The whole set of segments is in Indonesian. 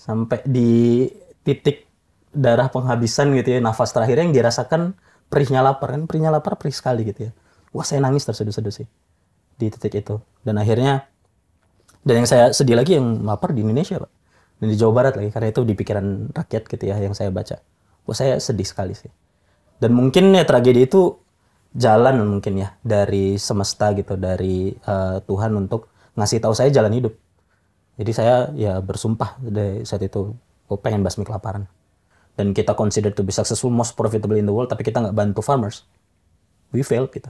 sampai di titik darah penghabisan gitu ya nafas terakhir yang dirasakan perihnya lapar kan perihnya lapar perih sekali gitu ya wah saya nangis terseduh-seduh sih di titik itu dan akhirnya dan yang saya sedih lagi yang lapar di Indonesia pak dan di Jawa Barat lagi karena itu di pikiran rakyat gitu ya yang saya baca wah saya sedih sekali sih dan mungkin ya tragedi itu jalan mungkin ya dari semesta gitu dari uh, Tuhan untuk ngasih tahu saya jalan hidup jadi saya ya bersumpah dari saat itu, gue pengen basmi kelaparan. Dan kita consider to be successful, most profitable in the world, tapi kita nggak bantu farmers. We fail gitu.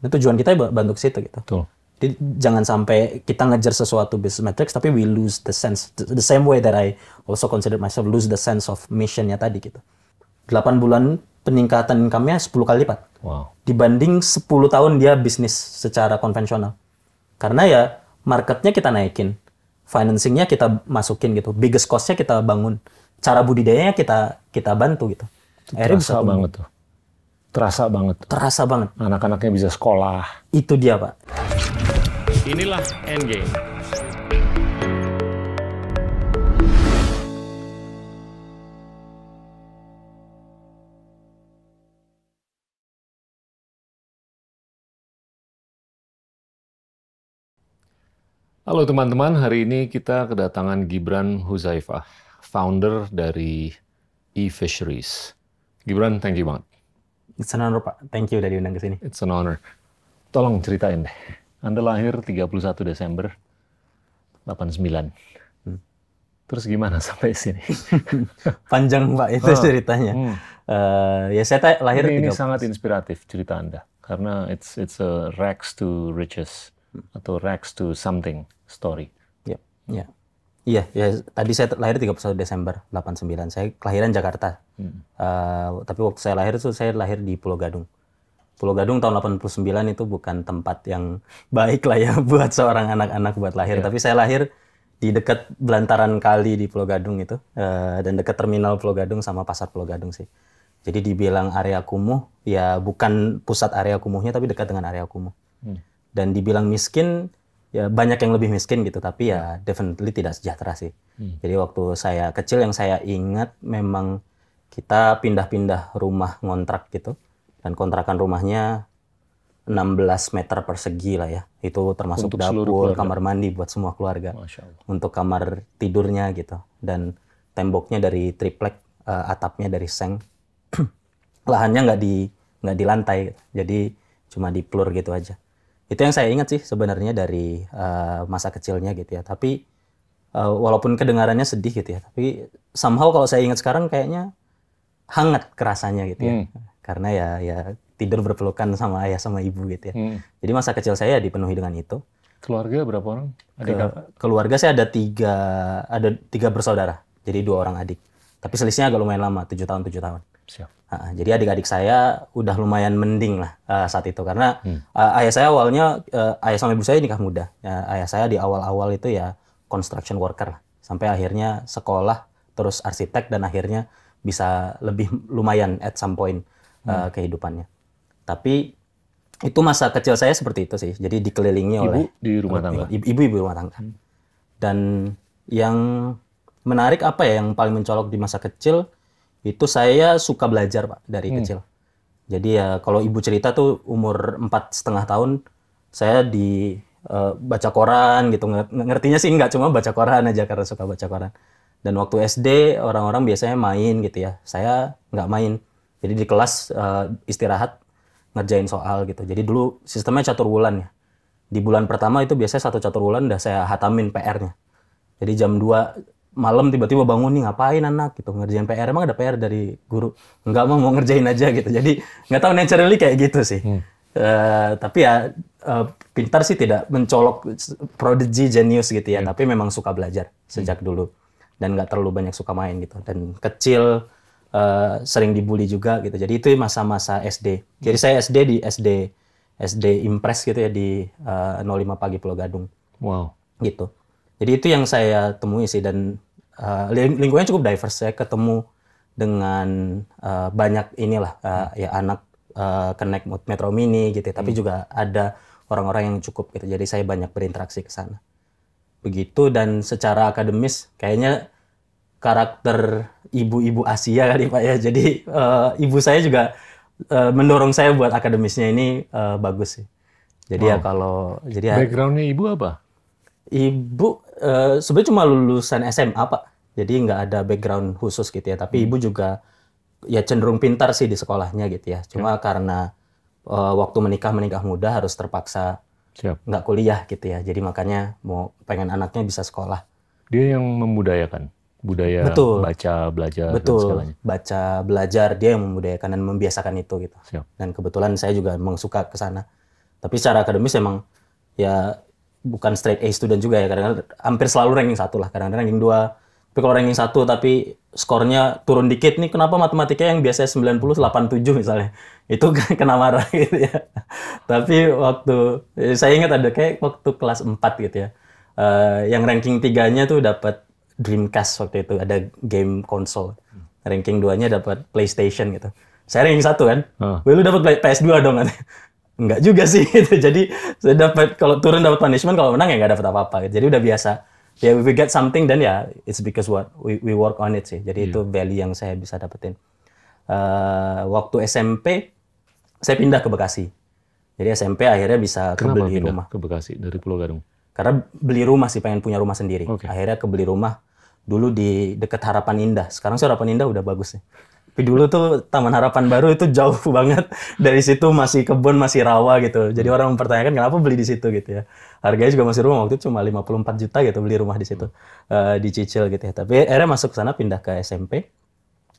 Nah, tujuan kita ya bantu ke situ gitu. Betul. Jadi jangan sampai kita ngejar sesuatu business metrics tapi we lose the sense. The same way that I also consider myself lose the sense of mission-nya tadi gitu. 8 bulan peningkatan income-nya 10 kali lipat. Wow. Dibanding 10 tahun dia bisnis secara konvensional. Karena ya marketnya kita naikin, financingnya kita masukin gitu biggest costnya kita bangun cara budidayanya kita kita bantu gitu akhirnya terasa bisa banget tuh terasa banget terasa banget anak-anaknya bisa sekolah itu dia pak inilah endgame Halo teman-teman, hari ini kita kedatangan Gibran Huzaifah, founder dari e-fisheries. Gibran, thank you banget. It's an honor, Pak. Thank you udah diundang ke sini. It's an honor. Tolong ceritain deh. Anda lahir 31 Desember 89. Hmm. Terus gimana sampai sini? Panjang Pak itu ah. ceritanya. Hmm. Uh, ya saya lahir ini, 30. ini sangat inspiratif cerita Anda karena it's it's a rags to riches atau reacts to Something story. Iya, iya, Iya, ya, tadi saya lahir 31 Desember 89. Saya kelahiran Jakarta. Hmm. Uh, tapi waktu saya lahir itu saya lahir di Pulau Gadung. Pulau Gadung tahun 89 itu bukan tempat yang baik lah ya buat seorang anak-anak buat lahir. Yeah. Tapi saya lahir di dekat belantaran kali di Pulau Gadung itu uh, dan dekat terminal Pulau Gadung sama pasar Pulau Gadung sih. Jadi dibilang area kumuh ya bukan pusat area kumuhnya tapi dekat dengan area kumuh. Hmm dan dibilang miskin ya banyak yang lebih miskin gitu tapi ya definitely tidak sejahtera sih. Hmm. Jadi waktu saya kecil yang saya ingat memang kita pindah-pindah rumah ngontrak gitu dan kontrakan rumahnya 16 meter persegi lah ya. Itu termasuk Untuk dapur, kamar mandi buat semua keluarga. Untuk kamar tidurnya gitu. Dan temboknya dari triplek, eh, atapnya dari seng. Lahannya nggak di nggak di lantai, jadi cuma di plur gitu aja itu yang saya ingat sih sebenarnya dari uh, masa kecilnya gitu ya tapi uh, walaupun kedengarannya sedih gitu ya tapi somehow kalau saya ingat sekarang kayaknya hangat kerasanya gitu ya hmm. karena ya ya tidur berpelukan sama ayah sama ibu gitu ya hmm. jadi masa kecil saya ya dipenuhi dengan itu keluarga berapa orang adik Ke, keluarga saya ada tiga ada tiga bersaudara jadi dua orang adik tapi selisihnya agak lumayan lama tujuh tahun tujuh tahun Siap. Uh, jadi adik-adik saya udah lumayan mending lah uh, saat itu karena hmm. uh, ayah saya awalnya uh, ayah sama ibu saya nikah muda. Uh, ayah saya di awal-awal itu ya construction worker sampai akhirnya sekolah terus arsitek dan akhirnya bisa lebih lumayan at some point uh, kehidupannya. Tapi itu masa kecil saya seperti itu sih. Jadi dikelilingi ibu oleh di rumah tangga. Ibu ibu rumah tangga. Hmm. Dan yang menarik apa ya yang paling mencolok di masa kecil itu saya suka belajar pak dari hmm. kecil. Jadi ya kalau ibu cerita tuh umur empat setengah tahun saya di uh, baca koran gitu ngertinya sih nggak cuma baca koran aja karena suka baca koran. Dan waktu SD orang-orang biasanya main gitu ya, saya nggak main. Jadi di kelas uh, istirahat ngerjain soal gitu. Jadi dulu sistemnya catur bulan ya. Di bulan pertama itu biasanya satu catur bulan udah saya hatamin PR-nya. Jadi jam 2 malam tiba-tiba bangun nih ngapain anak gitu ngerjain PR emang ada PR dari guru nggak mau mau ngerjain aja gitu jadi nggak tahu naturally kayak gitu sih hmm. uh, tapi ya uh, pintar sih tidak mencolok prodigy genius gitu ya hmm. tapi memang suka belajar sejak hmm. dulu dan nggak terlalu banyak suka main gitu dan kecil uh, sering dibully juga gitu jadi itu masa-masa SD jadi saya SD di SD SD Impress gitu ya di uh, 05 pagi Pulau Gadung wow gitu jadi itu yang saya temui sih dan uh, lingkungannya cukup diverse saya ketemu dengan uh, banyak inilah uh, ya anak uh, connect metro mini gitu ya. tapi hmm. juga ada orang-orang yang cukup gitu jadi saya banyak berinteraksi ke sana begitu dan secara akademis kayaknya karakter ibu-ibu Asia kali pak ya jadi uh, ibu saya juga uh, mendorong saya buat akademisnya ini uh, bagus sih jadi ya wow. ya kalau jadi ya backgroundnya ibu apa Ibu uh, sebenarnya cuma lulusan SMA pak, jadi nggak ada background khusus gitu ya. Tapi hmm. ibu juga ya cenderung pintar sih di sekolahnya gitu ya. Cuma hmm. karena uh, waktu menikah menikah muda harus terpaksa nggak kuliah gitu ya. Jadi makanya mau pengen anaknya bisa sekolah. Dia yang membudayakan budaya Betul. baca belajar Betul. dan segalanya. Baca belajar dia yang membudayakan dan membiasakan itu gitu. Siap. Dan kebetulan saya juga memang suka ke sana. Tapi secara akademis emang ya bukan straight A student juga ya kadang-kadang hampir selalu ranking satu lah kadang-kadang ranking dua tapi kalau ranking satu tapi skornya turun dikit nih kenapa matematika yang biasanya 90 87 misalnya itu kena marah gitu ya tapi waktu eh, saya ingat ada kayak waktu kelas 4 gitu ya uh, yang ranking tiganya tuh dapat Dreamcast waktu itu ada game konsol ranking 2 nya dapat PlayStation gitu saya ranking satu kan, huh. Ah. lu dapat PS2 dong kan nggak juga sih gitu. Jadi saya dapat kalau turun dapat punishment, kalau menang ya nggak dapat apa-apa. Gitu. Jadi udah biasa. Ya yeah, we get something dan ya yeah, it's because what we, we work on it sih. Jadi yeah. itu value yang saya bisa dapetin. Uh, waktu SMP saya pindah ke Bekasi. Jadi SMP akhirnya bisa Kenapa kebeli rumah ke Bekasi dari Pulau Gadung. Karena beli rumah sih pengen punya rumah sendiri. Okay. Akhirnya kebeli rumah dulu di dekat Harapan Indah. Sekarang sih Harapan Indah udah bagus sih. Tapi dulu tuh Taman Harapan Baru itu jauh banget dari situ masih kebun masih rawa gitu. Jadi orang mempertanyakan kenapa beli di situ gitu ya. Harganya juga masih rumah waktu itu cuma 54 juta gitu beli rumah di situ uh, di Cicil gitu ya. Tapi akhirnya masuk ke sana pindah ke SMP.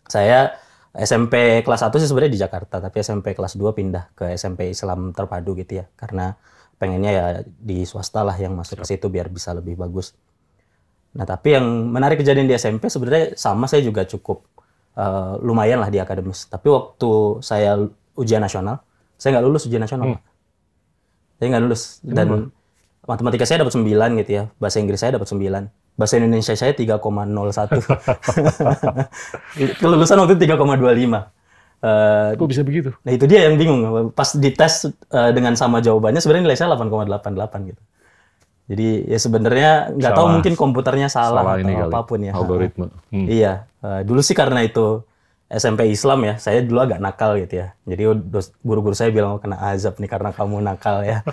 Saya SMP kelas 1 sih sebenarnya di Jakarta, tapi SMP kelas 2 pindah ke SMP Islam Terpadu gitu ya. Karena pengennya ya di swasta lah yang masuk ke situ biar bisa lebih bagus. Nah, tapi yang menarik kejadian di SMP sebenarnya sama saya juga cukup uh, lumayan lah di akademis. Tapi waktu saya ujian nasional, saya nggak lulus ujian nasional. Hmm. Saya nggak lulus dan hmm. matematika saya dapat 9 gitu ya, bahasa Inggris saya dapat 9 bahasa Indonesia saya 3,01. Kelulusan waktu 3,25. Uh, eh, Kok bisa begitu? Nah itu dia yang bingung. Pas dites uh, dengan sama jawabannya, sebenarnya nilai saya 8,88 gitu. Jadi ya sebenarnya nggak tahu mungkin komputernya salah, salah ini atau kali. apapun ya. Algoritma. Hmm. Iya. Eh, dulu sih karena itu SMP Islam ya, saya dulu agak nakal gitu ya. Jadi guru-guru saya bilang oh, kena azab nih karena kamu nakal ya.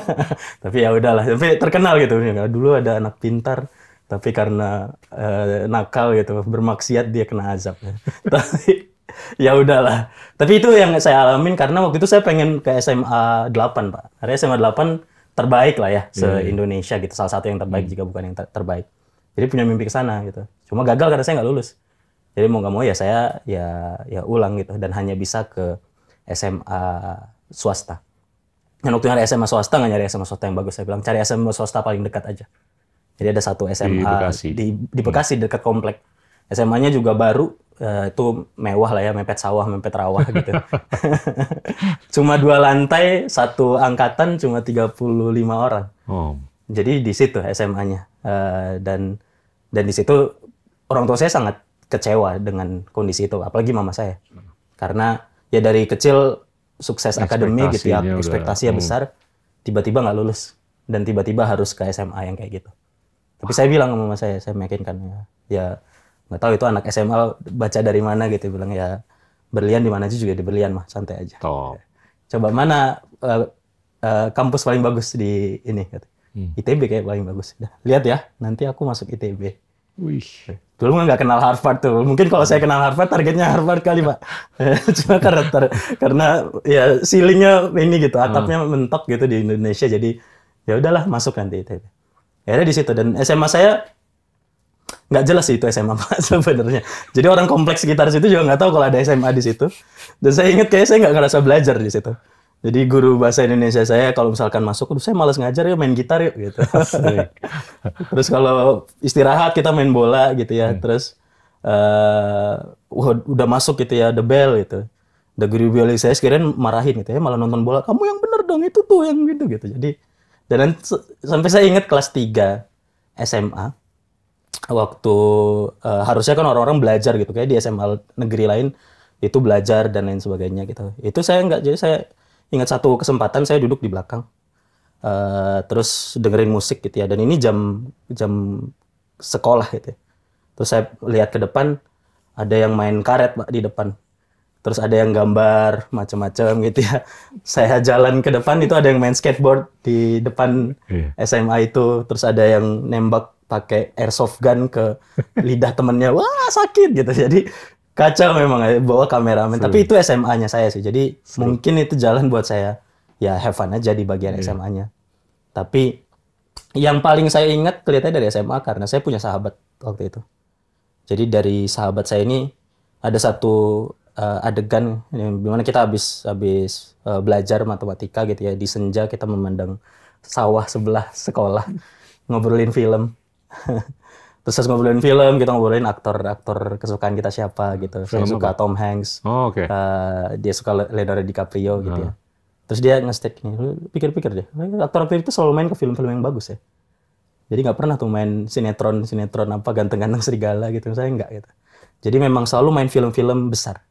tapi ya udahlah, tapi terkenal gitu. Ya, dulu ada anak pintar, tapi karena uh, nakal gitu, bermaksiat dia kena azab. Ya. tapi ya udahlah. Tapi itu yang saya alamin karena waktu itu saya pengen ke SMA 8, Pak. Karena SMA 8 terbaik lah ya hmm. se Indonesia gitu salah satu yang terbaik hmm. jika bukan yang ter terbaik jadi punya mimpi ke sana gitu cuma gagal karena saya nggak lulus jadi mau nggak mau ya saya ya ya ulang gitu dan hanya bisa ke SMA swasta dan waktu nyari SMA swasta nggak nyari SMA swasta yang bagus saya bilang cari SMA swasta paling dekat aja jadi ada satu SMA di Bekasi di, di Bekasi hmm. dekat komplek SMA-nya juga baru uh, itu mewah lah ya, mepet sawah, mepet rawa gitu. cuma dua lantai, satu angkatan cuma 35 orang. Oh. Jadi di situ SMA-nya. Uh, eh, dan dan di situ orang tua saya sangat kecewa dengan kondisi itu, apalagi mama saya. Karena ya dari kecil sukses akademik gitu ya, ekspektasinya udah, hmm. besar, tiba-tiba nggak lulus dan tiba-tiba harus ke SMA yang kayak gitu. Tapi saya bilang sama mama saya, saya meyakinkan ya, ya nggak tahu itu anak SMA baca dari mana gitu bilang ya berlian di mana aja juga di berlian mah santai aja. Top. Coba mana uh, uh, kampus paling bagus di ini? Gitu. Hmm. ITB kayak paling bagus. lihat ya, nanti aku masuk ITB. Wih. Dulu nggak kenal Harvard tuh. Mungkin kalau saya kenal Harvard, targetnya Harvard kali pak. Cuma karena karena ya ceilingnya ini gitu, atapnya hmm. mentok gitu di Indonesia. Jadi ya udahlah masuk nanti ITB. Akhirnya di situ dan SMA saya nggak jelas sih itu SMA apa sebenarnya. Jadi orang kompleks sekitar situ juga nggak tahu kalau ada SMA di situ. Dan saya ingat kayak saya nggak ngerasa belajar di situ. Jadi guru bahasa Indonesia saya kalau misalkan masuk, udah saya malas ngajar ya main gitar yuk gitu. Terus kalau istirahat kita main bola gitu ya. Hmm. Terus uh, udah masuk gitu ya the bell gitu. The guru biologi saya sekiranya marahin gitu ya malah nonton bola. Kamu yang bener dong itu tuh yang gitu gitu. Jadi dan sampai saya ingat kelas 3 SMA waktu uh, harusnya kan orang-orang belajar gitu kayak di SMA negeri lain itu belajar dan lain sebagainya gitu itu saya nggak jadi saya ingat satu kesempatan saya duduk di belakang uh, terus dengerin musik gitu ya dan ini jam jam sekolah gitu ya. terus saya lihat ke depan ada yang main karet pak di depan terus ada yang gambar macam-macam gitu ya saya jalan ke depan itu ada yang main skateboard di depan SMA iya. itu terus ada yang nembak pakai airsoft gun ke lidah temennya wah sakit gitu jadi kacau memang eh, bawa kameramen Seru. tapi itu SMA-nya saya sih jadi Seru. mungkin itu jalan buat saya ya have fun aja di bagian yeah. SMA-nya tapi yang paling saya ingat kelihatannya dari SMA karena saya punya sahabat waktu itu jadi dari sahabat saya ini ada satu uh, adegan yang dimana kita habis habis uh, belajar matematika gitu ya di senja kita memandang sawah sebelah sekolah ngobrolin film terus ngobrolin film kita ngobrolin aktor-aktor kesukaan kita siapa gitu film saya suka apa? Tom Hanks oh, okay. uh, eh, dia suka Leonardo DiCaprio gitu uh. ya terus dia ngestek nih pikir-pikir deh aktor-aktor itu selalu main ke film-film yang bagus ya jadi nggak pernah tuh main sinetron sinetron apa ganteng-ganteng serigala gitu saya nggak gitu jadi memang selalu main film-film besar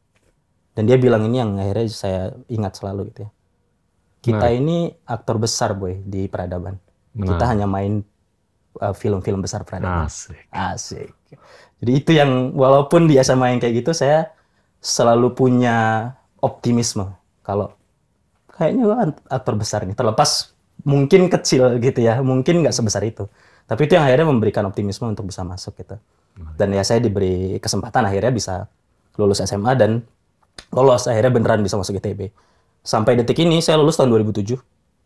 dan dia bilang ini yang akhirnya saya ingat selalu gitu ya kita nah. ini aktor besar boy di peradaban nah. kita hanya main Eh, film-film uh, besar Pradana. Asik. Asik. Jadi itu yang walaupun di SMA yang kayak gitu saya selalu punya optimisme kalau kayaknya gue aktor besar nih terlepas mungkin kecil gitu ya mungkin nggak sebesar itu tapi itu yang akhirnya memberikan optimisme untuk bisa masuk gitu dan ya saya diberi kesempatan akhirnya bisa lulus SMA dan lolos akhirnya beneran bisa masuk ITB sampai detik ini saya lulus tahun 2007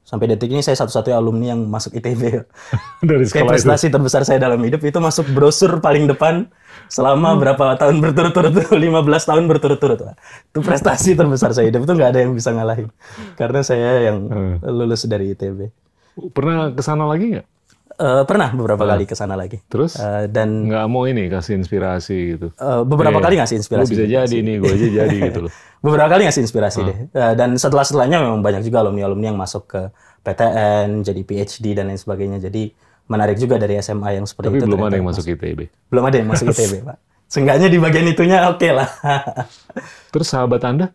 sampai detik ini saya satu-satunya alumni yang masuk ITB. Dari sekolah Kayak prestasi terbesar saya dalam hidup itu masuk brosur paling depan selama hmm. berapa tahun berturut-turut 15 tahun berturut-turut. Itu prestasi terbesar saya hidup itu nggak ada yang bisa ngalahin. Karena saya yang hmm. lulus dari ITB. Pernah ke sana lagi nggak? Uh, pernah beberapa nah. kali ke sana lagi. Terus? Uh, dan nggak mau ini kasih inspirasi gitu. Uh, beberapa eh, kali ngasih inspirasi. Oh, bisa jadi ini gue aja jadi gitu loh. beberapa kali ngasih inspirasi hmm. deh. Eh, dan setelah setelahnya memang banyak juga alumni-alumni yang masuk ke PTN, jadi PhD dan lain sebagainya. Jadi menarik juga dari SMA yang seperti Tapi itu. Tapi belum ada yang masuk ITB. Belum ada yang masuk ITB, Pak. Seenggaknya di bagian itunya oke okay lah. Terus sahabat Anda?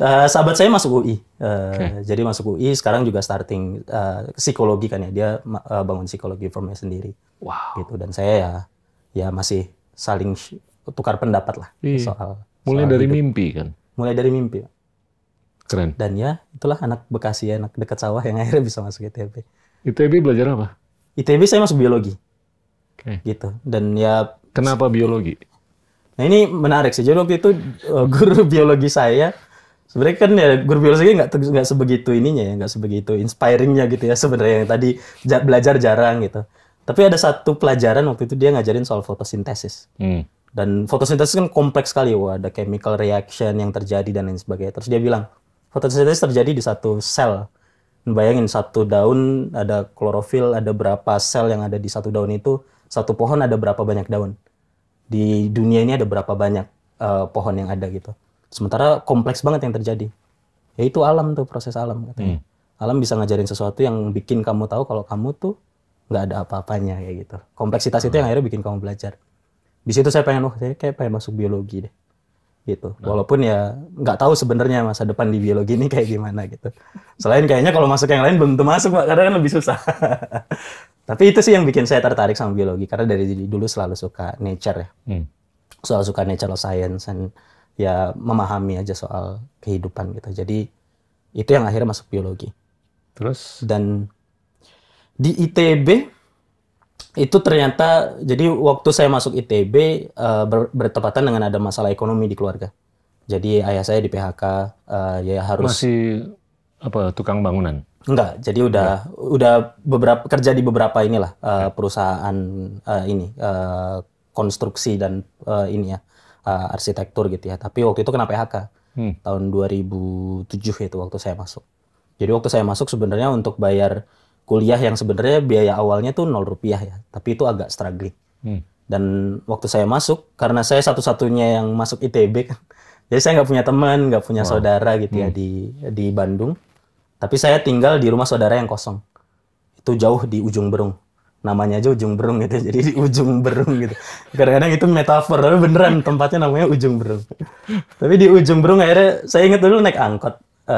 Uh, sahabat saya masuk UI, uh, eh, okay. jadi masuk UI sekarang juga starting uh, psikologi kan ya dia uh, bangun psikologi formnya sendiri, wow. gitu dan saya ya ya masih saling tukar pendapat lah Iyi. soal mulai dari hidup. mimpi kan, mulai dari mimpi keren dan ya itulah anak Bekasi anak dekat sawah yang akhirnya bisa masuk ITB ITB belajar apa ITB saya masuk biologi okay. gitu dan ya kenapa biologi nah ini menarik sih jadi waktu itu eh, guru biologi saya sebenarnya kan ya guru biologi nggak nggak sebegitu ininya ya nggak sebegitu inspiringnya gitu ya sebenarnya yang tadi belajar jarang gitu tapi ada satu pelajaran waktu itu dia ngajarin soal fotosintesis hmm. Dan fotosintesis kan kompleks sekali, wah ada chemical reaction yang terjadi dan lain sebagainya. Terus dia bilang, fotosintesis terjadi di satu sel. Bayangin satu daun ada klorofil, ada berapa sel yang ada di satu daun itu, satu pohon ada berapa banyak daun. Di dunia ini ada berapa banyak uh, pohon yang ada gitu. Sementara kompleks banget yang terjadi. Ya itu alam tuh, proses alam Hmm. Alam bisa ngajarin sesuatu yang bikin kamu tahu kalau kamu tuh nggak ada apa-apanya kayak gitu. Kompleksitas hmm. itu yang akhirnya bikin kamu belajar di situ saya pengen oh saya kayak pengen masuk biologi deh gitu nah. walaupun ya nggak tahu sebenarnya masa depan di biologi ini kayak gimana gitu selain kayaknya kalau masuk yang lain belum tentu masuk pak karena kan lebih susah tapi itu sih yang bikin saya tertarik sama biologi karena dari dulu selalu suka nature ya hmm. selalu suka natural science dan ya memahami aja soal kehidupan gitu jadi itu yang akhirnya masuk biologi terus dan di ITB itu ternyata jadi waktu saya masuk ITB uh, eh, ber, bertepatan dengan ada masalah ekonomi di keluarga. Jadi ayah saya di PHK uh, eh, ya harus masih apa tukang bangunan. Enggak, jadi udah ya. udah beberapa kerja di beberapa inilah uh, perusahaan uh, ini uh, konstruksi dan uh, ini ya uh, arsitektur gitu ya. Tapi waktu itu kena PHK hmm. tahun 2007 itu waktu saya masuk. Jadi waktu saya masuk sebenarnya untuk bayar kuliah yang sebenarnya biaya awalnya tuh nol rupiah ya, tapi itu agak struggling. Hmm. Dan waktu saya masuk, karena saya satu-satunya yang masuk ITB kan, jadi saya nggak punya teman, nggak punya wow. saudara gitu ya hmm. ya di di Bandung. Tapi saya tinggal di rumah saudara yang kosong. Itu jauh di ujung Berung. Namanya aja ujung Berung gitu, jadi di ujung Berung gitu. Kadang-kadang itu metafor, tapi beneran tempatnya namanya ujung Berung. tapi di ujung Berung akhirnya saya ingat dulu naik angkot. Uh,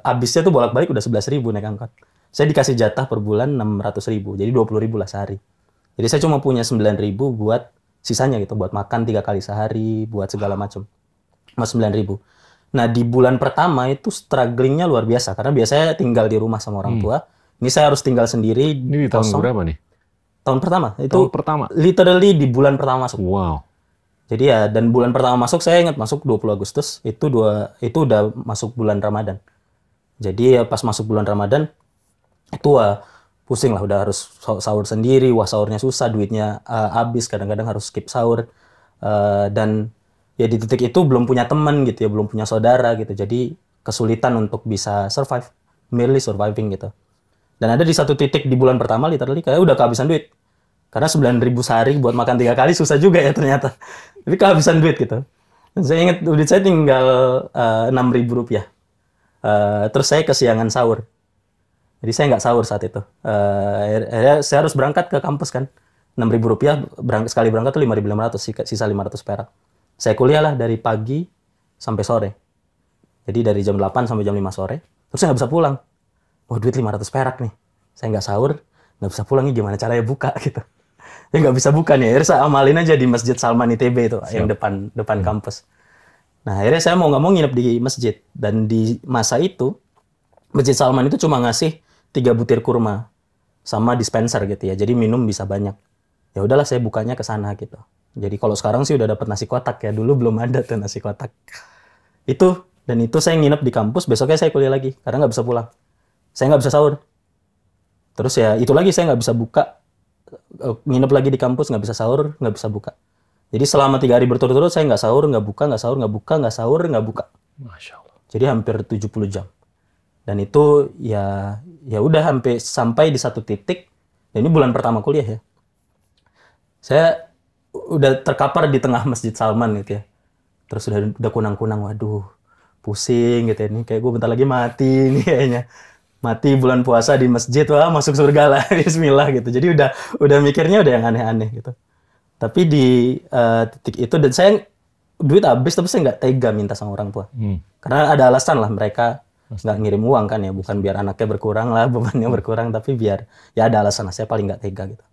eh, abisnya tuh bolak-balik udah sebelas ribu naik angkot. Saya dikasih jatah per bulan 600 ribu, jadi 20 ribu lah sehari. Jadi saya cuma punya 9 ribu buat sisanya gitu, buat makan tiga kali sehari, buat segala macam. Mas 9 ribu. Nah di bulan pertama itu strugglingnya luar biasa, karena biasanya tinggal di rumah sama orang hmm. tua. Hmm. Ini saya harus tinggal sendiri. Ini di tahun kosong. berapa nih? Tahun pertama. Itu tahun pertama. Literally di bulan pertama masuk. Wow. Jadi ya dan bulan pertama masuk saya ingat masuk 20 Agustus itu dua itu udah masuk bulan Ramadan. Jadi ya pas masuk bulan Ramadan tua pusing lah udah harus sahur sendiri wah sahurnya susah duitnya uh, habis kadang-kadang harus skip sahur uh, dan ya di titik itu belum punya teman gitu ya belum punya saudara gitu jadi kesulitan untuk bisa survive merely surviving gitu dan ada di satu titik di bulan pertama literally kayak udah kehabisan duit karena 9000 sehari buat makan tiga kali susah juga ya ternyata tapi kehabisan duit gitu dan saya ingat duit saya tinggal eh, enam uh, ribu rupiah uh, terus saya kesiangan sahur jadi saya nggak sahur saat itu. Uh, saya harus berangkat ke kampus kan. enam ribu rupiah berangkat sekali berangkat tuh lima lima ribu ratus, sisa lima ratus perak. Saya kuliah lah dari pagi sampai sore. Jadi dari jam 8 sampai jam 5 sore. Terus saya nggak bisa pulang. Wah oh, duit 500 perak nih. Saya nggak sahur, nggak bisa pulang nih gimana caranya buka gitu. Ya nggak bisa buka nih. Akhirnya saya amalin aja di Masjid Salman ITB itu Siap. yang depan depan hmm. kampus. Nah akhirnya saya mau nggak mau nginep di masjid. Dan di masa itu Masjid Salman itu cuma ngasih tiga butir kurma sama dispenser gitu ya. Jadi minum bisa banyak. Ya udahlah saya bukanya ke sana gitu. Jadi kalau sekarang sih udah dapat nasi kotak ya. Dulu belum ada tuh nasi kotak. Itu dan itu saya nginep di kampus. Besoknya saya kuliah lagi karena nggak bisa pulang. Saya nggak bisa sahur. Terus ya itu lagi saya nggak bisa buka. Eh, nginep lagi di kampus nggak bisa sahur, nggak bisa buka. Jadi selama tiga hari berturut-turut saya nggak sahur, nggak buka, nggak sahur, nggak buka, nggak sahur, nggak buka. Masya Allah. Jadi hampir 70 jam. Dan itu ya ya udah sampai sampai di satu titik dan ini bulan pertama kuliah ya saya udah terkapar di tengah masjid Salman gitu ya terus udah udah kunang-kunang waduh pusing gitu ya. ini kayak gue bentar lagi mati ini kayaknya mati bulan puasa di masjid wah masuk surga lah Bismillah gitu jadi udah udah mikirnya udah yang aneh-aneh gitu tapi di uh, titik itu dan saya duit habis tapi saya nggak tega minta sama orang tua hmm. karena ada alasan lah mereka nggak ngirim uang kan ya bukan biar anaknya berkurang lah bebannya hmm. berkurang tapi biar ya ada alasan saya paling nggak tega gitu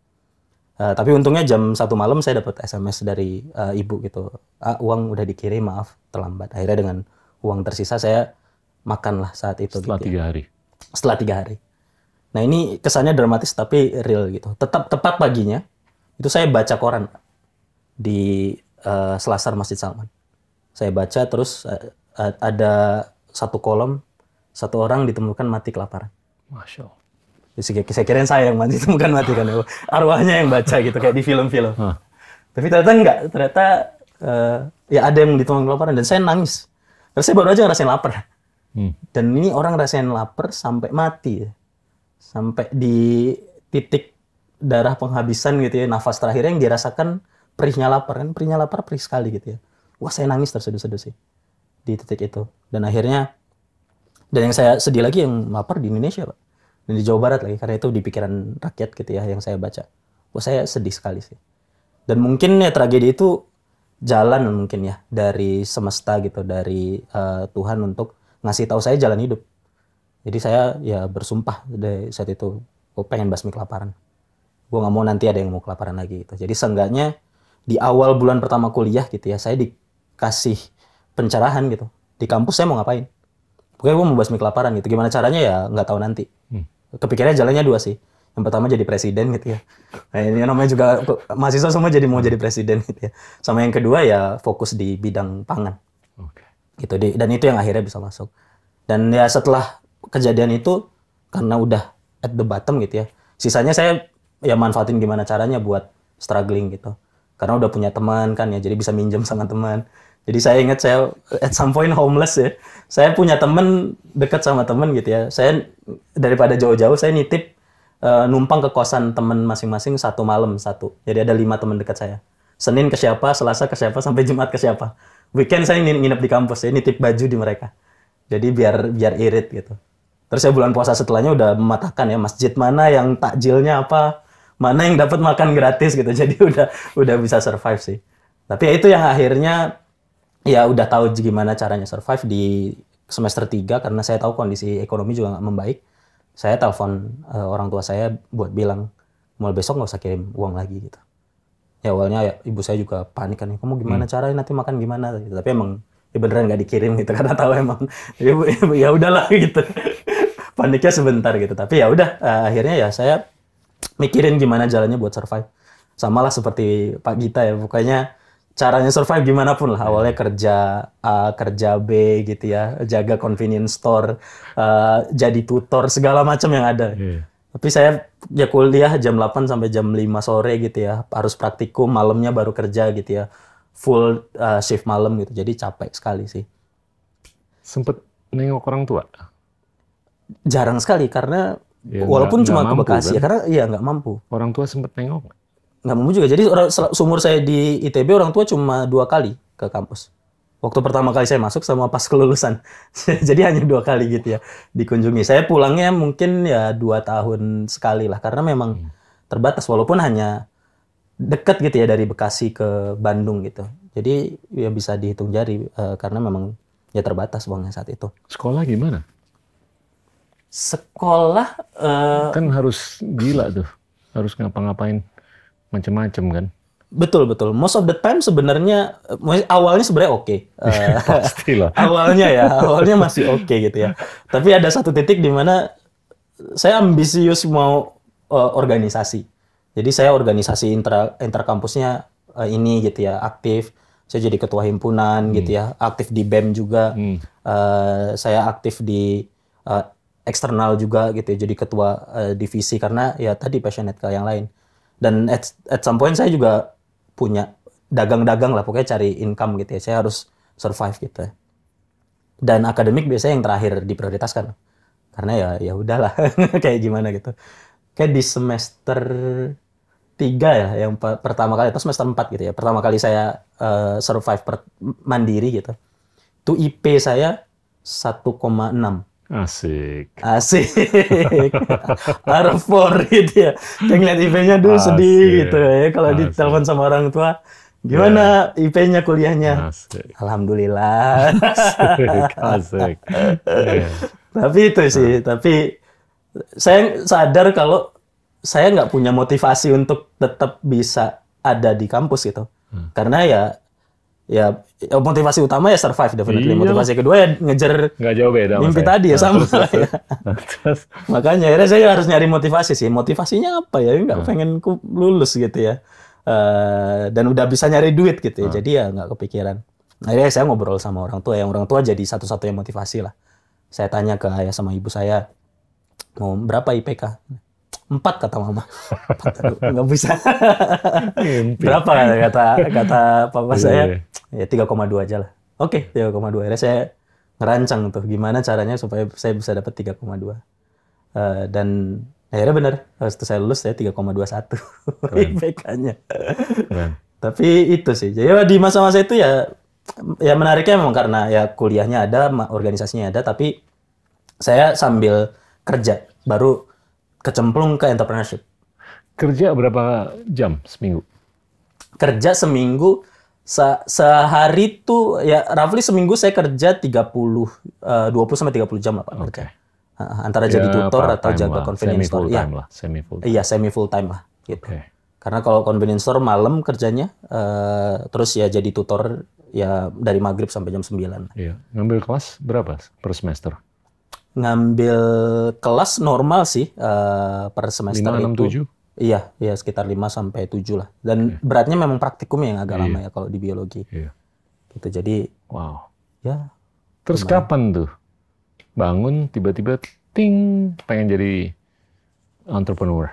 uh, tapi untungnya jam satu malam saya dapat sms dari uh, ibu gitu ah, uang udah dikirim maaf terlambat akhirnya dengan uang tersisa saya makan lah saat itu setelah gitu, ya. tiga hari setelah tiga hari nah ini kesannya dramatis tapi real gitu tetap tepat paginya itu saya baca koran di uh, selasar masjid salman saya baca terus uh, ada satu kolom satu orang ditemukan mati kelaparan. Masya Allah. Jadi, ya, saya kira saya yang mati, ditemukan mati kan. Ya. Arwahnya yang baca gitu, kayak di film-film. Hmm. Tapi ternyata enggak. Ternyata uh, ya ada yang ditemukan kelaparan. Dan saya nangis. Terus saya baru aja ngerasain lapar. Hmm. Dan ini orang ngerasain lapar sampai mati. Ya. Sampai di titik darah penghabisan gitu ya. Nafas terakhir yang dirasakan perihnya lapar. Kan perihnya lapar perih sekali gitu ya. Wah saya nangis terseduh-seduh sih. Di titik itu. Dan akhirnya dan yang saya sedih lagi yang maper di Indonesia, Pak. Dan di Jawa Barat lagi, karena itu di pikiran rakyat gitu ya yang saya baca. Wah, saya sedih sekali sih. Dan mungkin ya tragedi itu jalan mungkin ya dari semesta gitu, dari uh, Tuhan untuk ngasih tahu saya jalan hidup. Jadi saya ya bersumpah dari saat itu, gue pengen basmi kelaparan. Gue nggak mau nanti ada yang mau kelaparan lagi gitu. Jadi seenggaknya di awal bulan pertama kuliah gitu ya, saya dikasih pencerahan gitu. Di kampus saya mau ngapain? pokoknya gue mau bahas kelaparan gitu gimana caranya ya nggak tahu nanti hmm. kepikirannya jalannya dua sih yang pertama jadi presiden gitu ya nah, ini namanya juga mahasiswa semua jadi mau jadi presiden gitu ya sama yang kedua ya fokus di bidang pangan okay. gitu di, dan itu yang akhirnya bisa masuk dan ya setelah kejadian itu karena udah at the bottom gitu ya sisanya saya ya manfaatin gimana caranya buat struggling gitu karena udah punya teman kan ya jadi bisa minjem sama teman jadi saya ingat saya at some point homeless ya. Saya punya temen dekat sama temen gitu ya. Saya daripada jauh-jauh saya nitip uh, numpang ke kosan temen masing-masing satu malam satu. Jadi ada lima temen dekat saya. Senin ke siapa, Selasa ke siapa, sampai Jumat ke siapa. Weekend saya nginep di kampus, saya nitip baju di mereka. Jadi biar biar irit gitu. Terus saya bulan puasa setelahnya udah mematahkan ya masjid mana yang takjilnya apa, mana yang dapat makan gratis gitu. Jadi udah udah bisa survive sih. Tapi ya itu yang akhirnya ya udah tahu gimana caranya survive di semester 3 karena saya tahu kondisi ekonomi juga nggak membaik. Saya telepon uh, orang tua saya buat bilang mulai besok nggak usah kirim uang lagi gitu. Ya awalnya ya, ibu saya juga panik kan, kamu gimana hmm. caranya nanti makan gimana? Gitu. Tapi emang ya beneran nggak dikirim gitu karena tahu emang ya, ya udahlah gitu. Paniknya sebentar gitu, tapi ya udah uh, akhirnya ya saya mikirin gimana jalannya buat survive. Sama lah seperti Pak Gita ya, pokoknya caranya survive gimana pun lah iya. awalnya kerja A eh, kerja B gitu ya jaga convenience store uh, jadi tutor segala macam yang ada yeah. tapi saya ya kuliah jam 8 sampai jam 5 sore gitu ya harus praktikum malamnya baru kerja gitu ya full uh, shift malam gitu jadi capek sekali sih sempet nengok orang tua jarang sekali karena ya, walaupun gak, cuma gak ke Bekasi kan? ya karena iya nggak mampu orang tua sempet nengok nggak mampu juga. Jadi orang, sumur saya di ITB orang tua cuma dua kali ke kampus. Waktu pertama kali saya masuk sama pas kelulusan. Jadi hanya dua kali gitu ya dikunjungi. Saya pulangnya mungkin ya dua tahun sekali lah karena memang hmm. terbatas walaupun hanya deket gitu ya dari Bekasi ke Bandung gitu. Jadi ya bisa dihitung jari uh, karena memang ya terbatas uangnya saat itu. Sekolah gimana? Sekolah uh, kan harus gila tuh. Harus ngapa-ngapain macam-macam kan. Betul betul. Most of the time sebenarnya eh, awalnya sebenarnya oke. Okay. Uh, eh, Pasti lah. awalnya ya, awalnya masih oke okay gitu ya. Tapi ada satu titik di mana saya ambisius mau uh, organisasi. Jadi saya organisasi intra interkampusnya uh, ini gitu ya, aktif. Saya jadi ketua himpunan hmm. gitu ya, aktif di BEM juga. Hmm. Uh, saya aktif di uh, eksternal juga gitu ya, jadi ketua uh, divisi karena ya tadi passionate ke yang lain dan at, at some point saya juga punya dagang-dagang lah pokoknya cari income gitu ya saya harus survive gitu ya. dan akademik biasanya yang terakhir diprioritaskan karena ya ya udahlah kayak gimana gitu kayak di semester tiga ya yang pertama kali atau semester empat gitu ya pertama kali saya uh, survive per mandiri gitu itu IP saya 1,6 Asik. Asik. Arab gitu ya. dia. Dia ngeliat IP-nya dulu Asik. sedih gitu ya. Kalau ditelepon sama orang tua, gimana yeah. IP-nya kuliahnya? Asik. Alhamdulillah. Asik. Asik. Yeah. Tapi itu sih. Nah. Tapi saya sadar kalau saya nggak punya motivasi untuk tetap bisa ada di kampus gitu. Hmm. Karena ya Ya, ya motivasi utama ya survive definitely. Iya. Motivasi kedua ya ngejar nggak jauh beda mimpi saya. tadi ya sama. Terus, terus. terus. Makanya akhirnya saya harus nyari motivasi sih. Motivasinya apa ya? Nggak hmm. pengen lulus gitu ya. Uh, dan udah bisa nyari duit gitu ya. Hmm. Jadi ya nggak kepikiran. Akhirnya saya ngobrol sama orang tua. Yang orang tua jadi satu-satunya motivasi lah. Saya tanya ke ayah sama ibu saya, mau berapa IPK? Empat kata mama. nggak bisa. Berapa kata kata papa iya, saya? Iya. Ya tiga koma dua aja lah. Oke, tiga koma dua Akhirnya saya ngerancang tuh gimana caranya supaya saya bisa dapat tiga koma dua eh, dan akhirnya benar, eh, setelah saya lulus saya tiga koma dua satu IPK-nya. Tapi itu sih. Jadi ya, di masa-masa itu ya ya menariknya memang karena ya kuliahnya ada, organisasinya ada, tapi saya sambil kerja baru kecemplung ke entrepreneurship. Kerja berapa jam seminggu? Kerja seminggu se sehari itu ya roughly seminggu saya kerja 30 uh, 20 sampai 30 jam lah Pak. Oke. Okay. Antara ya, jadi tutor atau jaga lah. convenience semi store. Iya. Semi full time. Iya, semi full time lah gitu. Okay. Karena kalau convenience store malam kerjanya uh, terus ya jadi tutor ya dari maghrib sampai jam 9. Iya. Ngambil kelas berapa per semester? ngambil kelas normal sih uh, per semester 5, itu. 7. Iya, iya sekitar 5 sampai 7 lah. Dan okay. beratnya memang praktikum yang agak yeah. lama ya kalau di biologi. Yeah. Gitu. Jadi wow. Ya. Terus gimana? kapan tuh? Bangun tiba-tiba ting pengen jadi entrepreneur.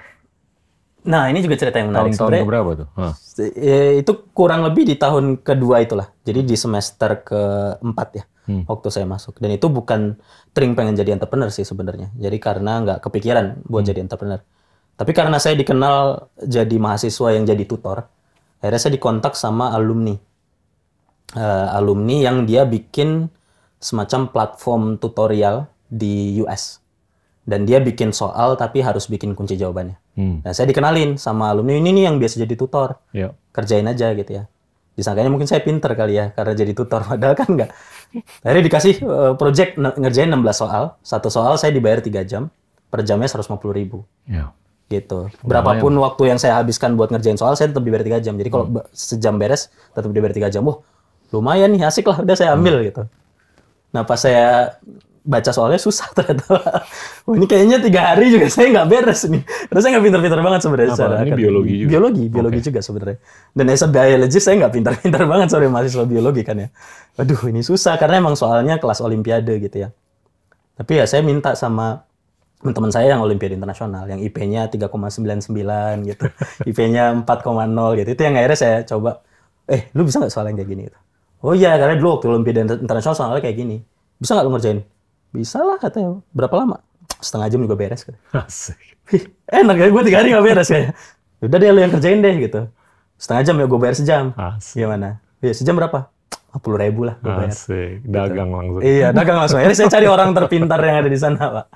Nah, ini juga cerita yang menarik. Tahun-tahun berapa tuh? Huh. Ya, itu kurang lebih di tahun kedua itulah. Jadi di semester keempat ya hmm. waktu saya masuk. Dan itu bukan tering pengen jadi entrepreneur sih sebenarnya. Jadi karena nggak kepikiran buat hmm. jadi entrepreneur. Tapi karena saya dikenal jadi mahasiswa yang jadi tutor, akhirnya saya dikontak sama alumni. Uh, alumni yang dia bikin semacam platform tutorial di US. Dan dia bikin soal tapi harus bikin kunci jawabannya. Hmm. Nah saya dikenalin sama alumni ini nih yang biasa jadi tutor. Yeah. Kerjain aja gitu ya disangkanya mungkin saya pinter kali ya karena jadi tutor padahal kan enggak akhirnya dikasih uh, project ngerjain 16 soal satu soal saya dibayar 3 jam per jamnya 150 ribu ya. gitu berapapun Lumayan. waktu yang saya habiskan buat ngerjain soal saya tetap dibayar 3 jam jadi kalau hmm. sejam beres tetap dibayar 3 jam wah lumayan nih asik lah udah saya ambil hmm. gitu nah pas saya baca soalnya susah ternyata. Wah, ini kayaknya tiga hari juga saya nggak beres nih. Karena saya nggak pinter-pinter banget sebenarnya. Apa? Secara ini biologi juga? Biologi, biologi okay. juga sebenarnya. Dan as a biologist saya nggak pinter-pinter banget sore mahasiswa biologi kan ya. Aduh, ini susah karena emang soalnya kelas olimpiade gitu ya. Tapi ya saya minta sama teman-teman saya yang olimpiade internasional, yang IP-nya 3,99 gitu, IP-nya 4,0 gitu. Itu yang akhirnya saya coba, eh lu bisa nggak soal yang kayak gini? Gitu. Oh iya, karena dulu waktu olimpiade internasional soalnya kayak gini. Bisa nggak lu ngerjain? Bisa lah katanya. Berapa lama? Setengah jam juga beres. Asik. Enak ya, gue tiga hari gak beres kayaknya. Ya udah deh lu yang kerjain deh gitu. Setengah jam ya gue bayar sejam. Asik. Gimana? Ya sejam berapa? puluh ribu lah gue bayar. Asik. Dagang gitu. langsung. Iya, dagang langsung. Akhirnya saya cari orang terpintar yang ada di sana, Pak.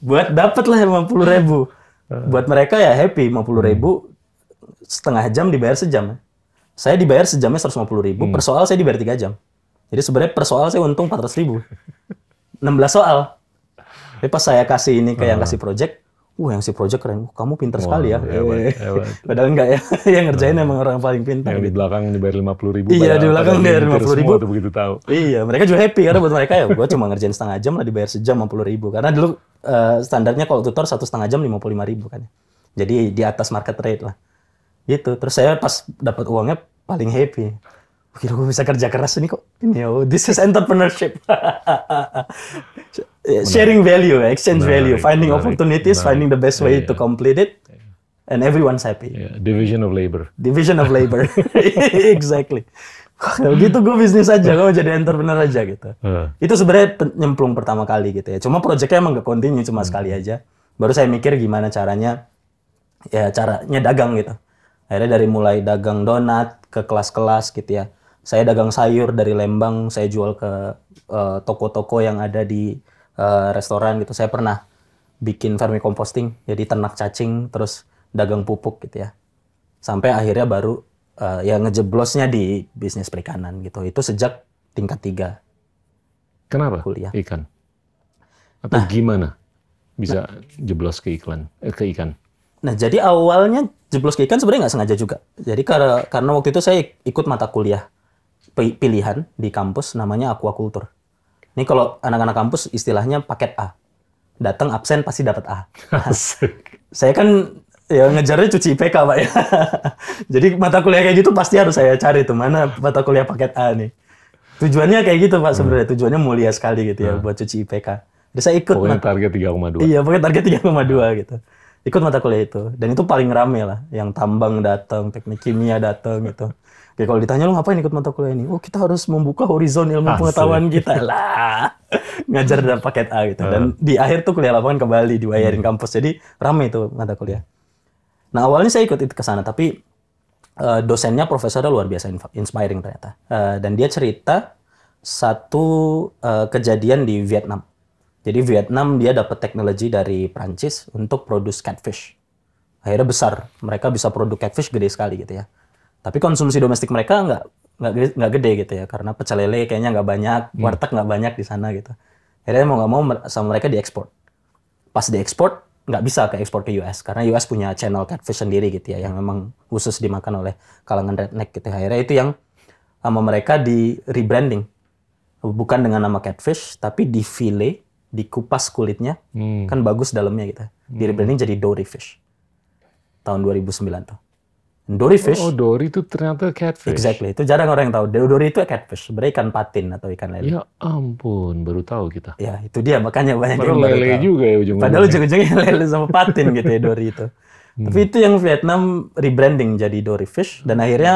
Buat dapat lah puluh ribu. Buat mereka ya happy, puluh ribu setengah jam dibayar sejam. Saya dibayar sejamnya seratus ribu, hmm. ribu. saya dibayar tiga jam. Jadi sebenarnya persoal saya untung ratus ribu. 16 soal. Tapi pas saya kasih ini kayak yang hmm. kasih project, wah yang si project keren, kamu pinter sekali ya. Eh, padahal enggak ya, yang ngerjain nah, emang orang paling pintar. Yang di gitu. belakang dibayar lima puluh ribu. Iya di belakang dibayar lima puluh ribu. begitu tahu. Iya mereka juga happy karena buat mereka ya, gue cuma ngerjain setengah jam lah dibayar sejam lima puluh ribu. Karena dulu uh, standarnya kalau tutor satu setengah jam lima puluh lima ribu kan. Ya. Jadi di atas market rate lah. Gitu. Terus saya pas dapat uangnya paling happy kira gue bisa kerja keras ini kok. Ini oh, this is entrepreneurship. Sharing value, eh, exchange menarik, value, finding menarik, opportunities, menarik. finding the best way yeah, to complete it, and everyone's happy. Yeah, division of labor. Division of labor, exactly. Kalau gitu gue bisnis aja, gue jadi entrepreneur aja gitu. Uh. Itu sebenarnya nyemplung pertama kali gitu ya. Cuma proyeknya emang gak continue cuma hmm. sekali aja. Baru saya mikir gimana caranya, ya caranya dagang gitu. Akhirnya dari mulai dagang donat ke kelas-kelas gitu ya saya dagang sayur dari Lembang saya jual ke eh, toko-toko uh, yang ada di uh, restoran gitu saya pernah bikin vermicomposting jadi ternak cacing terus dagang pupuk gitu ya sampai akhirnya baru uh, ya ngejeblosnya di bisnis perikanan gitu itu sejak tingkat tiga kenapa kuliah ikan atau nah, gimana bisa nah, jeblos ke iklan eh, ke ikan nah jadi awalnya jeblos ke ikan sebenarnya nggak sengaja juga jadi karena karena waktu itu saya ikut mata kuliah pilihan di kampus namanya aquaculture. Ini kalau anak-anak kampus istilahnya paket A. Datang absen pasti dapat A. Nah, saya kan ya ngejarnya cuci IPK, Pak ya. Jadi mata kuliah kayak gitu pasti harus saya cari tuh mana mata kuliah paket A nih. Tujuannya kayak gitu, Pak, sebenarnya. Hmm. Tujuannya mulia sekali gitu ya hmm. buat cuci IPK. Jadi saya ikut pokoknya target 3,2. Iya, pokoknya target 3,2 gitu. Ikut mata kuliah itu dan itu paling rame lah, yang tambang datang, teknik kimia datang gitu. Oke, kalau ditanya lu ngapain ikut mata kuliah ini? Oh, kita harus membuka horizon ilmu Asli. pengetahuan kita lah. Ngajar dan paket A gitu. Dan uh. di akhir tuh kuliah lapangan kembali dibayarin hmm. kampus. Jadi ramai itu mata kuliah. Nah, awalnya saya ikut itu ke sana, tapi uh, dosennya profesornya luar biasa inspiring ternyata. Uh, dan dia cerita satu uh, kejadian di Vietnam. Jadi Vietnam dia dapat teknologi dari Prancis untuk produce catfish. Akhirnya besar, mereka bisa produk catfish gede sekali gitu ya. Tapi konsumsi domestik mereka nggak nggak nggak gede gitu ya karena pecel lele kayaknya nggak banyak, hmm. warteg nggak banyak di sana gitu. Akhirnya mau nggak mau sama mereka diekspor. Pas diekspor nggak bisa ke ekspor ke US karena US punya channel catfish sendiri gitu ya yang memang khusus dimakan oleh kalangan redneck gitu. Ya. Akhirnya itu yang sama mereka di rebranding bukan dengan nama catfish tapi di fillet dikupas kulitnya hmm. kan bagus dalamnya gitu. Di hmm. rebranding jadi dory fish tahun 2009 tuh. Dory oh, fish. Oh, Dory itu ternyata catfish. Exactly. Itu jarang orang yang tahu. Dory itu ya catfish, sebenarnya ikan patin atau ikan lele. Ya ampun, baru tahu kita. Ya, itu dia makanya banyak Padahal yang lele tahu. juga ya ujung-ujungnya. Padahal ujung-ujungnya lele sama patin gitu ya Dory itu. Hmm. Tapi itu yang Vietnam rebranding jadi Dory fish dan hmm. akhirnya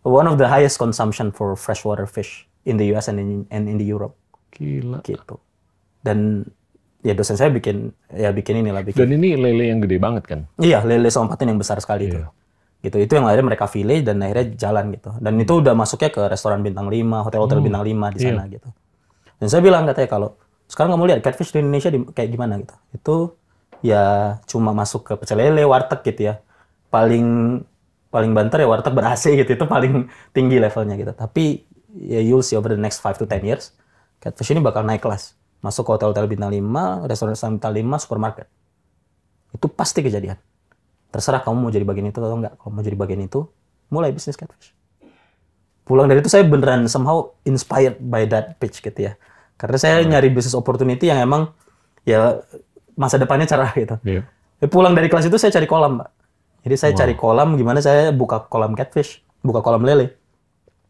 one of the highest consumption for freshwater fish in the US and in, and in the Europe. Gila. Gitu. Dan ya dosen saya bikin ya bikin inilah bikin. Dan ini lele yang gede banget kan? Iya, lele sama patin yang besar sekali yeah. itu. Iya gitu itu yang akhirnya mereka village dan akhirnya jalan gitu dan itu udah masuknya ke restoran bintang 5 hotel hotel hmm. bintang 5 di iya. sana yeah. gitu dan saya bilang katanya kalau sekarang kamu lihat catfish di Indonesia di, kayak gimana gitu itu ya cuma masuk ke pecel lele warteg gitu ya paling paling banter ya warteg ber gitu itu paling tinggi levelnya gitu tapi ya you'll see over the next five to ten years catfish ini bakal naik kelas masuk ke hotel-hotel bintang 5 restoran bintang 5 supermarket itu pasti kejadian terserah kamu mau jadi bagian itu atau enggak kamu mau jadi bagian itu mulai bisnis catfish pulang dari itu saya beneran somehow inspired by that pitch gitu ya karena saya hmm. nyari bisnis opportunity yang emang ya masa depannya cerah gitu yeah. Ya, pulang dari kelas itu saya cari kolam Pak. jadi saya wow. cari kolam gimana saya buka kolam catfish buka kolam lele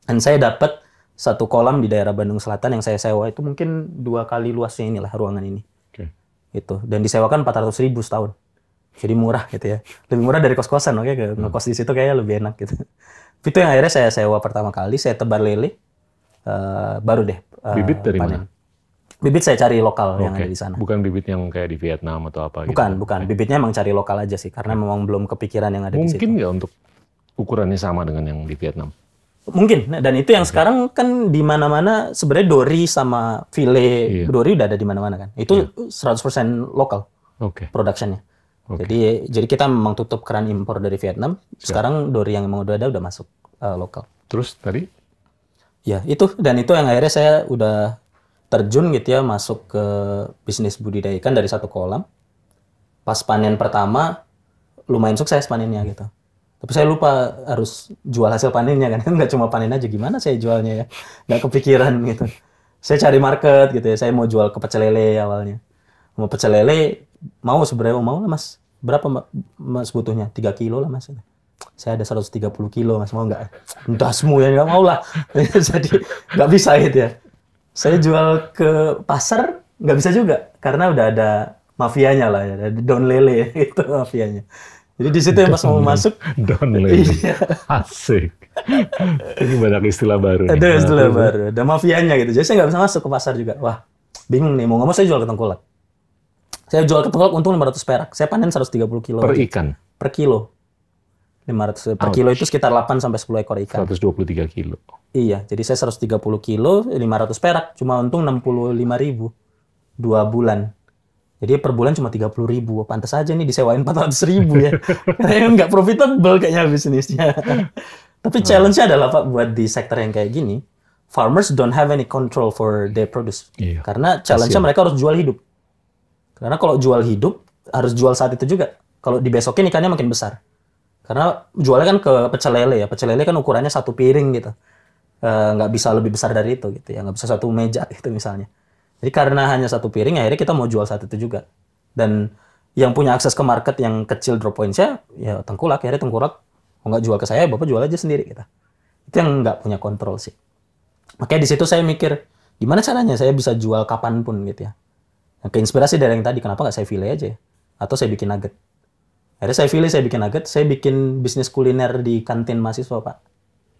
dan saya dapat satu kolam di daerah Bandung Selatan yang saya sewa itu mungkin dua kali luasnya inilah ruangan ini okay. gitu dan disewakan 400 ribu setahun jadi murah gitu ya lebih murah dari kos kosan oke okay? Hmm. ngekos di situ kayaknya lebih enak gitu itu yang akhirnya saya sewa pertama kali saya tebar lele uh, baru deh uh, bibit dari panen. mana bibit saya cari lokal okay. yang ada di sana bukan bibit yang kayak di Vietnam atau apa gitu. bukan bukan bibitnya emang cari lokal aja sih karena hmm. memang belum kepikiran yang ada mungkin di situ mungkin nggak untuk ukurannya sama dengan yang di Vietnam mungkin nah, dan itu yang okay. sekarang kan di mana-mana sebenarnya dori sama file iya. dori udah ada di mana-mana kan itu yeah. Iya. 100% lokal okay. productionnya Okay. Jadi jadi kita memang tutup keran impor dari Vietnam. Siap. Sekarang dori yang memang udah ada udah masuk uh, lokal. Terus tadi? Ya itu dan itu yang akhirnya saya udah terjun gitu ya masuk ke bisnis budidaya ikan dari satu kolam. Pas panen pertama lumayan sukses panennya gitu. Tapi saya lupa harus jual hasil panennya kan. Nggak cuma panen aja gimana saya jualnya ya. Nggak kepikiran gitu. Saya cari market gitu ya. Saya mau jual ke pecel lele awalnya. Mau pecel lele mau sebenarnya mau lah mas berapa mas butuhnya? 3 kilo lah mas. Saya ada 130 kilo mas, mau nggak? Entah semua yang nggak mau lah. Jadi nggak bisa gitu ya. Saya jual ke pasar nggak bisa juga karena udah ada mafianya lah ya, Don Lele itu mafianya. Jadi di situ yang pas mau masuk. Don Lele. Iya. Asik. Ini banyak istilah baru. Ada istilah nah, baru, ada mafianya gitu. Jadi saya nggak bisa masuk ke pasar juga. Wah, bingung nih mau nggak mau saya jual ke tengkulak saya jual ke pelok untung 500 perak. Saya panen 130 kilo. Per aja. ikan? Per kilo. 500 per Ouch. kilo itu sekitar 8 sampai 10 ekor ikan. 123 kilo. Iya, jadi saya 130 kilo, 500 perak, cuma untung 65 ribu. Dua bulan. Jadi per bulan cuma 30 ribu. Pantas aja nih disewain 400 ribu ya. Karena nggak profitable kayaknya bisnisnya. Tapi challenge-nya adalah Pak buat di sektor yang kayak gini, farmers don't have any control for their produce. Iya. Karena challenge-nya mereka harus jual hidup. Karena kalau jual hidup harus jual saat itu juga. Kalau di besokin ikannya makin besar. Karena jualnya kan ke pecel lele ya. Pecel lele kan ukurannya satu piring gitu. Eh, nggak e, bisa lebih besar dari itu gitu ya. Nggak bisa satu meja itu misalnya. Jadi karena hanya satu piring akhirnya kita mau jual saat itu juga. Dan yang punya akses ke market yang kecil drop pointsnya ya tengkulak. Akhirnya tengkulak mau nggak jual ke saya, Bapak jual aja sendiri gitu. Itu yang nggak punya kontrol sih. Makanya di situ saya mikir, gimana caranya saya bisa jual kapanpun gitu ya. Nah, keinspirasi dari yang tadi, kenapa nggak saya file aja Atau saya bikin nugget. Akhirnya saya file saya bikin nugget, saya bikin bisnis kuliner di kantin mahasiswa, Pak.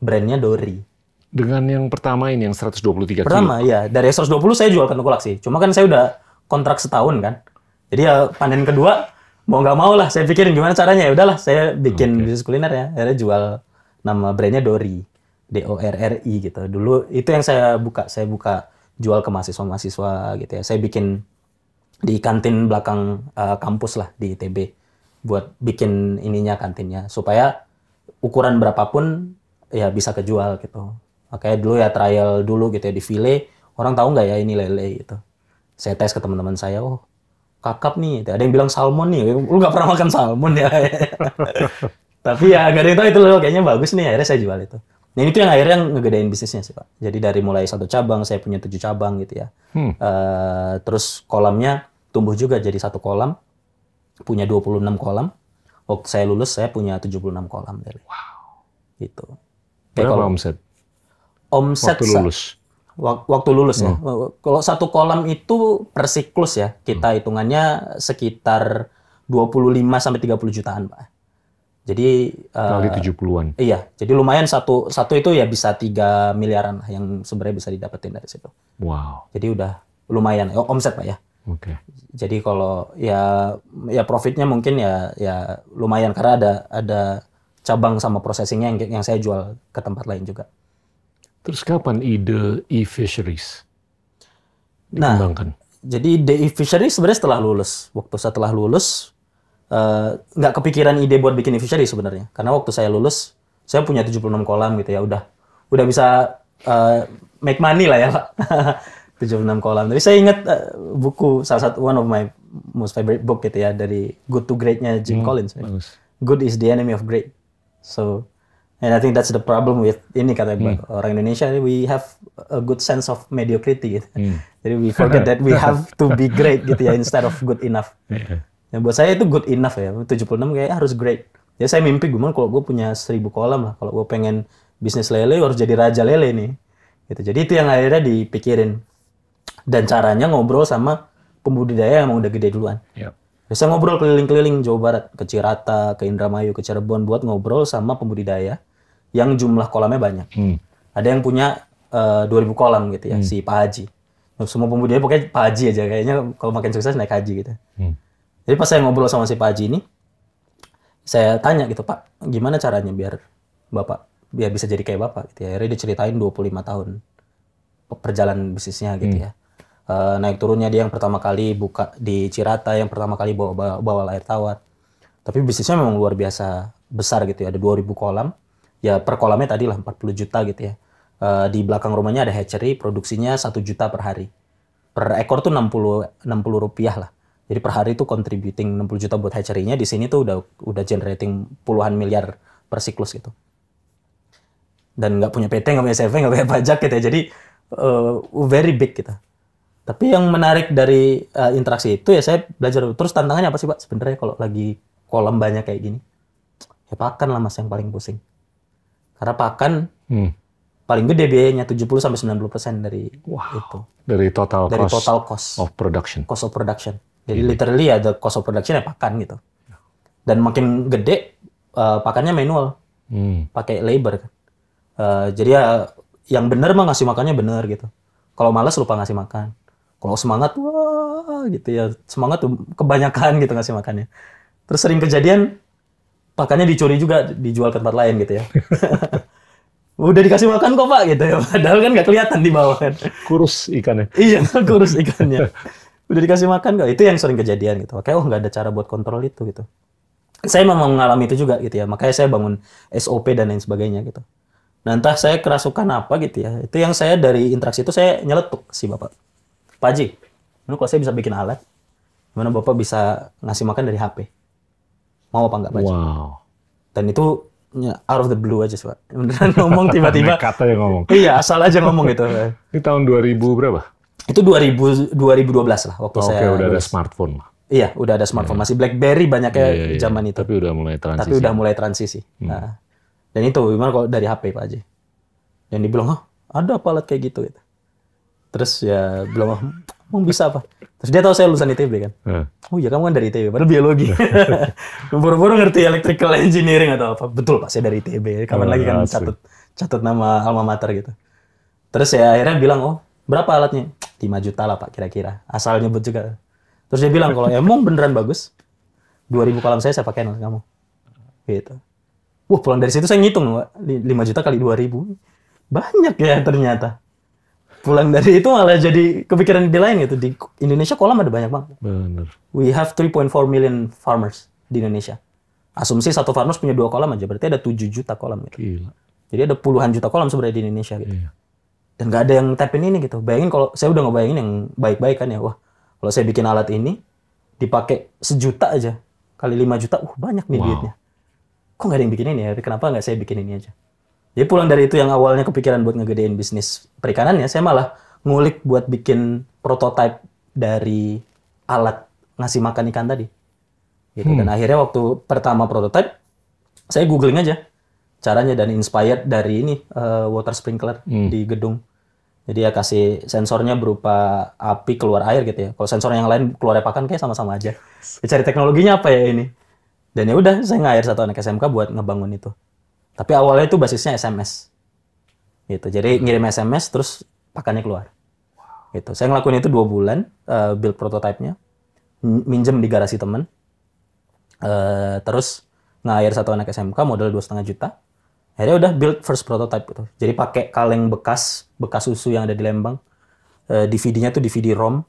Brandnya Dori. Dengan yang pertama ini, yang 123 Pertama, kilo. ya. Dari 120 saya jual tengkulak sih. Cuma kan saya udah kontrak setahun kan. Jadi ya panen kedua, mau nggak mau lah, saya pikirin gimana caranya. Ya udahlah, saya bikin okay. bisnis kuliner ya. Akhirnya jual nama brandnya Dori. D-O-R-R-I gitu. Dulu itu yang saya buka. Saya buka jual ke mahasiswa-mahasiswa gitu ya. Saya bikin di kantin belakang uh, kampus lah di ITB buat bikin ininya kantinnya supaya ukuran berapapun ya bisa kejual gitu. Makanya dulu ya trial dulu gitu ya di file orang tahu nggak ya ini lele gitu. Saya tes ke teman-teman saya, oh kakap nih, ada yang bilang salmon nih, lu nggak pernah makan salmon ya. Tapi ya gak ada yang tahu itu loh, kayaknya bagus nih, akhirnya saya jual itu. Nah itu yang akhirnya ngegedein bisnisnya sih Pak. Jadi dari mulai satu cabang, saya punya tujuh cabang gitu ya. Hmm. Uh, terus kolamnya tumbuh juga jadi satu kolam. Punya 26 kolam. Waktu saya lulus saya punya 76 kolam Wow. Itu Berapa kolam. omset? Omset waktu lulus. Waktu lulus ya. hmm. ya. Kalau satu kolam itu per siklus ya, kita hmm. hitungannya sekitar 25 sampai 30 jutaan, Pak. Jadi eh, kali uh, 70-an. Iya, jadi lumayan satu satu itu ya bisa 3 miliaran yang sebenarnya bisa didapetin dari situ. Wow. Jadi udah lumayan omset Pak ya. Oke. Okay. Jadi kalau ya ya profitnya mungkin ya ya lumayan karena ada ada cabang sama processingnya yang, yang saya jual ke tempat lain juga. Terus kapan ide e-fisheries nah, dikembangkan? Nah, jadi ide e-fisheries sebenarnya setelah lulus. Waktu setelah lulus eh, nggak uh, kepikiran ide buat bikin e-fisheries sebenarnya. Karena waktu saya lulus saya punya 76 kolam gitu ya udah udah bisa uh, make money lah ya Pak. 76 kolam. Tapi saya ingat uh, buku salah satu one of my most favorite book gitu ya dari Good to Great-nya Jim hmm, Collins. Right? Good is the enemy of great. So and I think that's the problem with ini kata hmm. orang Indonesia we have a good sense of mediocrity gitu. Hmm. Jadi we forget that we have to be great gitu ya instead of good enough. Yeah. Nah, buat saya itu good enough ya. 76 kayak harus great. Ya saya mimpi gue kalau gue punya 1000 kolam lah. Kalau gue pengen bisnis lele harus jadi raja lele nih. Gitu. Jadi itu yang akhirnya dipikirin dan caranya ngobrol sama pembudidaya yang emang udah gede duluan. Yep. Iya. Bisa ngobrol keliling-keliling Jawa Barat, ke Cirata, ke Indramayu, ke Cirebon buat ngobrol sama pembudidaya yang jumlah kolamnya banyak. Hmm. Ada yang punya uh, eh, 2000 kolam gitu ya, hmm. si Pak Haji. Nah, semua pembudidaya pokoknya Pak Haji aja kayaknya kalau makin sukses naik haji gitu. Hmm. Jadi pas saya ngobrol sama si Pak Haji ini, saya tanya gitu, "Pak, gimana caranya biar Bapak biar bisa jadi kayak Bapak?" gitu ya. Akhirnya dia ceritain 25 tahun perjalanan bisnisnya gitu hmm. ya Eh, naik turunnya dia yang pertama kali buka di Cirata yang pertama kali bawa bawa, bawa air tawar tapi bisnisnya memang luar biasa besar gitu ya ada 2000 kolam ya per kolamnya tadi lah 40 juta gitu ya uh, di belakang rumahnya ada hatchery produksinya satu juta per hari per ekor tuh 60 60 rupiah lah jadi per hari itu contributing 60 juta buat hatchery-nya di sini tuh udah udah generating puluhan miliar per siklus gitu dan nggak punya PT nggak punya CV nggak punya pajak gitu ya jadi uh, very big kita gitu. Tapi yang menarik dari uh, interaksi itu ya saya belajar terus tantangannya apa sih Pak sebenarnya kalau lagi kolam banyak kayak gini? Ya pakan lah Mas yang paling pusing. Karena pakan hmm. paling gede biayanya 70 sampai 90% dari wow. itu. Dari total dari cost total cost of production. Cost of production. Jadi hmm. literally ya the cost of production ya pakan gitu. Dan makin gede uh, pakannya manual. Hmm. Pakai labor kan. Uh, jadi ya yang benar mah ngasih makannya benar gitu. Kalau malas lupa ngasih makan kalau semangat wah gitu ya semangat tuh kebanyakan gitu ngasih makannya terus sering kejadian pakannya dicuri juga dijual ke tempat lain gitu ya udah dikasih makan kok pak gitu ya padahal kan nggak kelihatan di bawah kan kurus ikannya iya kurus ikannya udah dikasih makan kok itu yang sering kejadian gitu kayak oh nggak ada cara buat kontrol itu gitu saya memang mengalami itu juga gitu ya makanya saya bangun SOP dan lain sebagainya gitu nah entah saya kerasukan apa gitu ya itu yang saya dari interaksi itu saya nyeletuk si bapak Pak Haji, mana kalau saya bisa bikin alat, mana Bapak bisa ngasih makan dari HP? Mau apa enggak Pak Haji? Wow. Dan itu ya, out of the blue aja Pak. Beneran ngomong tiba-tiba. Kata yang ngomong. Iya, asal aja ngomong gitu. Ini tahun 2000 berapa? Itu 2000, 2012 lah waktu oh, saya. Oke, okay, udah ada smartphone. Iya, udah ada smartphone. Iya. Masih BlackBerry banyaknya yeah, yeah, iya. zaman itu. Tapi udah mulai transisi. Tapi udah mulai transisi. Hmm. Nah, dan itu gimana kalau dari HP Pak Haji? Dan dibilang, oh, ada apa alat kayak gitu?" gitu terus ya belum mau bisa apa terus dia tahu saya lulusan ITB kan hmm. oh iya kamu kan dari ITB padahal biologi buru-buru ngerti electrical engineering atau apa betul pak saya dari ITB kapan oh, lagi kan asli. catat catat nama alma mater gitu terus ya akhirnya bilang oh berapa alatnya 5 juta lah pak kira-kira asal nyebut juga terus dia bilang kalau emang beneran bagus 2000 kolam saya saya pakai alat kamu gitu wah pulang dari situ saya ngitung pak 5 juta kali 2000 banyak ya ternyata pulang dari itu malah jadi kepikiran di lain gitu. Di Indonesia kolam ada banyak banget. Benar. We have 3.4 million farmers di Indonesia. Asumsi satu farmers punya dua kolam aja, berarti ada 7 juta kolam gitu. Gila. Jadi ada puluhan juta kolam sebenarnya di Indonesia gitu. Iya. Dan gak ada yang tapin ini gitu. Bayangin kalau saya udah ngebayangin yang baik-baik kan ya, wah kalau saya bikin alat ini dipakai sejuta aja kali lima juta, uh banyak nih wow. duitnya. Kok nggak ada yang bikin ini ya? Kenapa nggak saya bikin ini aja? Jadi pulang dari itu yang awalnya kepikiran buat ngegedein bisnis perikanannya, saya malah ngulik buat bikin prototipe dari alat ngasih makan ikan tadi. Gitu. Hmm. Dan akhirnya waktu pertama prototipe, saya googling aja caranya dan inspired dari ini uh, water sprinkler hmm. di gedung. Jadi ya kasih sensornya berupa api keluar air gitu ya. Kalau sensor yang lain keluar pakan kayak sama-sama aja. Cari teknologinya apa ya ini? Dan ya udah saya ngair satu anak SMK buat ngebangun itu. Tapi awalnya itu basisnya SMS. Gitu. Jadi ngirim SMS terus pakannya keluar. Gitu. Saya ngelakuin itu dua bulan uh, build prototipenya, minjem di garasi temen. Uh, terus air satu anak SMK modal dua setengah juta. Akhirnya udah build first prototype gitu. Jadi pakai kaleng bekas bekas susu yang ada di Lembang. Uh, eh, DVD-nya tuh DVD ROM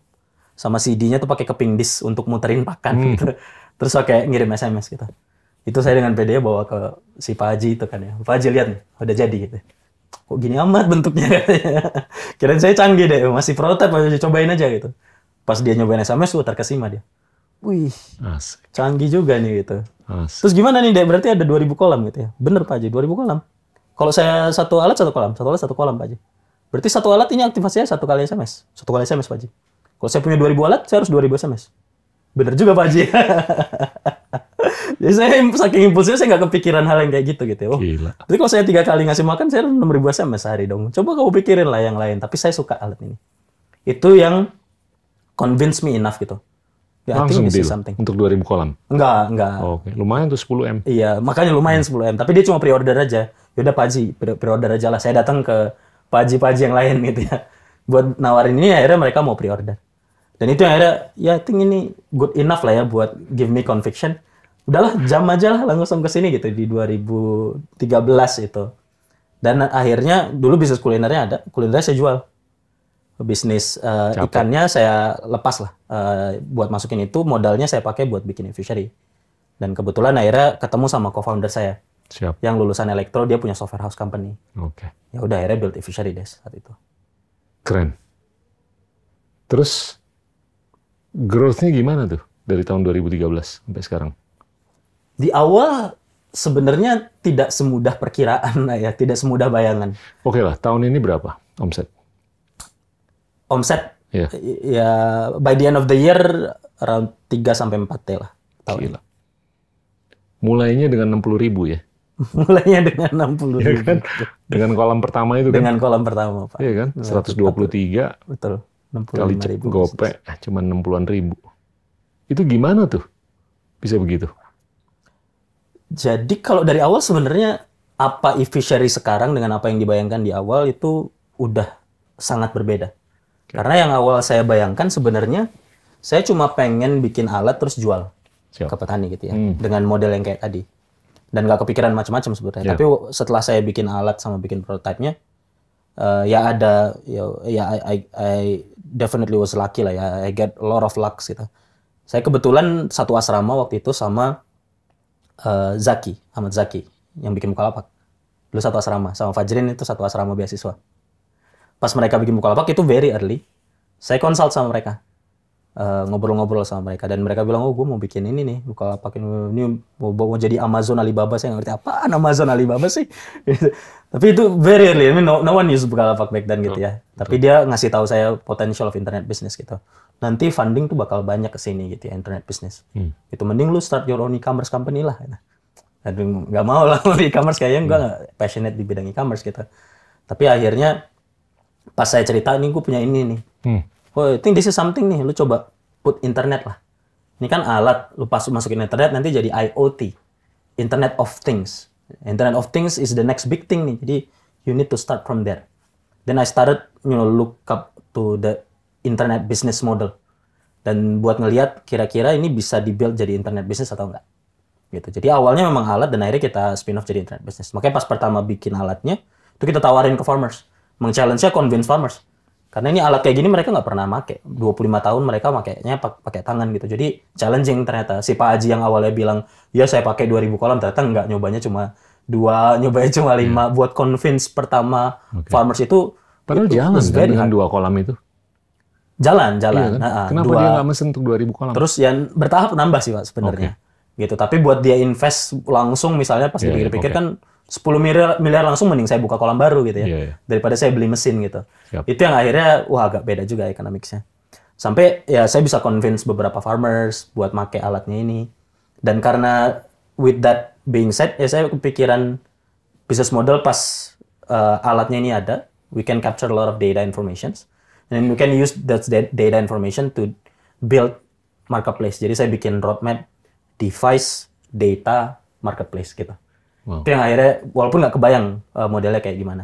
sama CD-nya tuh pakai keping disk untuk muterin pakan hmm. gitu. Terus pakai ngirim SMS gitu itu saya dengan PD bawa ke si Pak Haji itu kan ya Pak Haji lihat nih udah jadi gitu kok gini amat bentuknya katanya kirain saya canggih deh masih prototipe masih cobain aja gitu pas dia nyobain SMS gue terkesima dia wih Asik. canggih juga nih gitu Asik. terus gimana nih deh berarti ada 2000 kolam gitu ya bener Pak Haji 2000 kolam kalau saya satu alat satu kolam satu alat satu kolam Pak Haji berarti satu alat ini aktivasinya satu kali SMS satu kali SMS Pak Haji kalau saya punya 2000 alat saya harus 2000 SMS bener juga Pak Haji Jadi saya saking impulsif saya nggak kepikiran hal yang kayak gitu gitu. Oh. Gila. Tapi kalau saya tiga kali ngasih makan saya enam ribu SMS sehari dong. Coba kamu pikirin lah yang lain. Tapi saya suka alat ini. Itu yang convince me enough gitu. Ya, Langsung deal something. untuk 2000 kolam? Enggak, enggak. Oh, Oke, okay. lumayan tuh 10 m. Iya, makanya lumayan hmm. m. Tapi dia cuma pre-order aja. Yaudah Pak Haji, pre-order aja lah. Saya datang ke Pak Haji, Pak Haji yang lain gitu ya. Buat nawarin ini akhirnya mereka mau pre-order. Dan itu yang akhirnya, ya I think ini good enough lah ya buat give me conviction udahlah jam aja lah langsung ke sini gitu di 2013 itu. Dan akhirnya dulu bisnis kulinernya ada, kulinernya saya jual. Bisnis uh, ikannya saya lepas lah. Uh, buat masukin itu modalnya saya pakai buat bikin fishery. Dan kebetulan akhirnya ketemu sama co-founder saya. Siap. Yang lulusan elektro dia punya software house company. Oke. Okay. Ya udah akhirnya build fishery deh saat itu. Keren. Terus growth-nya gimana tuh dari tahun 2013 sampai sekarang? di awal sebenarnya tidak semudah perkiraan lah ya, tidak semudah bayangan. Oke okay lah, tahun ini berapa omset? Omset yeah. ya by the end of the year around 3 sampai 4 T lah tahun. Gila. Mulainya dengan 60 ribu ya. Mulainya dengan 60 ribu. Ya kan? Dengan kolam pertama itu kan. Dengan kolam pertama, Pak. Iya kan? 123. Betul. 60 kali ribu. Gope cuma 60-an ribu. Itu gimana tuh? Bisa begitu? Jadi kalau dari awal sebenarnya apa e-fishery sekarang dengan apa yang dibayangkan di awal itu udah sangat berbeda. Okay. Karena yang awal saya bayangkan sebenarnya saya cuma pengen bikin alat terus jual Siap. ke petani gitu ya hmm. dengan model yang kayak tadi. Dan nggak kepikiran macam-macam sebenarnya. Yeah. Tapi setelah saya bikin alat sama bikin prototipenya, uh, ya ada ya, ya I, I, I definitely was lucky lah ya. I get a lot of luck gitu. Saya kebetulan satu asrama waktu itu sama uh, Zaki, Ahmad Zaki, yang bikin Bukalapak. Lu satu asrama, sama Fajrin itu satu asrama beasiswa. Pas mereka bikin Bukalapak itu very early, saya konsult sama mereka. Eh, ngobrol-ngobrol uh, sama mereka dan mereka bilang oh gue mau bikin ini nih buka lapak ini, mau, mau jadi Amazon Alibaba saya ngerti apa Amazon Alibaba sih tapi itu very early I mean, no, no one use buka lapak back then gitu ya hmm. tapi dia ngasih tahu saya potential of internet business gitu nanti funding tuh bakal banyak ke sini gitu ya internet business hmm. itu mending lu start your own e-commerce company lah aduh nggak mau lah e-commerce kayaknya hmm. gue gak passionate di bidang e-commerce gitu tapi akhirnya pas saya cerita nih gue punya ini nih hmm oh I think this is something nih lu coba put internet lah ini kan alat lu pas masukin internet nanti jadi IoT Internet of Things Internet of Things is the next big thing nih jadi you need to start from there then I started you know look up to the internet business model dan buat ngeliat kira-kira ini bisa dibuild jadi internet business atau enggak gitu. Jadi awalnya memang alat dan akhirnya kita spin off jadi internet business. Makanya pas pertama bikin alatnya itu kita tawarin ke farmers, meng-challenge-nya convince farmers karena ini alat kayak gini mereka nggak pernah make 25 tahun mereka makainya pakai tangan gitu jadi challenging ternyata si Pak Haji yang awalnya bilang ya saya pakai 2000 kolam ternyata nggak nyobanya cuma dua nyobanya cuma iya. lima hmm. buat convince pertama okay. farmers itu padahal itu, jalan kan dengan dua kolam itu jalan jalan iya, kan? nah, ah, kenapa dua, dia nggak mesen untuk 2000 kolam terus yang bertahap nambah sih pak sebenarnya okay. gitu tapi buat dia invest langsung misalnya pas yeah, iya, dipikir-pikir okay. kan 10 miliar, miliar langsung mending saya buka kolam baru gitu ya. Yeah, yeah. Daripada saya beli mesin gitu. Yep. Itu yang akhirnya wah agak beda juga economicsnya. Sampai ya saya bisa convince beberapa farmers buat make alatnya ini. Dan karena with that being said, ya saya kepikiran bisnis model pas uh, alatnya ini ada, we can capture a lot of data informations. And we can use that data information to build marketplace. Jadi saya bikin roadmap device, data, marketplace gitu. Wow. Itu yang akhirnya walaupun nggak kebayang uh, modelnya kayak gimana.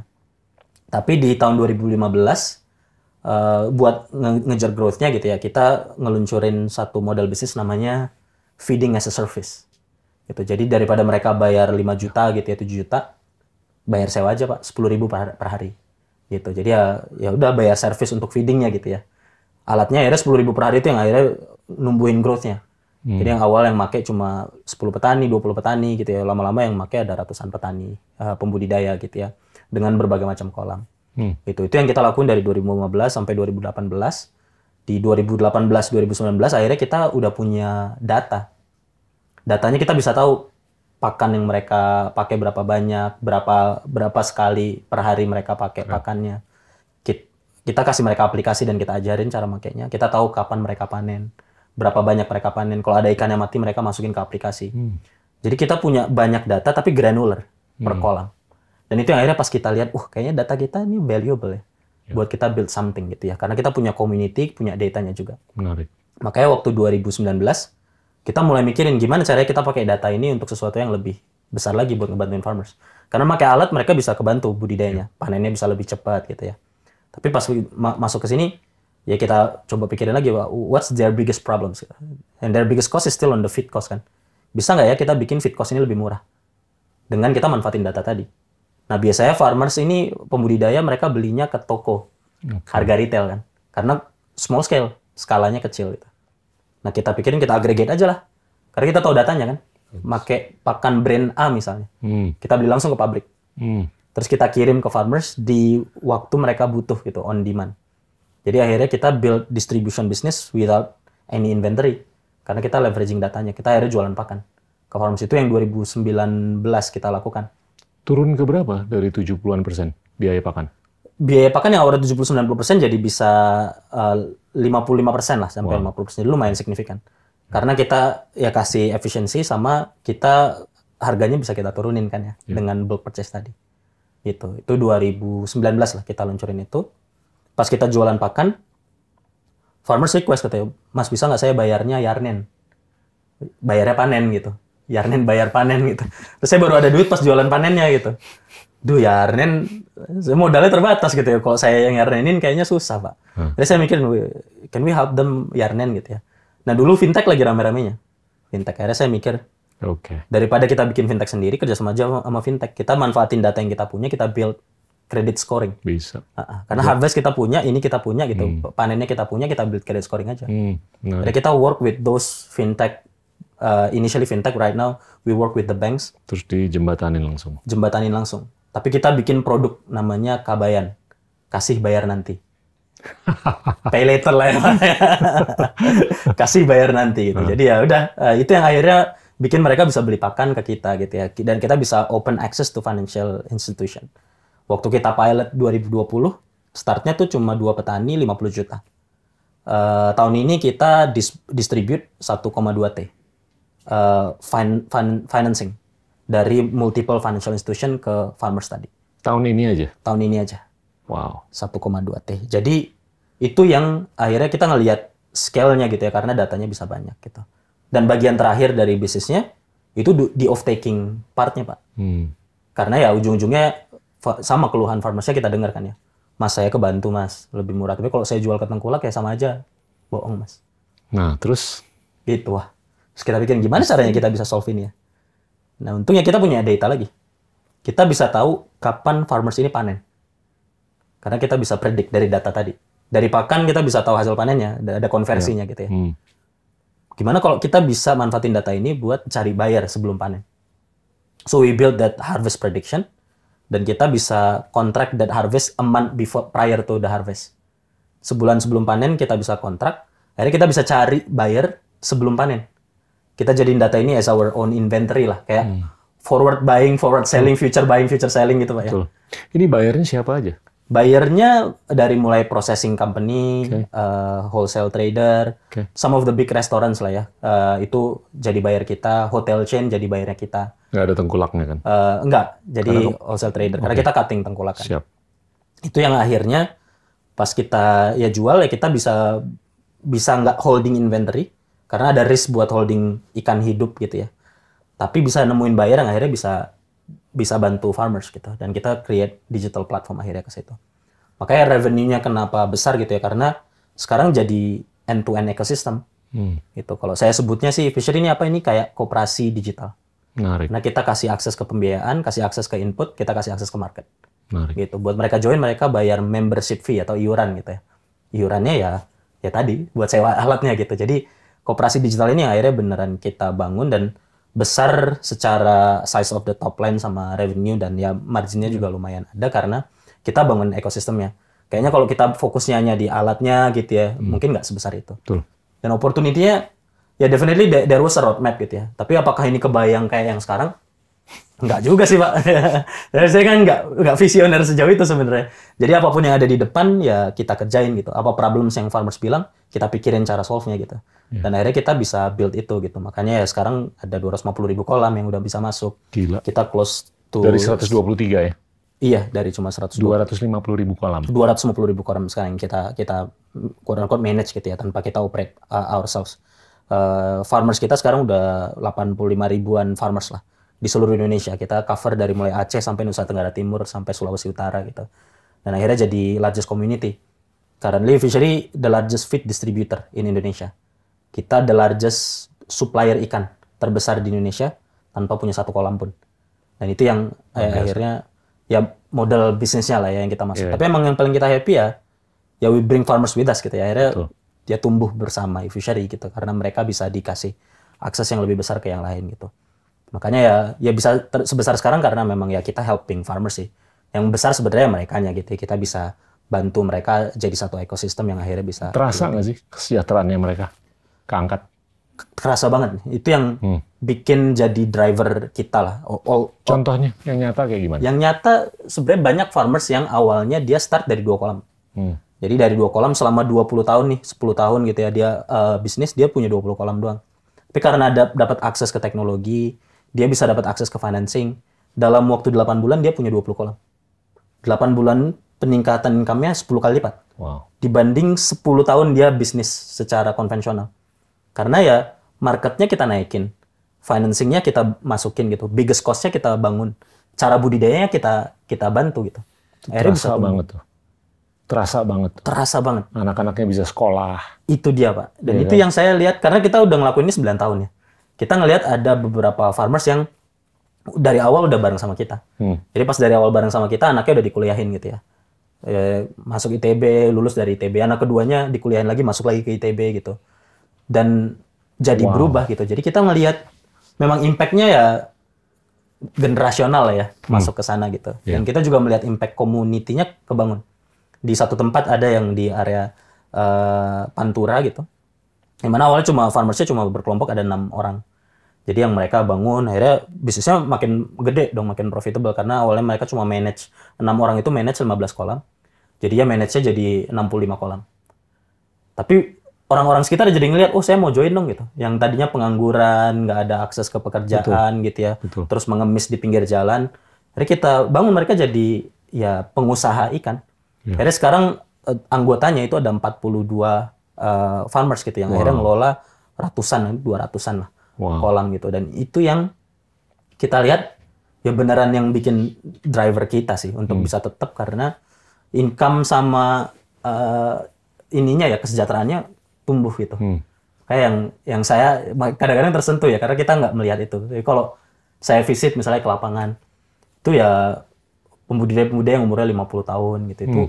Tapi di tahun 2015 uh, eh, buat nge ngejar growth-nya gitu ya, kita ngeluncurin satu model bisnis namanya feeding as a service. Gitu. Jadi daripada mereka bayar 5 juta gitu ya, 7 juta, bayar sewa aja Pak, 10 ribu per, hari. Gitu. Jadi ya ya udah bayar service untuk feedingnya gitu ya. Alatnya akhirnya 10 ribu per hari itu yang akhirnya numbuhin growth-nya Hmm. Jadi yang awal yang make cuma 10 petani, 20 petani gitu ya. Lama-lama yang make ada ratusan petani, uh, pembudidaya gitu ya. Dengan berbagai macam kolam. Hmm. Itu itu yang kita lakuin dari 2015 sampai 2018. Di 2018 2019 akhirnya kita udah punya data. Datanya kita bisa tahu pakan yang mereka pakai berapa banyak, berapa berapa sekali per hari mereka pakai pakannya. kita kasih mereka aplikasi dan kita ajarin cara makainya. Kita tahu kapan mereka panen berapa banyak mereka panen. Kalau ada ikan yang mati mereka masukin ke aplikasi. Hmm. Jadi kita punya banyak data tapi granular hmm. per kolam. Dan itu yang akhirnya pas kita lihat, uh kayaknya data kita ini valuable ya. ya. Buat kita build something gitu ya. Karena kita punya community, punya datanya juga. Menarik. Makanya waktu 2019, kita mulai mikirin gimana caranya kita pakai data ini untuk sesuatu yang lebih besar lagi buat ngebantuin farmers. Karena pakai alat mereka bisa kebantu budidayanya, ya. panennya bisa lebih cepat gitu ya. Tapi pas masuk ke sini ya kita coba pikirin lagi what's their biggest problems and their biggest cost is still on the feed cost kan bisa nggak ya kita bikin feed cost ini lebih murah dengan kita manfaatin data tadi nah biasanya farmers ini pembudidaya mereka belinya ke toko okay. harga retail kan karena small scale skalanya kecil gitu nah kita pikirin kita aggregate aja lah karena kita tahu datanya kan make pakan brand A misalnya hmm. kita beli langsung ke pabrik hmm. terus kita kirim ke farmers di waktu mereka butuh gitu on demand jadi akhirnya kita build distribution business without any inventory. Karena kita leveraging datanya. Kita akhirnya jualan pakan. Ke farms itu yang 2019 kita lakukan. Turun ke berapa dari 70-an persen biaya pakan? Biaya pakan yang awalnya 70-90 persen jadi bisa eh, uh, 55 persen lah sampai wow. 50 persen. Lumayan signifikan. Karena kita ya kasih efisiensi sama kita harganya bisa kita turunin kan ya. Yeah. Dengan bulk purchase tadi. Gitu. Itu 2019 lah kita luncurin itu pas kita jualan pakan farmers request katanya mas bisa nggak saya bayarnya yarnen bayarnya panen gitu yarnen bayar panen gitu terus saya baru ada duit pas jualan panennya gitu duh yarnen modalnya terbatas gitu ya kalau saya yang yarnenin kayaknya susah pak hmm. saya mikir can we help them yarnen gitu ya nah dulu fintech lagi rame-ramenya fintech akhirnya saya mikir Oke. Okay. Daripada kita bikin fintech sendiri, kerja sama aja sama fintech. Kita manfaatin data yang kita punya, kita build credit scoring. Bisa. Uh, karena ya. harvest kita punya, ini kita punya gitu, hmm. panennya kita punya, kita build credit scoring aja. Hmm. Jadi kita work with those fintech uh, initially fintech right now we work with the banks. Terus dijembatanin langsung. Jembatanin langsung. Tapi kita bikin produk namanya Kabayan. Kasih bayar nanti. Pay later lah ya. Kasih bayar nanti gitu. Jadi ya udah eh, itu yang akhirnya bikin mereka bisa beli pakan ke kita gitu ya. Dan kita bisa open access to financial institution. Waktu kita pilot 2020, startnya tuh cuma dua petani 50 juta. Uh, tahun ini kita dis distribute 1,2 T uh, fin fin financing dari multiple financial institution ke farmers tadi. Tahun ini aja? Tahun ini aja. Wow. 1,2 T. Jadi itu yang akhirnya kita ngelihat scale-nya gitu ya, karena datanya bisa banyak gitu. Dan bagian terakhir dari bisnisnya, itu di off-taking part-nya, Pak. Hmm. Karena ya ujung-ujungnya sama keluhan farmasi kita dengarkan ya. Mas saya kebantu mas, lebih murah. Tapi kalau saya jual ke tengkulak ya sama aja, bohong mas. Nah terus? Gitu wah. Terus kita pikir gimana caranya kita bisa solve ini ya. Nah untungnya kita punya data lagi. Kita bisa tahu kapan farmers ini panen. Karena kita bisa predik dari data tadi. Dari pakan kita bisa tahu hasil panennya, ada konversinya ya. gitu ya. Hmm. Gimana kalau kita bisa manfaatin data ini buat cari buyer sebelum panen? So we build that harvest prediction dan kita bisa kontrak dan harvest a month before prior to the harvest. Sebulan sebelum panen kita bisa kontrak, akhirnya kita bisa cari buyer sebelum panen. Kita jadiin data ini as our own inventory lah, kayak hmm. forward buying, forward selling, future buying, future selling gitu pak ya. Betul. Ini buyernya siapa aja? Bayarnya dari mulai processing company, okay. uh, eh, wholesale trader, okay. some of the big restaurants lah ya, uh, itu jadi bayar kita, hotel chain jadi bayarnya kita. Nggak ada tengkulaknya kan? Uh, eh, enggak, jadi karena, wholesale trader. Okay. Karena kita cutting kan. Siap. Itu yang akhirnya pas kita ya jual ya kita bisa bisa nggak holding inventory karena ada risk buat holding ikan hidup gitu ya. Tapi bisa nemuin bayar yang akhirnya bisa bisa bantu farmers gitu dan kita create digital platform akhirnya ke situ. Makanya revenue-nya kenapa besar gitu ya karena sekarang jadi end to end ecosystem. Hmm. Gitu. Kalau saya sebutnya sih Fisher ini apa ini kayak koperasi digital. Menarik. Nah, kita kasih akses ke pembiayaan, kasih akses ke input, kita kasih akses ke market. Menarik. Gitu. Buat mereka join mereka bayar membership fee atau iuran gitu ya. Iurannya ya ya tadi buat sewa alatnya gitu. Jadi koperasi digital ini akhirnya beneran kita bangun dan besar secara size of the top line sama revenue dan ya marginnya juga lumayan ada karena kita bangun ekosistemnya. Kayaknya kalau kita fokusnya hanya di alatnya gitu ya, hmm. mungkin nggak sebesar itu. Betul. Dan opportunity-nya ya definitely there was a roadmap gitu ya. Tapi apakah ini kebayang kayak yang sekarang? Enggak juga sih pak. saya kan enggak enggak visioner sejauh itu sebenarnya. Jadi apapun yang ada di depan ya kita kerjain gitu. Apa problem yang farmers bilang kita pikirin cara solve-nya gitu. Ya. Dan akhirnya kita bisa build itu gitu. Makanya ya sekarang ada 250 ribu kolam yang udah bisa masuk. Gila. Kita close to dari 123 ya. Iya dari cuma 100 250 ribu kolam. 250 ribu kolam sekarang kita kita quote unquote manage gitu ya tanpa kita operate uh, ourselves. Uh, farmers kita sekarang udah 85 ribuan farmers lah di seluruh Indonesia. Kita cover dari mulai Aceh sampai Nusa Tenggara Timur sampai Sulawesi Utara gitu. Dan akhirnya jadi largest community. Currently Fishery the largest feed distributor in Indonesia. Kita the largest supplier ikan terbesar di Indonesia tanpa punya satu kolam pun. Dan itu yang oh, eh, akhirnya ya model bisnisnya lah ya yang kita masuk. Yeah. Tapi emang yang paling kita happy ya ya we bring farmers with us gitu ya. Akhirnya Betul. dia tumbuh bersama fishery gitu karena mereka bisa dikasih akses yang lebih besar ke yang lain gitu. Makanya ya ya bisa sebesar sekarang karena memang ya kita helping farmers sih. Yang besar sebenarnya mereka nya gitu. Kita bisa bantu mereka jadi satu ekosistem yang akhirnya bisa terasa nggak sih kesejahteraannya mereka keangkat terasa banget itu yang hmm. bikin jadi driver kita lah all, contohnya yang nyata kayak gimana yang nyata sebenarnya banyak farmers yang awalnya dia start dari dua kolam hmm. jadi dari dua kolam selama 20 tahun nih 10 tahun gitu ya dia uh, bisnis dia punya 20 kolam doang tapi karena dapat akses ke teknologi dia bisa dapat akses ke financing. Dalam waktu 8 bulan dia punya 20 kolam. 8 bulan peningkatan income-nya 10 kali lipat. Wow. Dibanding 10 tahun dia bisnis secara konvensional. Karena ya marketnya kita naikin, financingnya kita masukin gitu, biggest cost-nya kita bangun, cara budidayanya kita kita bantu gitu. Akhirnya terasa bisa banget tuh. Terasa banget. Terasa banget. Anak-anaknya bisa sekolah. Itu dia, Pak. Dan yeah. itu kan? yang saya lihat karena kita udah ngelakuin ini 9 tahun ya kita ngelihat ada beberapa farmers yang dari awal udah bareng sama kita. Hmm. Jadi pas dari awal bareng sama kita, anaknya udah dikuliahin gitu ya. E, masuk ITB, lulus dari ITB, anak keduanya dikuliahin lagi, masuk lagi ke ITB gitu. Dan jadi wow. berubah gitu. Jadi kita ngelihat memang impactnya ya generasional ya hmm. masuk ke sana gitu. Yeah. Dan kita juga melihat impact community-nya kebangun. Di satu tempat ada yang di area uh, Pantura gitu. Yang mana awalnya cuma farmersnya cuma berkelompok ada enam orang. Jadi yang mereka bangun akhirnya bisnisnya makin gede dong, makin profitable karena awalnya mereka cuma manage enam orang itu manage 15 kolam. Jadi ya manage-nya jadi 65 kolam. Tapi orang-orang sekitar jadi ngelihat, oh saya mau join dong gitu. Yang tadinya pengangguran, nggak ada akses ke pekerjaan Betul. gitu ya, Betul. terus mengemis di pinggir jalan. Akhirnya kita bangun mereka jadi ya pengusaha ikan. Ya. Akhirnya sekarang eh, anggotanya itu ada 42 uh, eh, farmers gitu yang wow. akhirnya ngelola ratusan, dua ratusan lah wow. kolam gitu dan itu yang kita lihat ya beneran yang bikin driver kita sih untuk hmm. bisa tetap karena income sama uh, ininya ya kesejahteraannya tumbuh gitu hmm. kayak yang yang saya kadang-kadang tersentuh ya karena kita nggak melihat itu jadi kalau saya visit misalnya ke lapangan itu ya pembudidaya pemuda yang umurnya 50 tahun gitu hmm. itu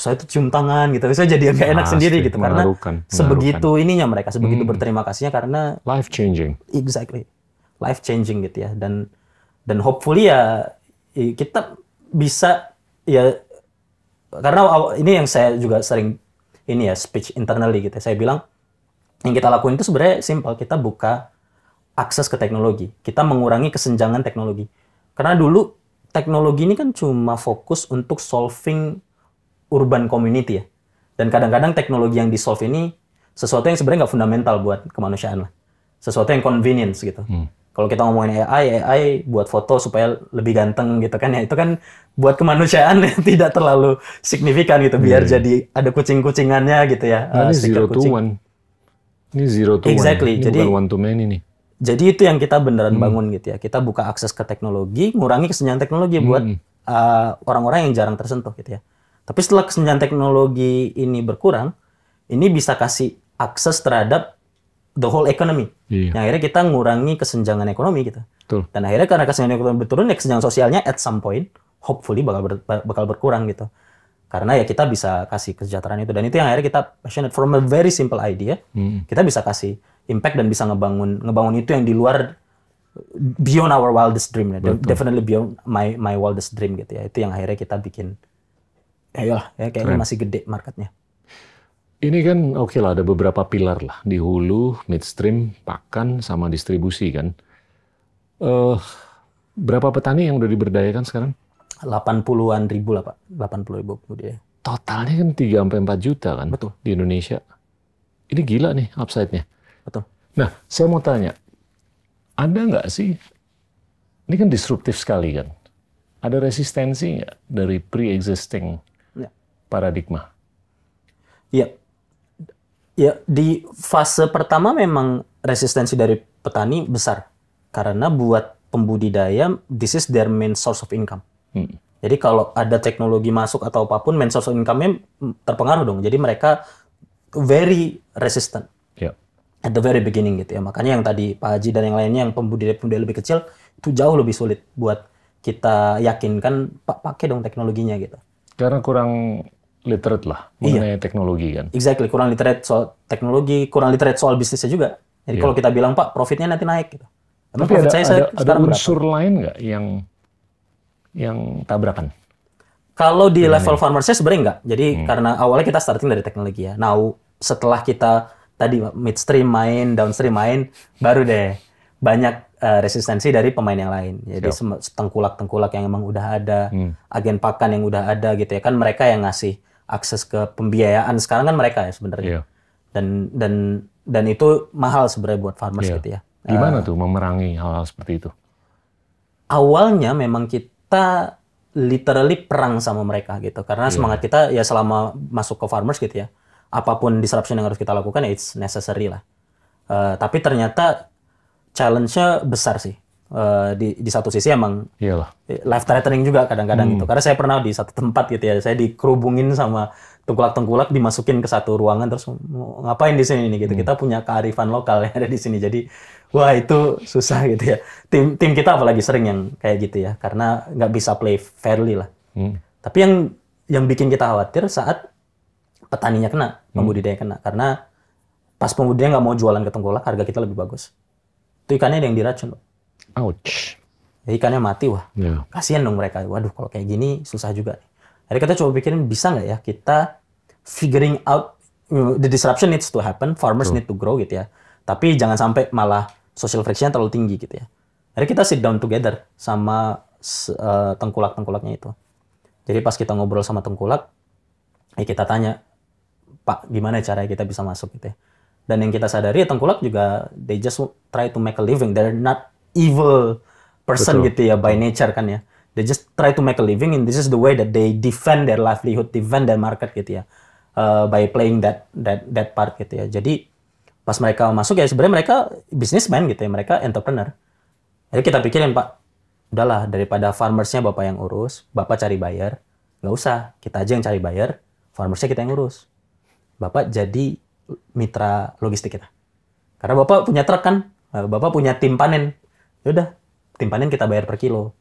saya itu cium tangan gitu. Saya jadi agak enak ah, sendiri gitu karena sebegitu ininya mereka sebegitu hmm. berterima kasihnya karena life changing. Exactly. Life changing gitu ya dan dan hopefully ya kita bisa ya karena ini yang saya juga sering ini ya speech internally gitu. Ya. Saya bilang yang kita lakuin itu sebenarnya simpel, kita buka akses ke teknologi. Kita mengurangi kesenjangan teknologi. Karena dulu teknologi ini kan cuma fokus untuk solving urban community ya. Dan kadang-kadang teknologi yang di solve ini sesuatu yang sebenarnya nggak fundamental buat kemanusiaan lah. Sesuatu yang convenience gitu. Hmm. Kalau kita ngomongin AI, AI buat foto supaya lebih ganteng gitu kan ya. Itu kan buat kemanusiaan tidak terlalu signifikan gitu. Biar yeah. jadi ada kucing-kucingannya gitu ya. Nah, ini eh, zero kucing. to one. Ini zero to exactly. one. Ini jadi, bukan one to many nih. Jadi itu yang kita beneran hmm. bangun gitu ya. Kita buka akses ke teknologi, ngurangi kesenjangan teknologi hmm. buat eh, orang-orang uh, orang -orang yang jarang tersentuh gitu ya. Tapi setelah kesenjangan teknologi ini berkurang, ini bisa kasih akses terhadap the whole economy. Iya. Yang akhirnya kita ngurangi kesenjangan ekonomi kita. Betul. Dan akhirnya karena kesenjangan ekonomi berturun, ya kesenjangan sosialnya at some point, hopefully bakal ber, bakal berkurang gitu. Karena ya kita bisa kasih kesejahteraan itu. Dan itu yang akhirnya kita passionate from a very simple idea, hmm. kita bisa kasih impact dan bisa ngebangun ngebangun itu yang di luar beyond our wildest dream. Betul. Definitely beyond my my wildest dream gitu ya. Itu yang akhirnya kita bikin Ya iyalah, ya kayaknya Keren. masih gede marketnya. Ini kan oke okay lah ada beberapa pilar lah di hulu, midstream, pakan sama distribusi kan. Uh, berapa petani yang udah diberdayakan sekarang? 80-an ribu lah Pak, 80 ribu kemudian Totalnya kan 3 sampai 4 juta kan Betul. di Indonesia. Ini gila nih upside-nya. Betul. Nah, saya mau tanya, ada nggak sih, ini kan disruptif sekali kan, ada resistensi nggak dari pre-existing paradigma. Iya. Ya, di fase pertama memang resistensi dari petani besar karena buat pembudidaya this is their main source of income. Hmm. Jadi kalau ada teknologi masuk atau apapun main source of income-nya terpengaruh dong. Jadi mereka very resistant. Yeah. At the very beginning gitu ya. Makanya yang tadi Pak Haji dan yang lainnya yang pembudidaya-pembudidaya lebih kecil itu jauh lebih sulit buat kita yakinkan pakai dong teknologinya gitu. Karena kurang literate lah iya. mengenai iya. teknologi kan. Exactly, kurang literate soal teknologi, kurang literate soal bisnisnya juga. Jadi yeah. kalau kita bilang Pak, profitnya nanti naik gitu. Emang Tapi ada, saya, saya ada, unsur berapa? lain nggak yang yang tabrakan? Kalau di level ini. farmer saya sebenarnya nggak. Jadi hmm. karena awalnya kita starting dari teknologi ya. Nah, setelah kita tadi midstream main, downstream main, baru deh banyak uh, resistensi dari pemain yang lain. Jadi tengkulak-tengkulak yang emang udah ada, hmm. agen pakan yang udah ada gitu ya. Kan mereka yang ngasih akses ke pembiayaan sekarang kan mereka ya sebenarnya. Yeah. Dan dan dan itu mahal sebenarnya buat farmers yeah. gitu ya. Gimana uh, tuh memerangi hal-hal seperti itu? Awalnya memang kita literally perang sama mereka gitu karena yeah. semangat kita ya selama masuk ke farmers gitu ya. Apapun disruption yang harus kita lakukan ya it's necessary lah. Uh, tapi ternyata challenge-nya besar sih Uh, di, di satu sisi emang Iyalah. life threatening juga kadang-kadang hmm. gitu. Karena saya pernah di satu tempat gitu ya, saya dikerubungin sama tengkulak-tengkulak dimasukin ke satu ruangan terus ngapain di sini ini gitu. Hmm. Kita punya kearifan lokal yang ada di sini. Jadi wah itu susah gitu ya. Tim tim kita apalagi sering yang kayak gitu ya, karena nggak bisa play fairly lah. Hmm. Tapi yang yang bikin kita khawatir saat petaninya kena, hmm. pembudidaya kena, karena pas pembudidaya nggak mau jualan ke tengkulak, harga kita lebih bagus. Itu ikannya ada yang diracun. Loh. Ouch. Jadi ikannya mati wah. Yeah. Kasihan dong mereka. Waduh kalau kayak gini susah juga. Jadi kita coba pikirin bisa nggak ya kita figuring out uh, the disruption needs to happen, farmers True. need to grow gitu ya. Tapi jangan sampai malah social frictionnya terlalu tinggi gitu ya. Jadi kita sit down together sama uh, tengkulak-tengkulaknya itu. Jadi pas kita ngobrol sama tengkulak, ya kita tanya, Pak, gimana ya cara kita bisa masuk gitu ya. Dan yang kita sadari tengkulak juga they just try to make a living. They're not evil person Betul. gitu ya by nature kan ya. They just try to make a living and this is the way that they defend their livelihood, defend their market gitu ya. Uh, by playing that that that part gitu ya. Jadi pas mereka masuk ya sebenarnya mereka businessman gitu ya, mereka entrepreneur. Jadi kita pikirin Pak, udahlah daripada farmersnya Bapak yang urus, Bapak cari buyer, nggak usah, kita aja yang cari buyer, farmersnya kita yang urus. Bapak jadi mitra logistik kita. Karena Bapak punya truk kan, Bapak punya tim panen, yaudah timpanin kita bayar per kilo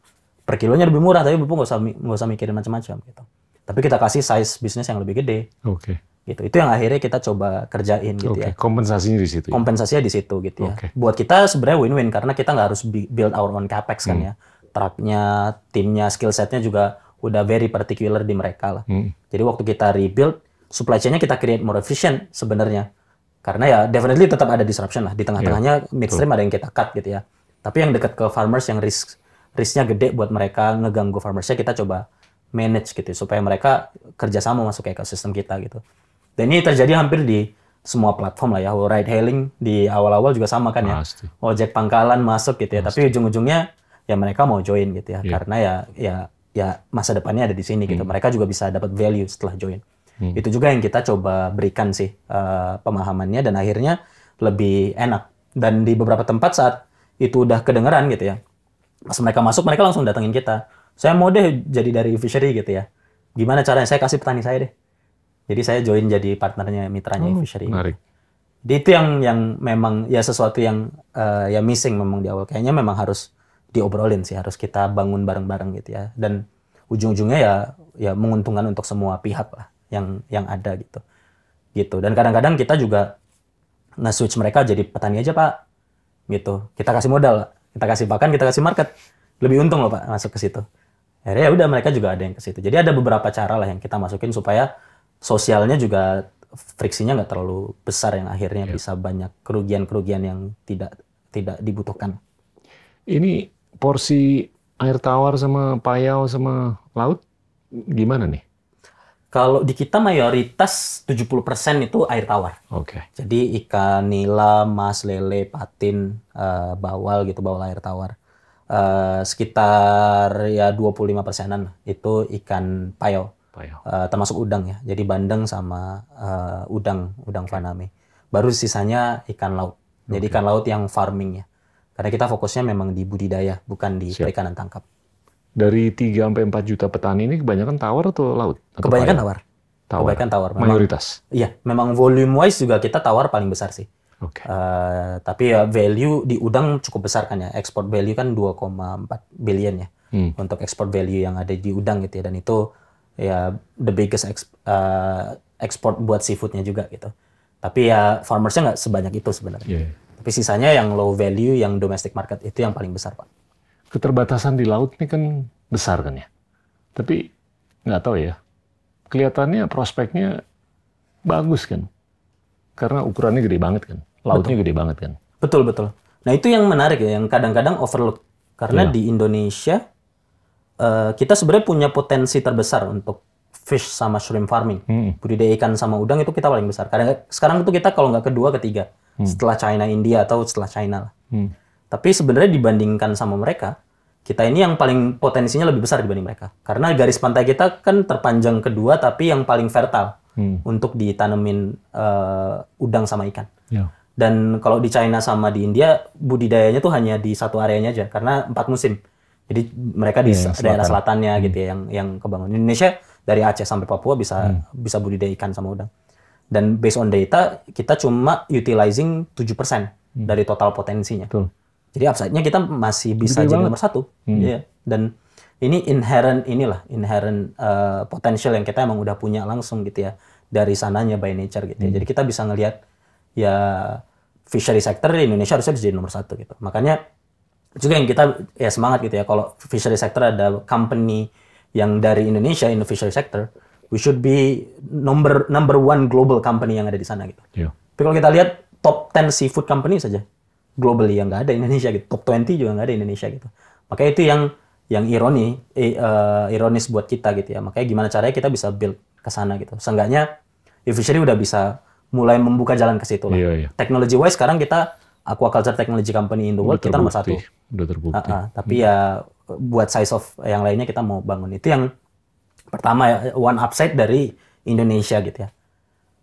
per kilonya lebih murah tapi bapak nggak usah nggak usah mikirin macam-macam gitu tapi kita kasih size bisnis yang lebih gede oke okay. gitu itu yang akhirnya kita coba kerjain gitu okay. ya kompensasinya di situ ya? kompensasinya di situ gitu okay. ya buat kita sebenarnya win-win karena kita nggak harus build our own capex kan hmm. kan ya truknya timnya skill setnya juga udah very particular di mereka lah hmm. jadi waktu kita rebuild supply chainnya kita create more efficient sebenarnya karena ya definitely tetap ada disruption lah di tengah-tengahnya yeah. Iya, midstream Betul. ada yang kita cut gitu ya tapi yang dekat ke farmers yang risk risknya gede buat mereka ngeganggu farmersnya kita coba manage gitu supaya mereka kerjasama masuk ke ekosistem kita gitu. Dan ini terjadi hampir di semua platform lah ya. Ride hailing di awal-awal juga sama kan ya. Pasti. Ojek pangkalan masuk gitu ya. Pasti. Tapi ujung-ujungnya ya mereka mau join gitu ya. Yeah. Karena ya ya ya masa depannya ada di sini gitu. hmm. gitu. Mereka juga bisa dapat value setelah join. Hmm. Itu juga yang kita coba berikan sih uh, pemahamannya dan akhirnya lebih enak. Dan di beberapa tempat saat itu udah kedengeran gitu ya. Pas mereka masuk, mereka langsung datengin kita. Saya mau deh jadi dari fishery gitu ya. Gimana caranya? Saya kasih petani saya deh. Jadi saya join jadi partnernya, mitranya oh, fishery. Menarik. Jadi itu yang yang memang ya sesuatu yang uh, ya missing memang di awal. Kayaknya memang harus diobrolin sih, harus kita bangun bareng-bareng gitu ya. Dan ujung-ujungnya ya ya menguntungkan untuk semua pihak lah yang yang ada gitu gitu dan kadang-kadang kita juga nge-switch mereka jadi petani aja pak gitu kita kasih modal kita kasih pakan kita kasih market lebih untung loh pak masuk ke situ akhirnya ya udah mereka juga ada yang ke situ jadi ada beberapa cara lah yang kita masukin supaya sosialnya juga friksinya nggak terlalu besar yang akhirnya yeah. bisa banyak kerugian-kerugian yang tidak tidak dibutuhkan. Ini porsi air tawar sama payau sama laut gimana nih? Kalau di kita mayoritas 70% itu air tawar. Oke. Okay. Jadi ikan, nila, mas, lele, patin, uh, bawal gitu, bawal air tawar. Uh, sekitar ya 25 persenan itu ikan payau, Payo. Uh, eh, termasuk udang ya. Jadi bandeng sama uh, udang, udang okay. faname. Baru sisanya ikan laut. Jadi okay. ikan laut yang farming ya. Karena kita fokusnya memang di budidaya, bukan di Siap. perikanan tangkap dari 3 sampai 4 juta petani ini kebanyakan tawar atau laut? Atau kebanyakan tawar. Tawar. Kebanyakan tawar. Memang, Mayoritas. Iya, memang volume wise juga kita tawar paling besar sih. Okay. Uh, eh, tapi ya value di udang cukup besar kan ya. Ekspor value kan 2,4 billion ya. Hmm. Untuk ekspor value yang ada di udang gitu ya dan itu ya the biggest eh, exp, uh, buat seafoodnya juga gitu. Tapi ya farmersnya nggak sebanyak itu sebenarnya. Yeah. Iya. Tapi sisanya yang low value, yang domestic market itu yang paling besar pak keterbatasan di laut ini kan besar kan ya. Tapi nggak tahu ya. Kelihatannya prospeknya bagus kan. Karena ukurannya gede banget kan. Lautnya betul. gede banget kan. Betul betul. Nah itu yang menarik ya, yang kadang-kadang overlook. Karena ya. di Indonesia eh, kita sebenarnya punya potensi terbesar untuk fish sama shrimp farming. Hmm. Budidaya ikan sama udang itu kita paling besar. Karena sekarang itu kita kalau nggak kedua ketiga hmm. setelah China India atau setelah China. Hmm. Tapi sebenarnya dibandingkan sama mereka, kita ini yang paling potensinya lebih besar dibanding mereka. Karena garis pantai kita kan terpanjang kedua, tapi yang paling fertile hmm. untuk ditanemin uh, udang sama ikan. Yeah. Dan kalau di China sama di India, budidayanya tuh hanya di satu areanya aja, karena empat musim. Jadi mereka di yeah, ya, selatan. daerah selatannya hmm. gitu ya, yang yang kebangun. Indonesia dari Aceh sampai Papua bisa hmm. bisa budidaya ikan sama udang. Dan based on data, kita cuma utilizing 7% hmm. dari total potensinya. Betul. Jadi upside-nya kita masih bisa Gede jadi banget. nomor satu. Hmm. Yeah. Dan ini inherent inilah inherent uh, eh, potensial yang kita emang udah punya langsung gitu ya dari sananya by nature gitu ya. Hmm. Jadi kita bisa ngelihat ya fishery sector di Indonesia harusnya bisa jadi nomor satu gitu. Makanya juga yang kita ya semangat gitu ya kalau fishery sector ada company yang dari Indonesia in the fishery sector, we should be number number one global company yang ada di sana gitu. Yeah. Tapi kalau kita lihat top 10 seafood company saja, globally yang nggak ada Indonesia gitu. Top 20 juga nggak ada Indonesia gitu. Makanya itu yang yang ironi eh, uh, ironis buat kita gitu ya. Makanya gimana caranya kita bisa build ke sana gitu. Seenggaknya Evisheri udah bisa mulai membuka jalan ke situ lah. Iya, iya. Technology wise sekarang kita aquaculture technology company in the world kita nomor satu. Udah terbukti. Uh -uh, tapi hmm. ya buat size of yang lainnya kita mau bangun itu yang pertama ya one upside dari Indonesia gitu ya.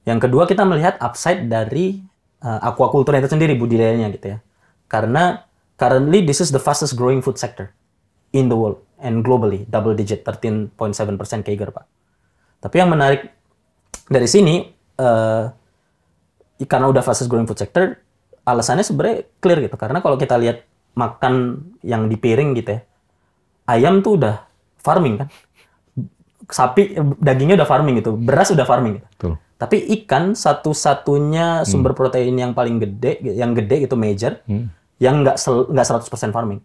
Yang kedua kita melihat upside dari uh, aquaculture itu sendiri budidayanya gitu ya. Karena currently this is the fastest growing food sector in the world and globally double digit 13.7% CAGR pak. Tapi yang menarik dari sini uh, karena udah fastest growing food sector alasannya sebenarnya clear gitu karena kalau kita lihat makan yang di piring gitu ya ayam tuh udah farming kan sapi dagingnya udah farming gitu beras udah farming gitu. Betul. Tapi ikan satu-satunya sumber hmm. protein yang paling gede, yang gede itu major, hmm. yang nggak nggak 100% farming.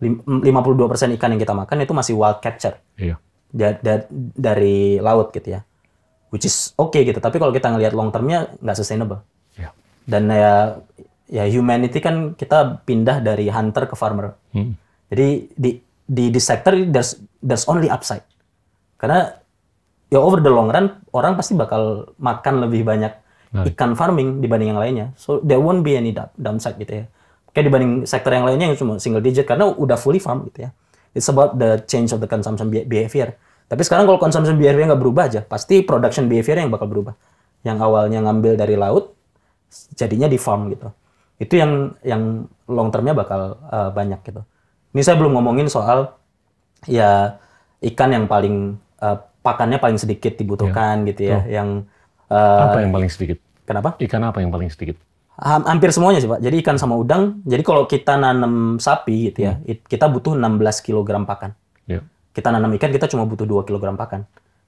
52% ikan yang kita makan itu masih wild capture Iya. Da da dari laut gitu ya. Which is oke okay gitu, tapi kalau kita ngelihat long termnya nggak sustainable. Iya. Dan ya ya humanity kan kita pindah dari hunter ke farmer. Hmm. Jadi di di di sektor there's there's only upside. Karena ya over the long run orang pasti bakal makan lebih banyak ikan farming dibanding yang lainnya. So there won't be any downside gitu ya. Kayak dibanding sektor yang lainnya yang cuma single digit karena udah fully farm gitu ya. It's about the change of the consumption behavior. Tapi sekarang kalau consumption behavior nggak berubah aja, pasti production behavior yang bakal berubah. Yang awalnya ngambil dari laut, jadinya di farm gitu. Itu yang yang long termnya bakal uh, banyak gitu. Ini saya belum ngomongin soal ya ikan yang paling uh, pakannya paling sedikit dibutuhkan ya. gitu ya. Oh. Yang uh, apa eh, yang paling sedikit? Kenapa? Ikan apa yang paling sedikit? Hampir semuanya sih Pak. Jadi ikan sama udang. Jadi kalau kita nanam sapi gitu ya, hmm. kita butuh 16 kg pakan. Ya. Kita nanam ikan kita cuma butuh 2 kg pakan.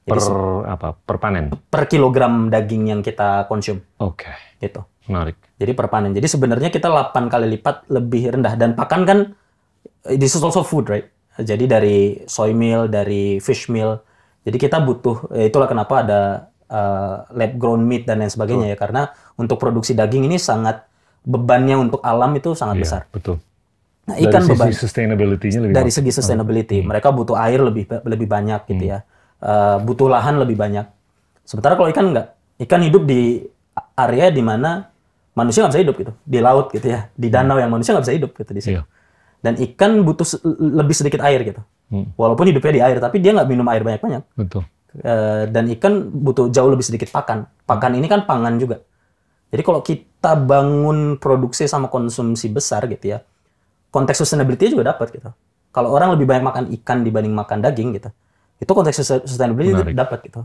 Jadi, per apa? Per panen. Per kilogram daging yang kita konsum. Oke. Okay. Gitu. Menarik. Jadi per panen. Jadi sebenarnya kita 8 kali lipat lebih rendah dan pakan kan this is also food, right? Jadi dari soy meal, dari fish meal, jadi kita butuh eh, itulah kenapa ada uh, lab grown meat dan lain sebagainya betul. ya karena untuk produksi daging ini sangat bebannya untuk alam itu sangat iya, besar. Betul. Nah, ikan dari beban segi sustainability lebih dari segi sustainability. Hmm. Mereka butuh air lebih lebih banyak gitu hmm. ya. Uh, butuh lahan lebih banyak. Sementara kalau ikan enggak. Ikan hidup di area di mana manusia nggak bisa hidup gitu. Di laut gitu ya. Di danau yang manusia nggak bisa hidup gitu di situ. Iya. Dan ikan butuh lebih sedikit air gitu. Hmm. Walaupun hidupnya di air, tapi dia nggak minum air banyak-banyak. Betul. E, dan ikan butuh jauh lebih sedikit pakan. Pakan ini kan pangan juga. Jadi kalau kita bangun produksi sama konsumsi besar gitu ya, konteks sustainability juga dapat gitu. Kalau orang lebih banyak makan ikan dibanding makan daging gitu, itu konteks sustainability dapat gitu.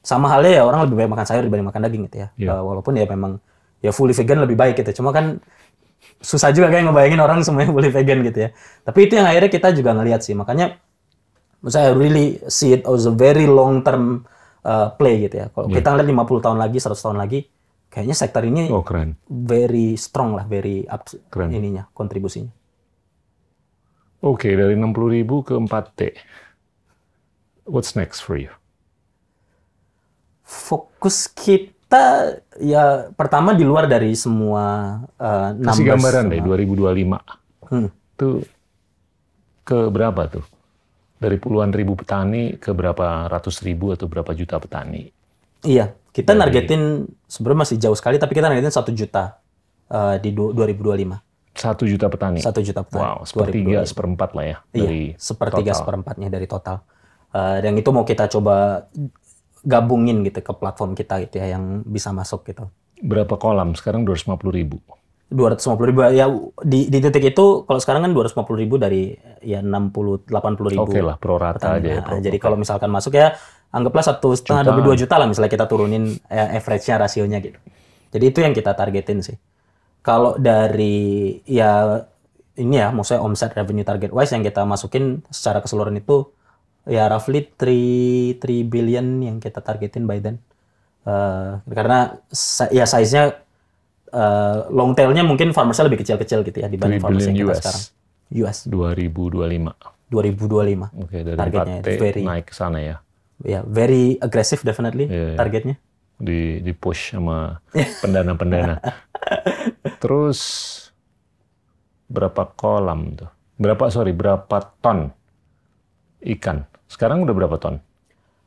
Sama halnya ya orang lebih banyak makan sayur dibanding makan daging gitu ya. Yeah. Iya. walaupun ya memang ya fully vegan lebih baik gitu. Cuma kan susah juga kayak ngebayangin orang semuanya boleh vegan gitu ya. Tapi itu yang akhirnya kita juga ngelihat sih. Makanya saya really see it as a very long term uh, play gitu ya. Kalau yeah. kita ngeliat 50 tahun lagi, 100 tahun lagi, kayaknya sektor ini oh, keren. very strong lah, very up keren. ininya kontribusinya. Oke, okay, dari 60 ribu ke 4T. What's next for you? Fokus kita kita ya pertama di luar dari semua uh, Kasih gambaran deh 2025 nah. hmm. tuh ke berapa tuh dari puluhan ribu petani ke berapa ratus ribu atau berapa juta petani iya kita dari, nargetin sebenarnya masih jauh sekali tapi kita nargetin satu juta uh, di 2025 satu juta petani satu juta petani wow sepertiga seperempat lah ya iya, dari sepertiga total. seperempatnya dari total uh, eh, yang itu mau kita coba gabungin gitu ke platform kita gitu ya yang bisa masuk gitu. Berapa kolam? Sekarang 250 ribu. 250 ribu ya di, di titik itu kalau sekarang kan 250 ribu dari ya 60 80 ribu. Oke lah pro rata pertanyaan. aja ya. Pro, nah, Jadi okay. kalau misalkan masuk ya anggaplah satu setengah dua juta lah misalnya kita turunin ya, average-nya rasionya gitu. Jadi itu yang kita targetin sih. Kalau dari ya ini ya maksudnya omset revenue target wise yang kita masukin secara keseluruhan itu ya roughly 3 3 billion yang kita targetin by then. Uh, karena ya size-nya uh, long tail-nya mungkin farmers-nya lebih kecil-kecil gitu ya dibanding farmers yang kita US. sekarang. US 2025. 2025. Oke, okay, dari targetnya very, naik ke sana ya. Ya, yeah, very aggressive definitely yeah, yeah. targetnya. Di di push sama pendana-pendana. Terus berapa kolam tuh? Berapa sorry, berapa ton ikan sekarang udah berapa ton?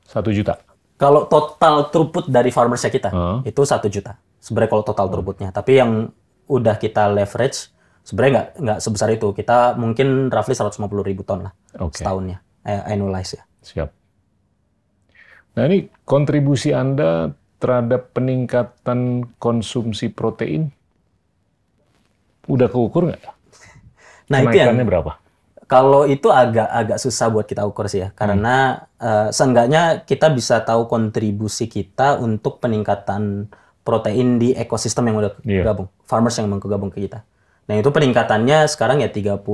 Satu juta. Kalau total throughput dari farmersnya kita uh. itu satu juta. Sebenarnya kalau total throughputnya, uh. tapi yang udah kita leverage sebenarnya nggak nggak sebesar itu. Kita mungkin roughly 150 ribu ton lah okay. setahunnya, eh, annualize ya. Siap. Nah ini kontribusi Anda terhadap peningkatan konsumsi protein udah keukur nggak? Nah Kenaikannya itu yang, berapa? Kalau itu agak agak susah buat kita ukur sih ya, hmm. karena hmm. uh, seenggaknya kita bisa tahu kontribusi kita untuk peningkatan protein di ekosistem yang udah yeah. gabung, farmers yang gabung ke kita. Nah itu peningkatannya sekarang ya 34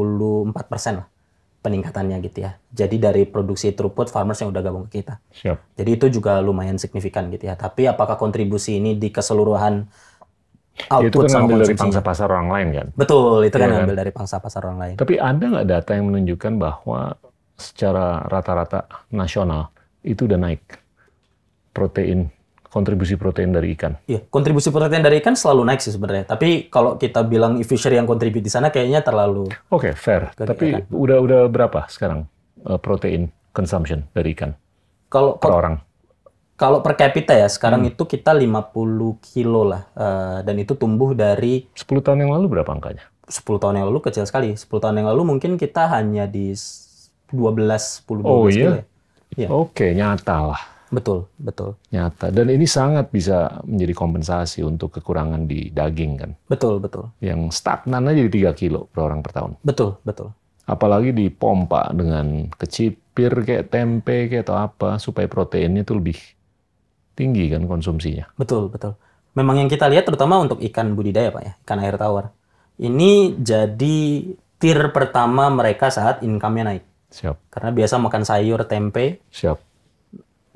persen lah peningkatannya gitu ya. Jadi dari produksi throughput farmers yang udah gabung ke kita. Siap. Jadi itu juga lumayan signifikan gitu ya. Tapi apakah kontribusi ini di keseluruhan Output itu kan ngambil dari pangsa pasar orang lain kan? Betul, itu ya kan ngambil dari pangsa pasar orang lain. Tapi ada nggak data yang menunjukkan bahwa secara rata-rata nasional itu udah naik protein kontribusi protein dari ikan. Iya, kontribusi protein dari ikan selalu naik sih sebenarnya. Tapi kalau kita bilang e fisher yang kontribusi di sana kayaknya terlalu Oke, okay, fair. Tapi udah udah berapa sekarang eh, protein consumption dari ikan? Kalau per orang kalau per capita ya, sekarang hmm. itu kita 50 kilo lah. Uh, dan itu tumbuh dari... 10 tahun yang lalu berapa angkanya? 10 tahun yang lalu kecil sekali. 10 tahun yang lalu mungkin kita hanya di 12, 10-12 oh, iya? kilo ya. Iya. Oke, okay, nyata lah. Betul, betul. Nyata. Dan ini sangat bisa menjadi kompensasi untuk kekurangan di daging kan? Betul, betul. Yang stagnan aja di 3 kilo per orang per tahun. Betul, betul. Apalagi dipompa dengan kecipir kayak tempe kayak atau apa supaya proteinnya itu lebih tinggi kan konsumsinya. Betul, betul. Memang yang kita lihat terutama untuk ikan budidaya Pak ya, ikan air tawar. Ini jadi tier pertama mereka saat income-nya naik. Siap. Karena biasa makan sayur, tempe. Siap.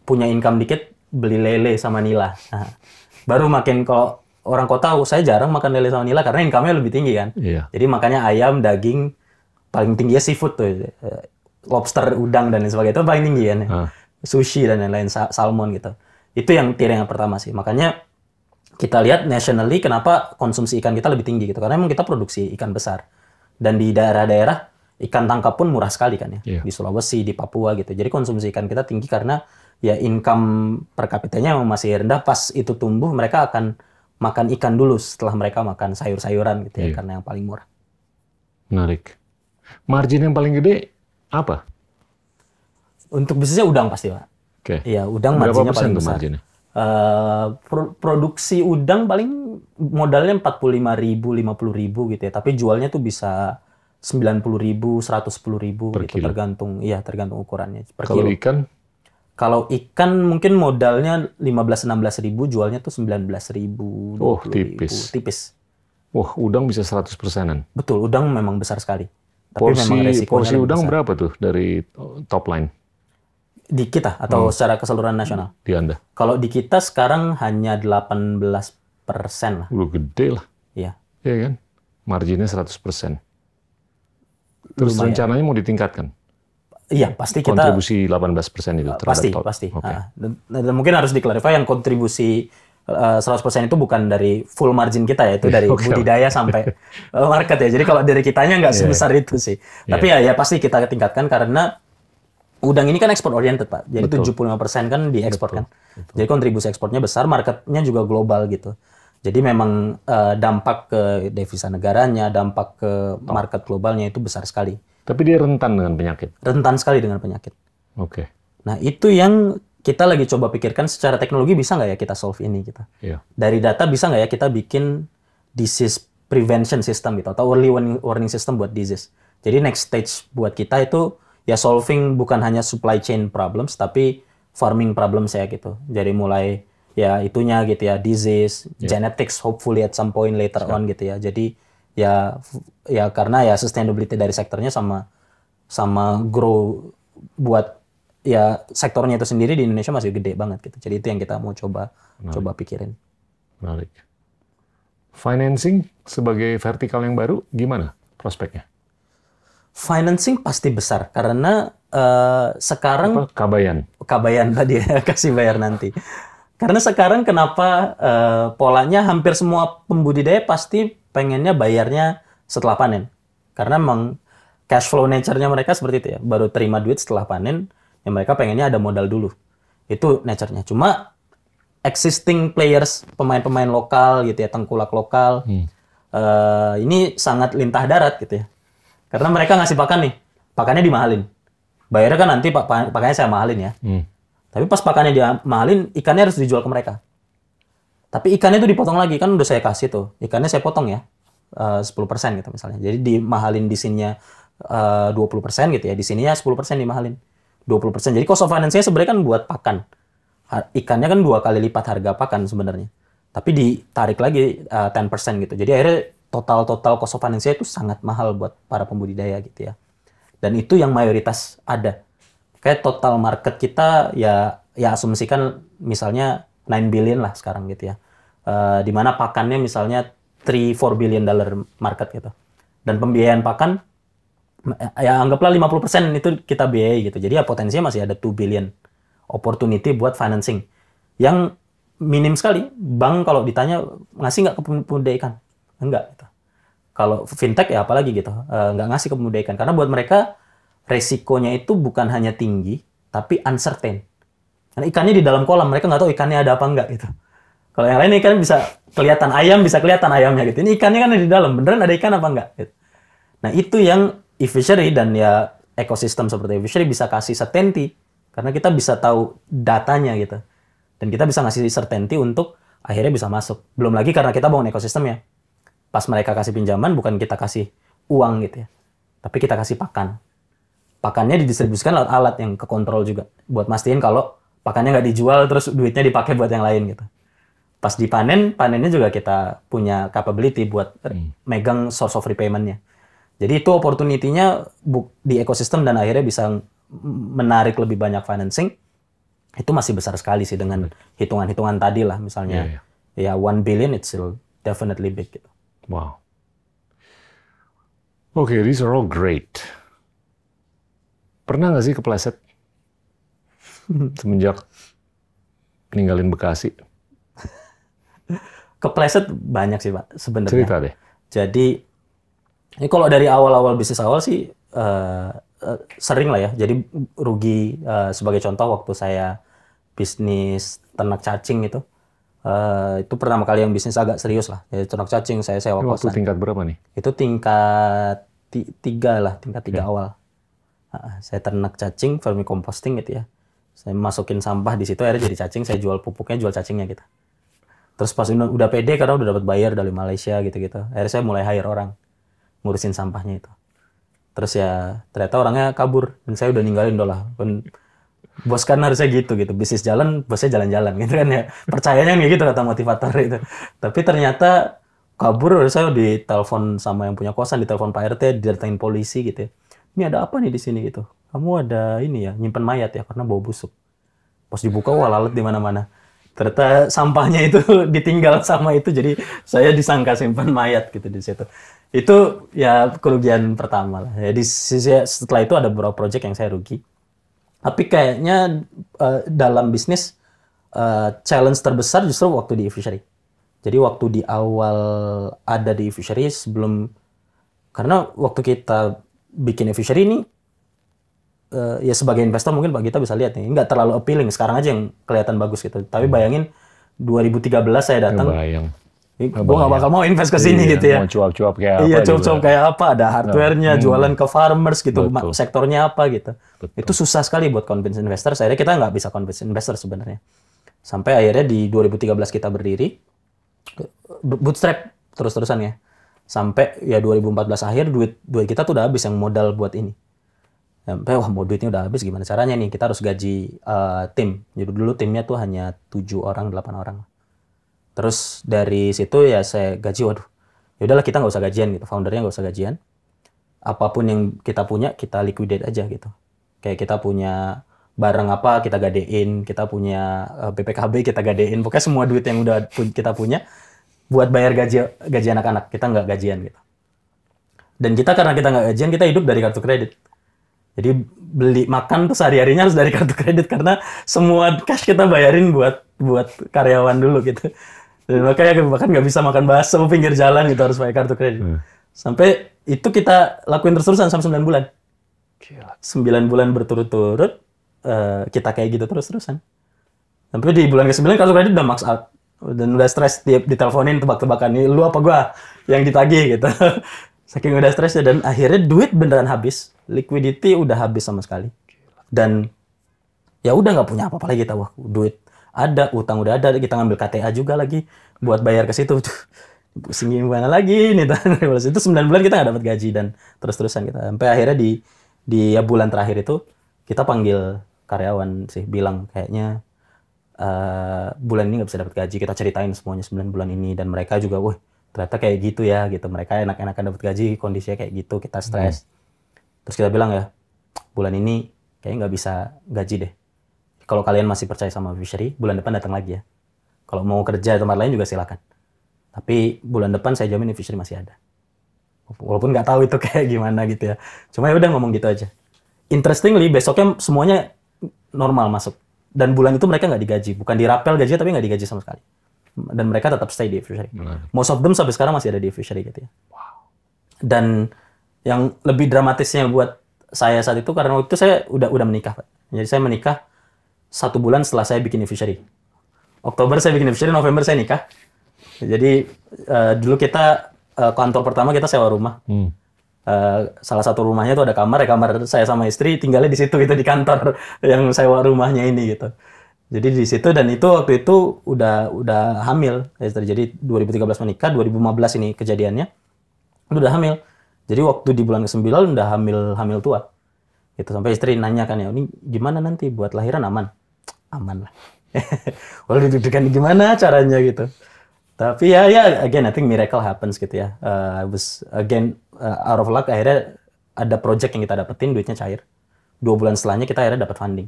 Punya income dikit, beli lele sama nila. Nah, baru makin kalau orang kota, saya jarang makan lele sama nila karena income-nya lebih tinggi kan. Iya. Jadi makanya ayam, daging, paling ya seafood tuh. Eh, lobster, udang, dan lain sebagainya. Itu paling tinggi kan. Ya. Uh. Sushi dan lain-lain, salmon gitu. Itu yang tier yang pertama sih. Makanya kita lihat nationally kenapa konsumsi ikan kita lebih tinggi gitu. Karena emang kita produksi ikan besar. Dan di daerah-daerah ikan tangkap pun murah sekali kan ya. Yeah. Di Sulawesi, di Papua gitu. Jadi konsumsi ikan kita tinggi karena ya income per kapitanya masih rendah. Pas itu tumbuh mereka akan makan ikan dulu setelah mereka makan sayur-sayuran gitu ya. Yeah. Karena yang paling murah. Menarik. Margin yang paling gede apa? Untuk bisnisnya udang pasti, Pak. Oke. Okay. Ya udang Berapa marginnya paling besar. Marginnya? Uh, pro produksi udang paling modalnya 45 ribu, 50 ribu gitu ya. Tapi jualnya tuh bisa 90 ribu, 110 ribu per gitu. Kilo. Tergantung, iya tergantung ukurannya. Per Kalau kilo. ikan? Kalau ikan mungkin modalnya 15-16 ribu, jualnya tuh 19 ribu. Oh, tipis. Ribu. Tipis. Wah, udang bisa 100 persenan? Betul, udang memang besar sekali. Tapi porsi, memang porsi udang besar. berapa tuh dari oh, top line? di kita atau hmm. secara keseluruhan nasional? Hmm. Di Anda. Kalau di kita sekarang hanya 18 persen lah. Lu gede lah. Iya. Iya kan? Marginnya 100 persen. Terus Lumayan. rencananya mau ditingkatkan? Iya, pasti kita kontribusi 18 persen itu terhadap pasti, top. pasti. Okay. Ah, mungkin harus diklarifikasi yang kontribusi 100% eh, itu bukan dari full margin kita ya, itu iya, dari okay. budidaya sampai eh, market ya. Jadi kalau dari kitanya nggak iya, iya. sebesar yeah. itu sih. Tapi yeah. ya, ya pasti kita tingkatkan karena udang ini kan ekspor oriented pak. Jadi Betul. 75% kan diekspor kan. Jadi kontribusi ekspornya besar, marketnya juga global gitu. Jadi memang uh, dampak ke devisa negaranya, dampak ke market globalnya itu besar sekali. Tapi dia rentan dengan penyakit. Rentan sekali dengan penyakit. Oke. Okay. Nah itu yang kita lagi coba pikirkan secara teknologi bisa nggak ya kita solve ini kita. Gitu? Iya. Dari data bisa nggak ya kita bikin disease prevention system gitu atau early warning system buat disease. Jadi next stage buat kita itu ya solving bukan hanya supply chain problems tapi farming problems ya gitu. Jadi mulai ya itunya gitu ya disease, yeah. genetics hopefully at some point later sure. on gitu ya. Jadi ya ya karena ya sustainability dari sektornya sama sama grow buat ya sektornya itu sendiri di Indonesia masih gede banget gitu. Jadi itu yang kita mau coba Menarik. coba pikirin. Menarik. Financing sebagai vertikal yang baru gimana prospeknya? financing pasti besar karena uh, sekarang Apa? kabayan kabayan tadi ya, kasih bayar nanti karena sekarang kenapa uh, polanya hampir semua pembudidaya pasti pengennya bayarnya setelah panen karena memang cash flow nature-nya mereka seperti itu ya baru terima duit setelah panen yang mereka pengennya ada modal dulu itu nature-nya cuma existing players pemain-pemain lokal gitu ya tengkulak lokal hmm. uh, ini sangat lintah darat gitu ya karena mereka ngasih pakan nih, pakannya dimahalin. Bayarnya kan nanti pak pakannya saya mahalin ya. Hmm. Tapi pas pakannya dia mahalin, ikannya harus dijual ke mereka. Tapi ikannya itu dipotong lagi, kan udah saya kasih tuh. Ikannya saya potong ya, eh, uh, 10% gitu misalnya. Jadi dimahalin di sininya eh, uh, 20% gitu ya, di sininya 10% dimahalin. 20%. Jadi cost of finance-nya sebenarnya kan buat pakan. Ikannya kan dua kali lipat harga pakan sebenarnya. Tapi ditarik lagi uh, eh, 10% gitu. Jadi akhirnya total-total cost of finance itu sangat mahal buat para pembudidaya gitu ya. Dan itu yang mayoritas ada. Kayak total market kita ya ya asumsikan misalnya 9 billion lah sekarang gitu ya. Uh, eh, dimana pakannya misalnya 3-4 billion dollar market gitu. Dan pembiayaan pakan eh, ya anggaplah 50% itu kita biayai gitu. Jadi ya potensinya masih ada 2 billion opportunity buat financing. Yang minim sekali, bank kalau ditanya ngasih nggak ke pembudidaya ikan? Enggak. Kalau fintech ya apalagi gitu, eh, nggak ngasih kemudahan karena buat mereka resikonya itu bukan hanya tinggi, tapi uncertain. Karena ikannya di dalam kolam, mereka nggak tahu ikannya ada apa enggak gitu. Kalau yang lain ikan bisa kelihatan ayam, bisa kelihatan ayamnya gitu. Ini ikannya kan di dalam, beneran ada ikan apa enggak gitu. Nah itu yang e-fishery dan ya ekosistem seperti e-fishery bisa kasih certainty. Karena kita bisa tahu datanya gitu. Dan kita bisa ngasih certainty untuk akhirnya bisa masuk. Belum lagi karena kita bangun ekosistem ya pas mereka kasih pinjaman bukan kita kasih uang gitu ya tapi kita kasih pakan pakannya didistribusikan lewat alat yang kekontrol juga buat mastiin kalau pakannya nggak dijual terus duitnya dipakai buat yang lain gitu pas dipanen panennya juga kita punya capability buat hmm. megang source of repaymentnya jadi itu opportunity-nya di ekosistem dan akhirnya bisa menarik lebih banyak financing itu masih besar sekali sih dengan hitungan-hitungan tadi lah misalnya yeah, yeah. ya one billion it's still definitely big gitu. Wow. Okay, these are all great. Pernah nggak sih kepleset semenjak ninggalin Bekasi? kepleset banyak sih pak sebenarnya. Cerita deh. Jadi ini kalau dari awal-awal bisnis awal sih uh, uh, sering lah ya. Jadi rugi uh, sebagai contoh waktu saya bisnis ternak cacing itu Uh, itu pertama kali yang bisnis agak serius lah. Jadi ternak cacing saya sewa kosan. Waktu tingkat berapa nih? Itu tingkat tiga lah, tingkat tiga yeah. awal. Uh, saya ternak cacing, vermicomposting gitu ya. Saya masukin sampah di situ, akhirnya jadi cacing. Saya jual pupuknya, jual cacingnya gitu. Terus pas udah, pede karena udah dapat bayar dari Malaysia gitu-gitu. Akhirnya saya mulai hire orang ngurusin sampahnya itu. Terus ya ternyata orangnya kabur dan saya udah ninggalin lah. Bos kan harusnya gitu gitu. Bisnis jalan, bosnya jalan-jalan gitu kan ya. Percayanya nih gitu kata motivator itu. Tapi ternyata kabur saya di telepon sama yang punya kosan, di telepon Pak RT, didatengin polisi gitu ya. Ini ada apa nih di sini gitu. Kamu ada ini ya, nyimpan mayat ya karena bau busuk. Pas dibuka wah lalat di mana-mana ternyata sampahnya itu ditinggal sama itu jadi saya disangka simpan mayat gitu di situ itu ya kerugian pertama lah jadi setelah itu ada beberapa project yang saya rugi tapi kayaknya uh, dalam bisnis uh, challenge terbesar justru waktu di e-fishery. Jadi waktu di awal ada di e-fishery sebelum karena waktu kita bikin e-fishery ini uh, ya sebagai investor mungkin Pak kita bisa lihat nih nggak terlalu appealing sekarang aja yang kelihatan bagus gitu. Tapi bayangin 2013 saya datang gue gak ya? bakal mau invest ke iya, sini iya, gitu ya. Mau cuap-cuap kayak iya, apa. Iya, cuap-cuap kayak apa. Ada hardware-nya, nah, hmm. jualan ke farmers gitu, Betul. sektornya apa gitu. Betul. Itu susah sekali buat convince investor. Akhirnya kita nggak bisa convince investor sebenarnya. Sampai akhirnya di 2013 kita berdiri, bootstrap terus-terusan ya. Sampai ya 2014 akhir duit duit kita tuh udah habis yang modal buat ini. Sampai wah mau duitnya udah habis gimana caranya nih kita harus gaji uh, tim. Jadi dulu timnya tuh hanya tujuh orang, delapan orang Terus dari situ ya saya gaji, waduh, ya udahlah kita nggak usah gajian gitu, foundernya nggak usah gajian. Apapun yang kita punya kita liquidate aja gitu. Kayak kita punya barang apa kita gadein, kita punya BPKB eh, kita gadein, pokoknya semua duit yang udah kita punya buat bayar gaji gaji anak-anak kita nggak gajian gitu. Dan kita karena kita nggak gajian kita hidup dari kartu kredit. Jadi beli makan tuh sehari harinya harus dari kartu kredit karena semua cash kita bayarin buat buat karyawan dulu gitu. Dan iya, makanya bahkan nggak bisa makan bakso pinggir jalan gitu harus pakai kartu kredit. Hmm. Sampai itu kita lakuin terus-terusan sampai 9 bulan. Gila. 9 bulan berturut-turut uh, kita kayak gitu terus-terusan. Sampai di bulan ke-9 kartu kredit udah max out. Dan udah stres tiap diteleponin tebak-tebakan ini lu apa gua yang ditagih gitu. Saking udah stresnya dan akhirnya duit beneran habis, liquidity udah habis sama sekali. Dan ya udah nggak punya apa-apa lagi tahu duit ada utang udah ada kita ngambil KTA juga lagi buat bayar ke situ pusing gimana lagi nih itu sembilan bulan kita nggak dapat gaji dan terus-terusan kita sampai akhirnya di di ya, bulan terakhir itu kita panggil karyawan sih bilang kayaknya uh, bulan ini nggak bisa dapat gaji kita ceritain semuanya sembilan bulan ini dan mereka juga wah ternyata kayak gitu ya gitu mereka enak-enakan dapat gaji kondisinya kayak gitu kita hmm. stres hmm. terus kita bilang ya bulan ini kayaknya nggak bisa gaji deh kalau kalian masih percaya sama fishery, bulan depan datang lagi ya. Kalau mau kerja tempat lain juga silakan. Tapi bulan depan saya jamin fishery masih ada. Walaupun nggak tahu itu kayak gimana gitu ya. Cuma ya udah ngomong gitu aja. Interestingly, besoknya semuanya normal masuk. Dan bulan itu mereka nggak digaji. Bukan dirapel gajinya, tapi nggak digaji sama sekali. Dan mereka tetap stay di Fishery. Most of them sampai sekarang masih ada di Fishery gitu ya. Wow. Dan yang lebih dramatisnya buat saya saat itu, karena waktu itu saya udah udah menikah. Jadi saya menikah satu bulan setelah saya bikin anniversary. Oktober saya bikin anniversary, November saya nikah. Jadi uh, dulu kita uh, kantor pertama kita sewa rumah. Hmm. Uh, salah satu rumahnya itu ada kamar ya kamar saya sama istri tinggalnya di situ itu di kantor yang sewa rumahnya ini gitu. Jadi di situ dan itu waktu itu udah udah hamil. Ya, Jadi 2013 menikah, 2015 ini kejadiannya. itu Udah hamil. Jadi waktu di bulan ke-9 udah hamil hamil tua. Gitu sampai istri nanya kan ya, ini gimana nanti buat lahiran aman? aman lah. Walau deg-degan gimana caranya gitu. Tapi ya ya again I think miracle happens gitu ya. Uh, I was again uh, out of luck akhirnya ada project yang kita dapetin duitnya cair. Dua bulan setelahnya kita akhirnya dapat funding.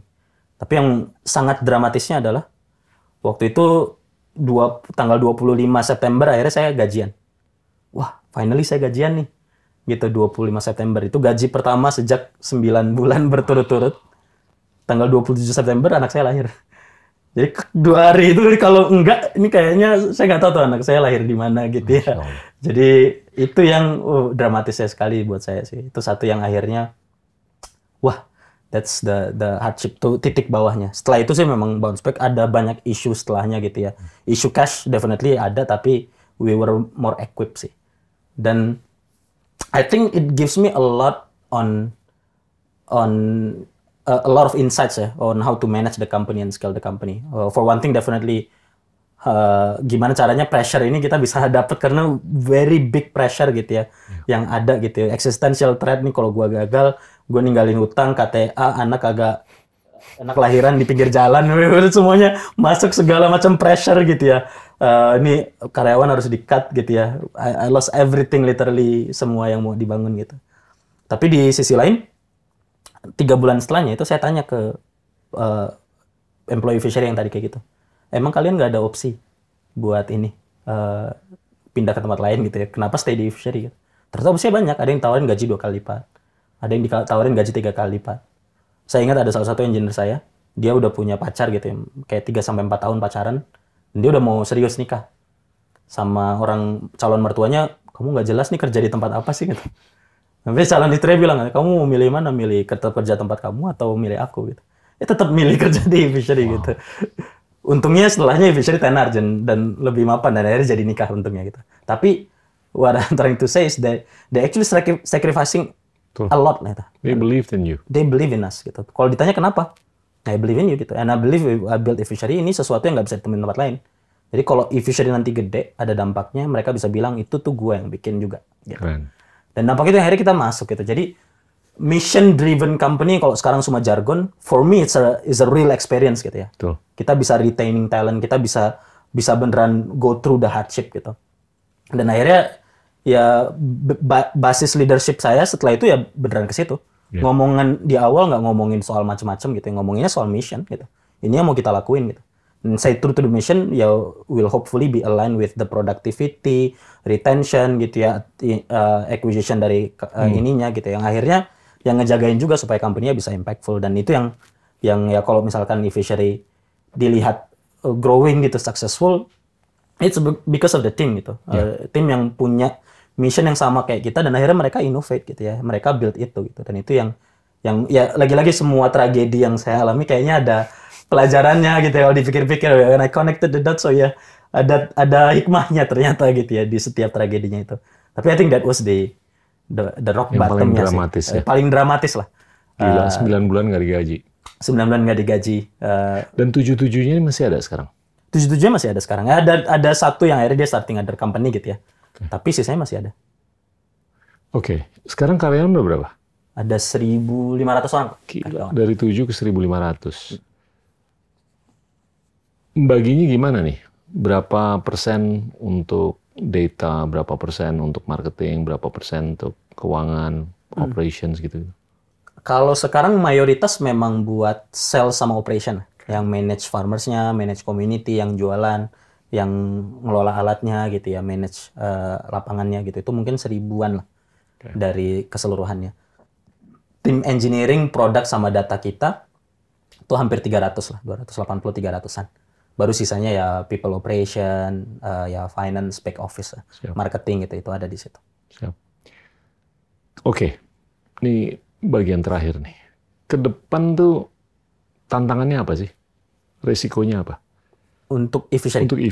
Tapi yang sangat dramatisnya adalah waktu itu dua, tanggal 25 September akhirnya saya gajian. Wah, finally saya gajian nih. Gitu 25 September itu gaji pertama sejak 9 bulan berturut-turut tanggal 27 September anak saya lahir. Jadi dua hari itu kalau enggak ini kayaknya saya nggak tahu tuh anak saya lahir di mana gitu ya. Jadi itu yang oh, uh, dramatisnya sekali buat saya sih. Itu satu yang akhirnya wah that's the the hardship tuh titik bawahnya. Setelah itu sih memang bounce back ada banyak isu setelahnya gitu ya. Hmm. Isu cash definitely ada tapi we were more equipped sih. Dan I think it gives me a lot on on a, lot of insights ya on how to manage the company and scale the company. Uh, for one thing definitely uh, gimana caranya pressure ini kita bisa dapat karena very big pressure gitu ya yeah. yang ada gitu. Ya. Existential threat nih kalau gua gagal, gua ninggalin hutang, KTA, anak agak anak lahiran di pinggir jalan semuanya masuk segala macam pressure gitu ya uh, ini karyawan harus di cut gitu ya I, I lost everything literally semua yang mau dibangun gitu tapi di sisi lain tiga bulan setelahnya itu saya tanya ke uh, employee fishery yang tadi kayak gitu emang kalian nggak ada opsi buat ini uh, pindah ke tempat lain gitu ya kenapa stay di fishery gitu. ternyata opsinya banyak ada yang tawarin gaji dua kali lipat ada yang ditawarin gaji tiga kali lipat saya ingat ada salah satu engineer saya dia udah punya pacar gitu ya kayak tiga sampai empat tahun pacaran dan dia udah mau serius nikah sama orang calon mertuanya kamu nggak jelas nih kerja di tempat apa sih gitu tapi calon istri bilang, kamu mau milih mana? Milih kerja tempat kamu atau milih aku? Gitu. Ya tetap milih kerja di Fishery gitu. wow. gitu. Untungnya setelahnya Fishery tenar dan, dan lebih mapan dan akhirnya jadi nikah untungnya gitu. Tapi what I'm trying to say is that they actually sacrificing Tuh. a lot gitu. They believe in you. They believe in us gitu. Kalau ditanya kenapa? I believe in you gitu. And I believe I build Fishery ini sesuatu yang nggak bisa ditemuin tempat lain. Jadi kalau Fishery nanti gede, ada dampaknya, mereka bisa bilang itu tuh gue yang bikin juga. Gitu. Keren. Dan nampaknya itu akhirnya kita masuk gitu. Jadi mission driven company kalau sekarang semua jargon, for me it's a, it's a real experience gitu ya. Tuh. Kita bisa retaining talent, kita bisa bisa beneran go through the hardship gitu. Dan akhirnya ya basis leadership saya setelah itu ya beneran ke situ. Yeah. Ngomongan di awal nggak ngomongin soal macam-macam gitu, ya, ngomonginnya soal mission gitu. Ini yang mau kita lakuin gitu. Hmm, say true to the mission ya will hopefully be aligned with the productivity, retention gitu ya, uh, acquisition dari uh, hmm. ininya gitu ya. yang akhirnya yang ngejagain juga supaya company-nya bisa impactful dan itu yang yang ya kalau misalkan e-fishery dilihat uh, growing gitu successful it's because of the team gitu. Uh, yeah. Uh, tim yang punya mission yang sama kayak kita dan akhirnya mereka innovate gitu ya. Mereka build itu gitu dan itu yang yang ya lagi-lagi semua tragedi yang saya alami kayaknya ada pelajarannya gitu ya kalau dipikir-pikir karena ya. connected the dots so oh ya yeah, ada ada hikmahnya ternyata gitu ya di setiap tragedinya itu tapi I think that was the the, the rock yang paling dramatis sih. ya eh, paling dramatis lah gila uh, eh, 9 bulan nggak digaji 9 bulan nggak digaji uh, dan tujuh tujuhnya masih ada sekarang tujuh tujuhnya masih ada sekarang ada ada satu yang akhirnya dia starting other company gitu ya okay. tapi sisanya masih ada oke okay. sekarang karyawan udah berapa ada 1.500 orang. Gila, dari 7 ke 1.500 baginya gimana nih? Berapa persen untuk data, berapa persen untuk marketing, berapa persen untuk keuangan, hmm. operations gitu? Kalau sekarang mayoritas memang buat sales sama operation, yang manage farmersnya, manage community, yang jualan, yang ngelola alatnya gitu ya, manage uh, lapangannya gitu. Itu mungkin seribuan lah okay. dari keseluruhannya. Tim engineering, produk sama data kita itu hampir 300 lah, 280 300-an baru sisanya ya people operation, uh, ya finance, back office, eh, Siap. marketing gitu itu ada di situ. Oke, okay. ini bagian terakhir nih. Ke depan tuh tantangannya apa sih? Resikonya apa? Untuk e Untuk e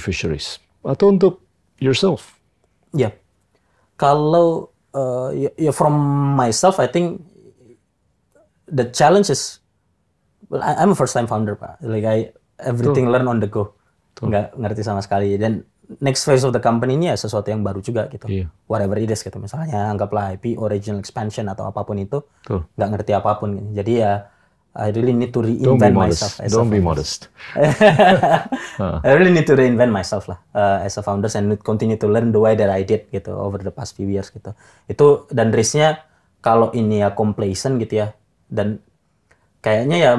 atau untuk yourself? Ya, yeah. kalau uh, ya, from myself, I think the challenge is, well, I'm a first time founder pak. Like I everything Tuh. learn on the go. Tuh. Nggak ngerti sama sekali. Dan next phase of the company ini ya sesuatu yang baru juga gitu. Yeah. Whatever it is gitu. Misalnya anggaplah IP, original expansion atau apapun itu. Tuh. Nggak ngerti apapun. Gitu. Jadi ya I really need to reinvent myself. modest. Don't a be modest. I really need to reinvent myself lah uh, as a founder and continue to learn the way that I did gitu over the past few years gitu. Itu dan risknya kalau ini ya complacent gitu ya dan kayaknya ya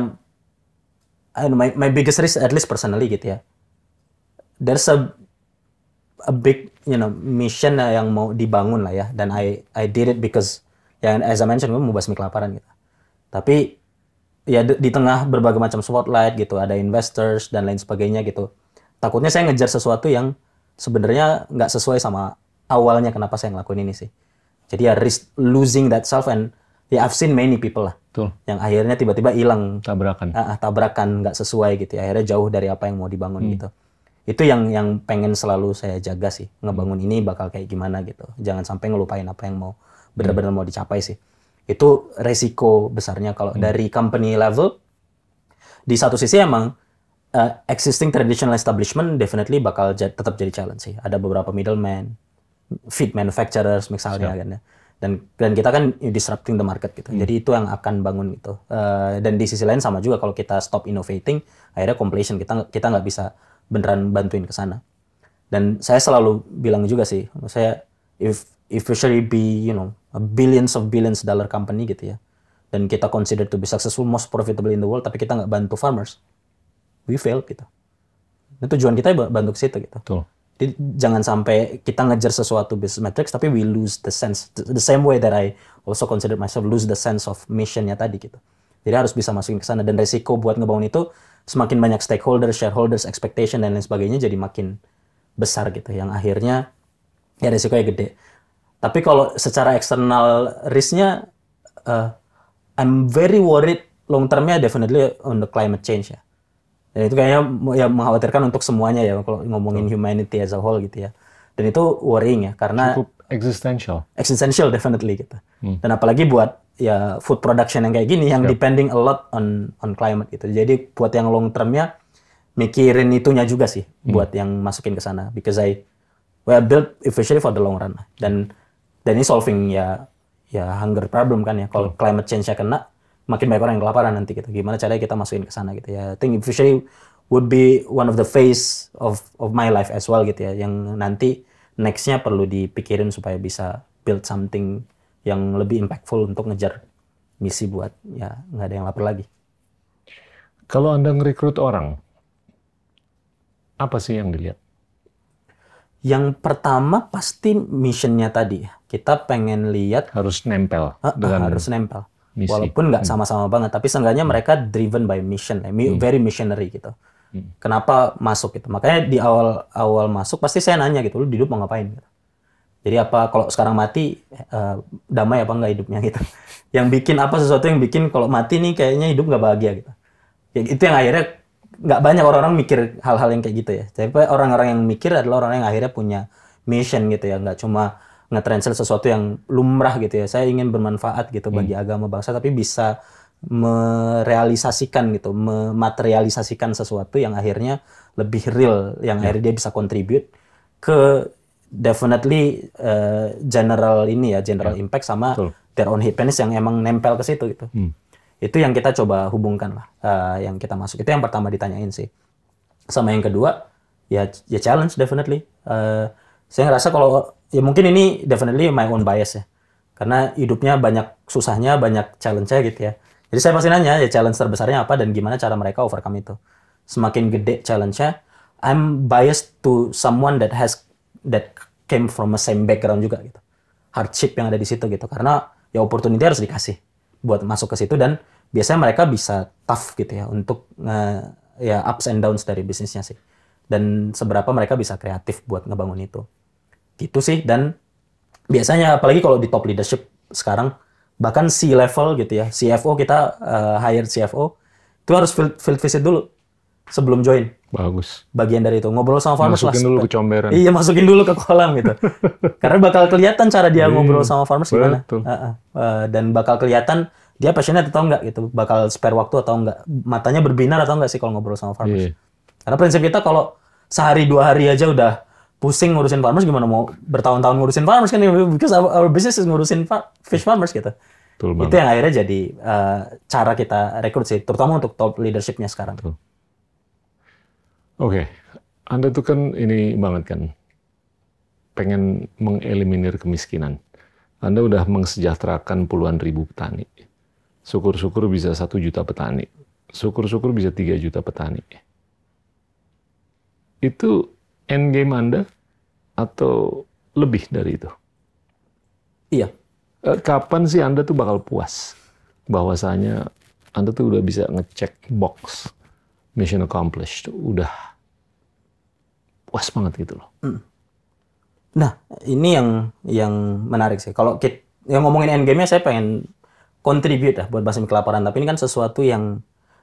know, my my biggest risk at least personally gitu ya there's a a big you know mission yang mau dibangun lah ya dan I I did it because ya as I mentioned gue mau basmi kelaparan gitu tapi ya di, di tengah berbagai macam spotlight gitu ada investors dan lain sebagainya gitu takutnya saya ngejar sesuatu yang sebenarnya nggak sesuai sama awalnya kenapa saya ngelakuin ini sih jadi ya risk losing that self and ya I've seen many people lah Betul. Yang akhirnya tiba-tiba hilang. Tabrakan. Uh, tabrakan, nggak sesuai gitu. Ya. Akhirnya jauh dari apa yang mau dibangun hmm. gitu. Itu yang yang pengen selalu saya jaga sih. Ngebangun hmm. ini bakal kayak gimana gitu. Jangan sampai ngelupain apa yang mau benar-benar hmm. mau dicapai sih. Itu resiko besarnya kalau hmm. dari company level. Di satu sisi emang uh, existing traditional establishment definitely bakal tetap jadi challenge sih. Ada beberapa middleman, feed manufacturers misalnya Siap. kan ya dan dan kita kan disrupting the market gitu. Hmm. Jadi itu yang akan bangun gitu. Uh, dan di sisi lain sama juga kalau kita stop innovating, akhirnya completion kita kita nggak bisa beneran bantuin ke sana. Dan saya selalu bilang juga sih, saya if if we should be you know a billions of billions dollar company gitu ya, dan kita consider to be successful most profitable in the world, tapi kita nggak bantu farmers, we fail gitu. Itu tujuan kita ya bantu ke situ gitu. Betul jangan sampai kita ngejar sesuatu business metrics tapi we lose the sense the same way that I also consider myself lose the sense of missionnya tadi gitu. Jadi harus bisa masukin ke sana dan resiko buat ngebangun itu semakin banyak stakeholders shareholders, expectation dan lain sebagainya jadi makin besar gitu yang akhirnya ya resikonya gede. Tapi kalau secara eksternal risknya uh, I'm very worried long termnya definitely on the climate change ya. Dan ya, itu kayaknya ya mengkhawatirkan untuk semuanya ya kalau ngomongin Betul. humanity as a whole gitu ya. Dan itu worrying ya karena cukup existential. Existential definitely gitu. Hmm. Dan apalagi buat ya food production yang kayak gini yang yep. depending a lot on on climate gitu. Jadi buat yang long termnya mikirin itunya juga sih hmm. buat yang masukin ke sana because I we well, built efficiently for the long run. Dan dan ini solving ya ya hunger problem kan ya. Kalau hmm. climate change-nya kena makin banyak orang yang kelaparan nanti gitu. Gimana caranya kita masukin ke sana gitu ya. I think officially would be one of the phase of of my life as well gitu ya. Yang nanti nextnya perlu dipikirin supaya bisa build something yang lebih impactful untuk ngejar misi buat ya nggak ada yang lapar lagi. Kalau anda ngerekrut orang, apa sih yang dilihat? Yang pertama pasti missionnya tadi. Kita pengen lihat harus nempel. Uh, dengan harus nempel. Misi. walaupun nggak hmm. sama-sama banget tapi seenggaknya hmm. mereka driven by mission eh, hmm. very missionary gitu kenapa masuk gitu makanya di awal awal masuk pasti saya nanya gitu lu di hidup mau ngapain gitu. jadi apa kalau sekarang mati eh, damai apa nggak hidupnya gitu yang bikin apa sesuatu yang bikin kalau mati nih kayaknya hidup nggak bahagia gitu ya, itu yang akhirnya nggak banyak orang-orang mikir hal-hal yang kayak gitu ya tapi orang-orang yang mikir adalah orang yang akhirnya punya mission gitu ya nggak cuma nge sesuatu yang lumrah gitu ya. Saya ingin bermanfaat gitu hmm. bagi agama bangsa tapi bisa merealisasikan gitu, mematerialisasikan sesuatu yang akhirnya lebih real, yang hmm. akhirnya dia bisa contribute ke definitely uh, general ini ya, general yeah. impact sama Betul. their own happiness yang emang nempel ke situ gitu. Hmm. Itu yang kita coba hubungkan lah, uh, yang kita masuk. Itu yang pertama ditanyain sih. Sama yang kedua, ya ya challenge definitely. Uh, saya ngerasa kalau ya mungkin ini definitely my own bias ya. Karena hidupnya banyak susahnya, banyak challenge-nya gitu ya. Jadi saya pasti nanya ya challenge terbesarnya apa dan gimana cara mereka overcome itu. Semakin gede challenge-nya, I'm biased to someone that has that came from a same background juga gitu. Hardship yang ada di situ gitu. Karena ya opportunity harus dikasih buat masuk ke situ dan biasanya mereka bisa tough gitu ya untuk uh, ya ups and downs dari bisnisnya sih. Dan seberapa mereka bisa kreatif buat ngebangun itu. Gitu sih dan biasanya apalagi kalau di top leadership sekarang bahkan C level gitu ya, CFO kita uh, hire CFO itu harus field, field visit dulu sebelum join. Bagus. Bagian dari itu ngobrol sama farmers masukin lah. dulu ke comberan. Iya, masukin dulu ke kolam gitu. Karena bakal kelihatan cara dia Iyi, ngobrol sama farmers gimana. Uh, uh, dan bakal kelihatan dia passionnya atau enggak gitu bakal spare waktu atau enggak matanya berbinar atau enggak sih kalau ngobrol sama farmers iya. karena prinsip kita kalau sehari dua hari aja udah pusing ngurusin farmers gimana mau bertahun-tahun ngurusin farmers kan because our, our business is ngurusin fa fish farmers gitu. Itu yang akhirnya jadi uh, cara kita rekrut sih, terutama untuk top leadershipnya sekarang. Oke, okay. Anda tuh kan ini banget kan, pengen mengeliminir kemiskinan. Anda udah mensejahterakan puluhan ribu petani. Syukur-syukur bisa satu juta petani. Syukur-syukur bisa tiga juta petani. Itu end game Anda atau lebih dari itu? Iya. Eh, kapan sih Anda tuh bakal puas bahwasanya Anda tuh udah bisa ngecek box mission accomplished, udah puas banget gitu loh. Hmm. Nah, ini yang yang menarik sih. Kalau yang ngomongin endgame-nya saya pengen contribute lah ya buat bahasa kelaparan, tapi ini kan sesuatu yang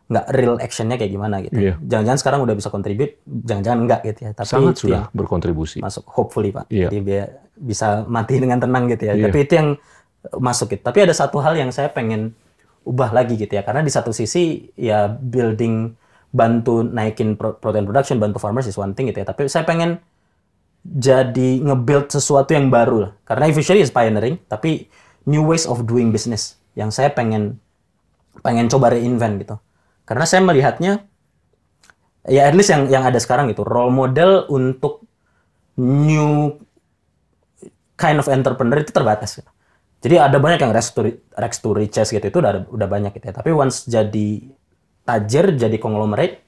nggak real actionnya kayak gimana gitu. jangan iya. Jangan-jangan sekarang udah bisa kontribut, jangan-jangan enggak gitu ya. Tapi Sangat sudah ya, berkontribusi. Masuk, hopefully Pak. yeah. Jadi biar bisa mati dengan tenang gitu ya. Yeah. Tapi itu yang masuk gitu. Tapi ada satu hal yang saya pengen ubah lagi gitu ya. Karena di satu sisi ya building, bantu naikin protein production, bantu farmers is one thing gitu ya. Tapi saya pengen jadi nge-build sesuatu yang baru lah. Karena eventually is pioneering, tapi new ways of doing business yang saya pengen pengen coba reinvent gitu karena saya melihatnya ya at least yang yang ada sekarang itu role model untuk new kind of entrepreneur itu terbatas. Jadi ada banyak yang Rex to, to Riches gitu itu udah udah banyak gitu ya. Tapi once jadi tajir, jadi konglomerate,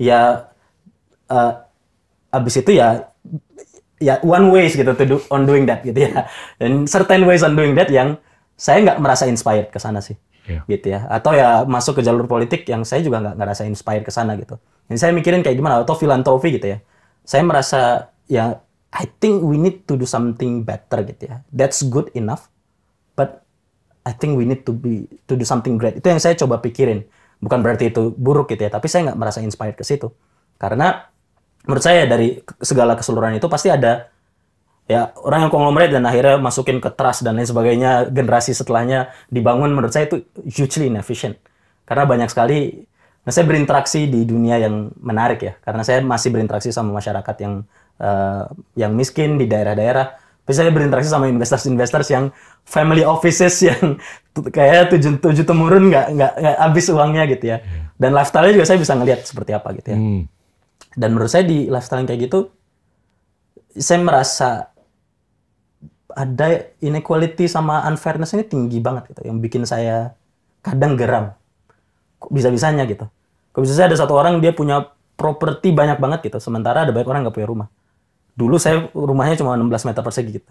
ya uh, abis itu ya ya one ways gitu to do, on doing that gitu ya. And certain ways on doing that yang saya nggak merasa inspired ke sana sih yeah. gitu ya atau ya masuk ke jalur politik yang saya juga nggak ngerasa inspire ke sana gitu yang saya mikirin kayak gimana atau filantropi gitu ya saya merasa ya I think we need to do something better gitu ya that's good enough but I think we need to be to do something great itu yang saya coba pikirin bukan berarti itu buruk gitu ya tapi saya nggak merasa inspired ke situ karena menurut saya dari segala keseluruhan itu pasti ada ya orang yang konglomerat dan akhirnya masukin ke trust dan lain sebagainya generasi setelahnya dibangun menurut saya itu hugely inefficient karena banyak sekali nah saya berinteraksi di dunia yang menarik ya karena saya masih berinteraksi sama masyarakat yang uh, yang miskin di daerah-daerah tapi saya berinteraksi sama investors-investors yang family offices yang kayak tujuh tujuh temurun nggak nggak nggak habis uangnya gitu ya hmm. dan lifestyle juga saya bisa ngelihat seperti apa gitu ya hmm. dan menurut saya di lifestyle yang kayak gitu saya merasa ada inequality sama unfairness ini tinggi banget gitu yang bikin saya kadang geram kok bisa-bisanya gitu kok bisa saya ada satu orang dia punya properti banyak banget gitu sementara ada banyak orang nggak punya rumah dulu saya rumahnya cuma 16 meter persegi gitu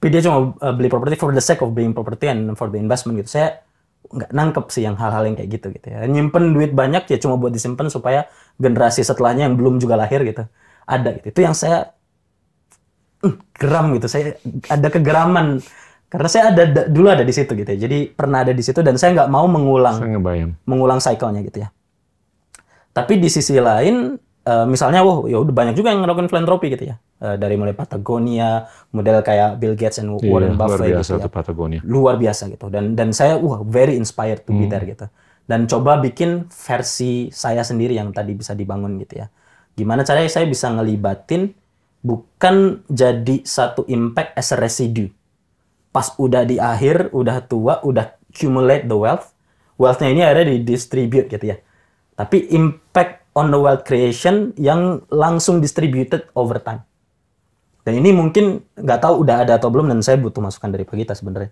tapi dia cuma eh, beli properti for the sake of being property and for the investment gitu saya nggak nangkep sih yang hal-hal yang kayak gitu gitu ya nyimpen duit banyak ya cuma buat disimpan supaya generasi setelahnya yang belum juga lahir gitu ada gitu itu yang saya Uh, geram gitu saya ada kegeraman karena saya ada dulu ada di situ gitu ya jadi pernah ada di situ dan saya nggak mau mengulang saya mengulang cycle gitu ya tapi di sisi lain Uh, misalnya, wah, ya udah banyak juga yang ngelakuin filantropi gitu ya. Uh, dari mulai Patagonia, model kayak Bill Gates and iya, Warren iya, Buffett luar biasa gitu ya. Patagonia. Luar biasa gitu. Dan dan saya, wah, very inspired to hmm. be there gitu. Dan coba bikin versi saya sendiri yang tadi bisa dibangun gitu ya. Gimana caranya saya bisa ngelibatin bukan jadi satu impact as a residue. Pas udah di akhir, udah tua, udah accumulate the wealth, wealthnya ini akhirnya didistribute gitu ya. Tapi impact on the wealth creation yang langsung distributed over time. Dan ini mungkin nggak tahu udah ada atau belum dan saya butuh masukan dari Pak Gita sebenarnya.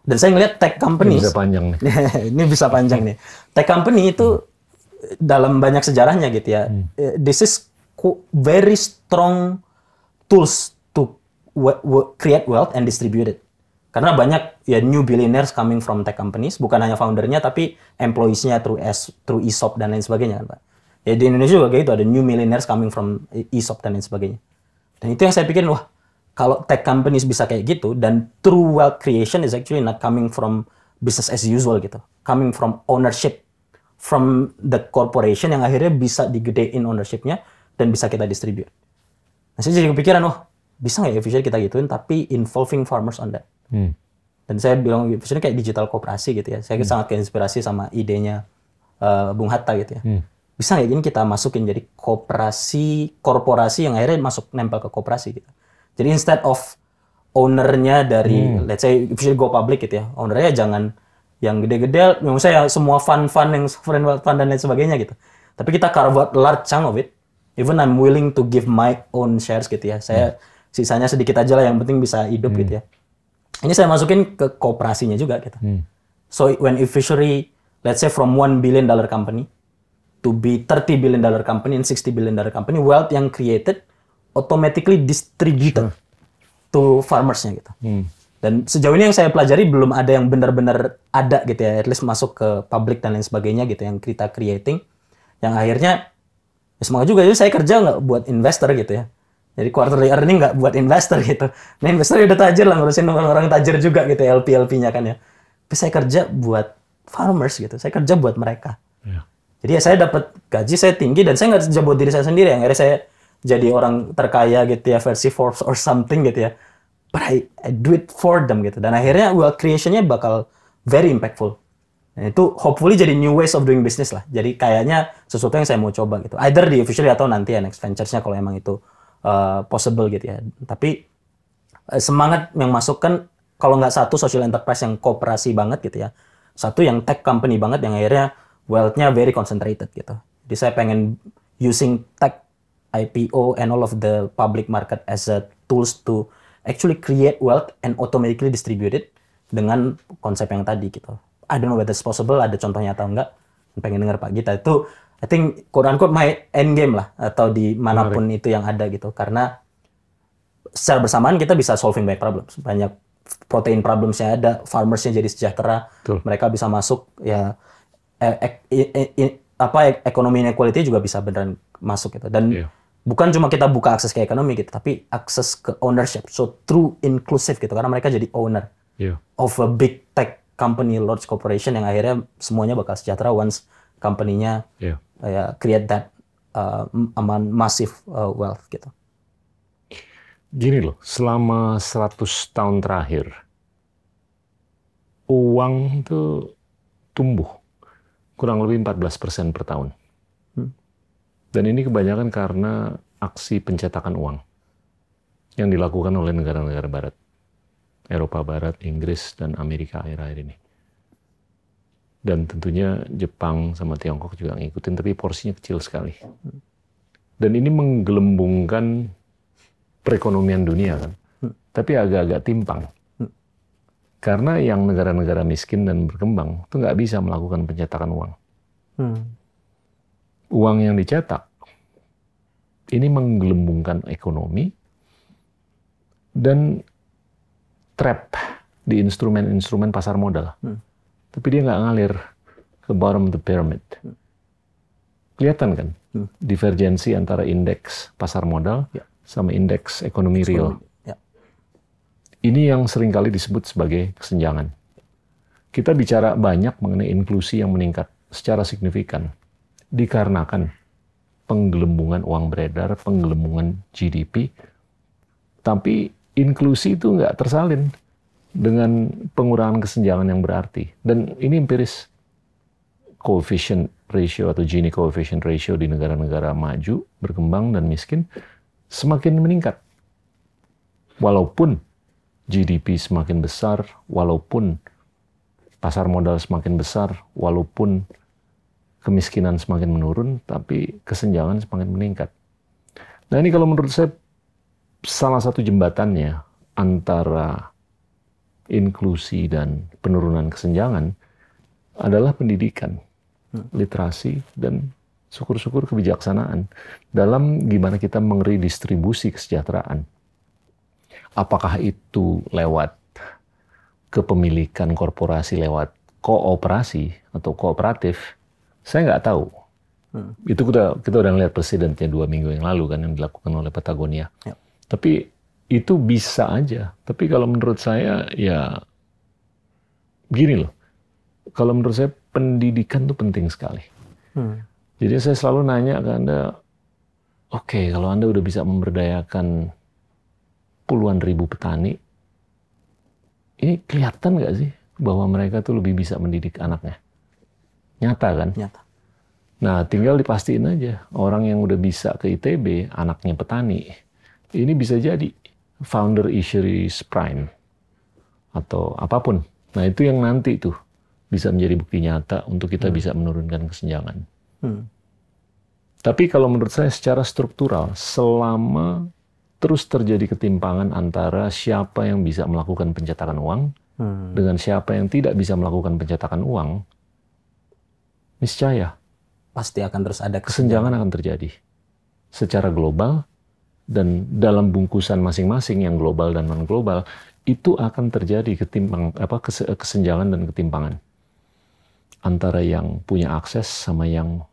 Dan saya ngelihat tech company. Ini bisa panjang nih. ini bisa panjang nih. Tech company itu hmm. dalam banyak sejarahnya gitu ya. Hmm. Eh, this is very strong tools to create wealth and distribute it. Karena banyak ya new billionaires coming from tech companies, bukan hanya foundernya tapi employees-nya through S, through ESOP dan lain sebagainya kan Pak. Ya di Indonesia juga gitu ada new millionaires coming from ESOP dan lain sebagainya. Dan itu yang saya pikir wah kalau tech companies bisa kayak gitu dan true wealth creation is actually not coming from business as usual gitu, coming from ownership from the corporation yang akhirnya bisa digedein ownershipnya dan bisa kita distribute. Nah, saya jadi kepikiran, oh bisa nggak ya kita gituin tapi involving farmers on that. Hmm. Dan saya bilang visionnya kayak digital kooperasi gitu ya. Saya hmm. sangat keinspirasi sama idenya uh, Bung Hatta gitu ya. Hmm. Bisa nggak ini kita masukin jadi kooperasi korporasi yang akhirnya masuk nempel ke kooperasi gitu. Jadi instead of ownernya dari hmm. let's say vision go public gitu ya. Ownernya jangan yang gede-gede, misalnya semua fund-fund yang fun, fund dan lain sebagainya gitu. Tapi kita carve out large chunk of it even I'm willing to give my own shares gitu ya saya hmm. sisanya sedikit aja lah yang penting bisa hidup hmm. gitu ya hmm. ini saya masukin ke kooperasinya juga gitu hmm. so when a fishery let's say from 1 billion dollar company to be 30 billion dollar company and 60 billion dollar company wealth yang created automatically distributed sure. to farmersnya gitu hmm. dan sejauh ini yang saya pelajari belum ada yang benar-benar ada gitu ya at least masuk ke publik dan lain sebagainya gitu yang kita creating yang akhirnya ya semangat juga jadi saya kerja nggak buat investor gitu ya jadi quarterly earning nggak buat investor gitu nah investor udah tajir lah ngurusin orang-orang tajir juga gitu LP LP nya kan ya tapi saya kerja buat farmers gitu saya kerja buat mereka ya. jadi ya saya dapat gaji saya tinggi dan saya nggak kerja buat diri saya sendiri yang akhirnya saya jadi orang terkaya gitu ya versi Forbes or something gitu ya but I, I do it for them gitu dan akhirnya wealth creationnya bakal very impactful Nah, itu hopefully jadi new ways of doing business lah. Jadi kayaknya sesuatu yang saya mau coba gitu. Either di officially atau nanti ya next venturesnya kalau emang itu uh, possible gitu ya. Tapi uh, semangat yang masuk kan kalau nggak satu social enterprise yang kooperasi banget gitu ya. Satu yang tech company banget yang akhirnya wealthnya very concentrated gitu. Jadi saya pengen using tech IPO and all of the public market as a tools to actually create wealth and automatically distribute it dengan konsep yang tadi gitu. I don't know whether it's possible ada contohnya atau enggak pengen denger Pak Gita itu I think quote unquote my end game lah atau di manapun itu yang ada gitu karena secara bersamaan kita bisa solving banyak problem banyak protein problemsnya ada farmersnya jadi sejahtera Betul. mereka bisa masuk ya ek, e e, e, e, apa ekonomi inequality juga bisa beneran masuk gitu dan yeah. bukan cuma kita buka akses ke ekonomi gitu tapi akses ke ownership so true inclusive gitu karena mereka jadi owner yeah. of a big company large corporation yang akhirnya semuanya bakal sejahtera once company-nya yeah. uh, ya, create that uh, massive uh, wealth gitu. Gini loh, selama 100 tahun terakhir uang tuh tumbuh kurang lebih 14% per tahun. Hmm. Dan ini kebanyakan karena aksi pencetakan uang yang dilakukan oleh negara-negara barat. Eropa Barat, Inggris, dan Amerika akhir-akhir ini. Dan tentunya Jepang sama Tiongkok juga ngikutin, tapi porsinya kecil sekali. Dan ini menggelembungkan perekonomian dunia kan, tapi agak-agak timpang. Karena yang negara-negara miskin dan berkembang itu nggak bisa melakukan pencetakan uang. Uang yang dicetak ini menggelembungkan ekonomi dan trap di instrumen-instrumen pasar modal. Hmm. Tapi dia nggak ngalir ke bottom of the pyramid. Hmm. Kelihatan kan hmm. divergensi antara indeks pasar modal ya. sama indeks ekonomi real. Ya. Ini yang seringkali disebut sebagai kesenjangan. Kita bicara banyak mengenai inklusi yang meningkat secara signifikan dikarenakan penggelembungan uang beredar, penggelembungan GDP, tapi inklusi itu nggak tersalin dengan pengurangan kesenjangan yang berarti. Dan ini empiris coefficient ratio atau Gini coefficient ratio di negara-negara maju, berkembang dan miskin semakin meningkat. Walaupun GDP semakin besar, walaupun pasar modal semakin besar, walaupun kemiskinan semakin menurun, tapi kesenjangan semakin meningkat. Nah ini kalau menurut saya salah satu jembatannya antara inklusi dan penurunan kesenjangan adalah pendidikan, hmm. literasi, dan syukur-syukur kebijaksanaan dalam gimana kita mengredistribusi kesejahteraan. Apakah itu lewat kepemilikan korporasi lewat kooperasi atau kooperatif, saya nggak tahu. Hmm. Itu kita kita udah melihat presidennya dua minggu yang lalu kan yang dilakukan oleh Patagonia. Yep. Ya. Tapi itu bisa aja. Tapi kalau menurut saya ya gini loh. Kalau menurut saya pendidikan itu penting sekali. Hmm. Jadi saya selalu nanya ke Anda, oke okay, kalau Anda udah bisa memberdayakan puluhan ribu petani, ini kelihatan nggak sih bahwa mereka tuh lebih bisa mendidik anaknya? Nyata kan? Nyata. Nah, tinggal dipastiin aja orang yang udah bisa ke ITB, anaknya petani, ini bisa jadi founder Isheris Prime atau apapun. Nah itu yang nanti tuh bisa menjadi bukti nyata untuk kita hmm. bisa menurunkan kesenjangan. Hmm. Tapi kalau menurut saya secara struktural, selama terus terjadi ketimpangan antara siapa yang bisa melakukan pencetakan uang hmm. dengan siapa yang tidak bisa melakukan pencetakan uang, niscaya pasti akan terus ada kesenjangan, kesenjangan akan terjadi secara global dan dalam bungkusan masing-masing yang global dan non global itu akan terjadi ketimpang apa kesenjangan dan ketimpangan antara yang punya akses sama yang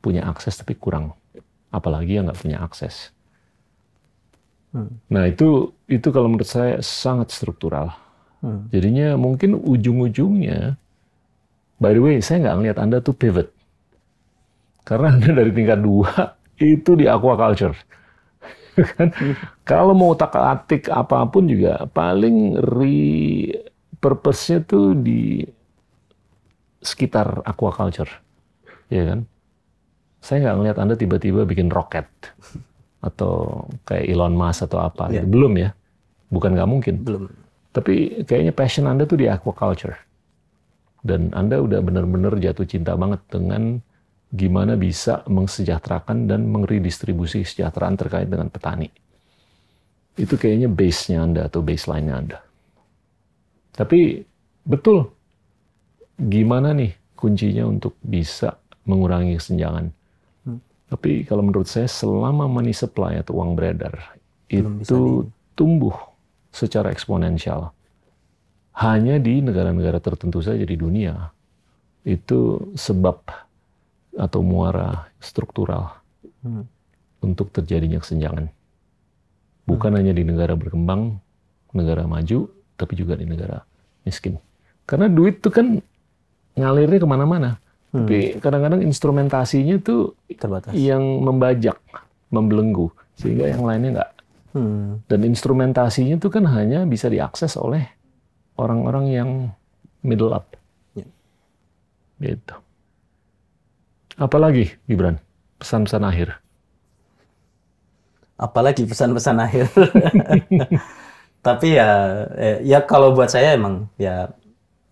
punya akses tapi kurang apalagi yang nggak punya akses hmm. nah itu itu kalau menurut saya sangat struktural hmm. jadinya mungkin ujung-ujungnya by the way saya nggak ngelihat anda tuh pivot karena anda dari tingkat dua itu di aquaculture kan? Kalau mau otak atik apapun juga paling re purpose-nya tuh di sekitar aquaculture, ya kan? Saya nggak ngelihat Anda tiba-tiba bikin roket atau kayak Elon Musk atau apa, ya. belum ya? Bukan nggak mungkin. Belum. Tapi kayaknya passion Anda tuh di aquaculture dan Anda udah bener-bener jatuh cinta banget dengan gimana bisa mensejahterakan dan meredistribusi kesejahteraan terkait dengan petani. Itu kayaknya base-nya Anda atau baseline-nya Anda. Tapi betul, gimana nih kuncinya untuk bisa mengurangi kesenjangan? Hmm. Tapi kalau menurut saya selama money supply atau uang beredar Belum itu tumbuh secara eksponensial. Hanya di negara-negara tertentu saja di dunia itu sebab atau muara struktural hmm. untuk terjadinya kesenjangan. Bukan hmm. hanya di negara berkembang, negara maju, tapi juga di negara miskin. Karena duit itu kan ngalirnya kemana-mana. Hmm. Tapi kadang-kadang instrumentasinya itu terbatas. Yang membajak, membelenggu, sehingga yang lainnya nggak. Hmm. Dan instrumentasinya itu kan hanya bisa diakses oleh orang-orang yang middle up. Yeah. Gitu. Apalagi, Gibran? Pesan-pesan akhir. Apalagi pesan-pesan akhir. Tapi ya, eh, ya kalau buat saya emang ya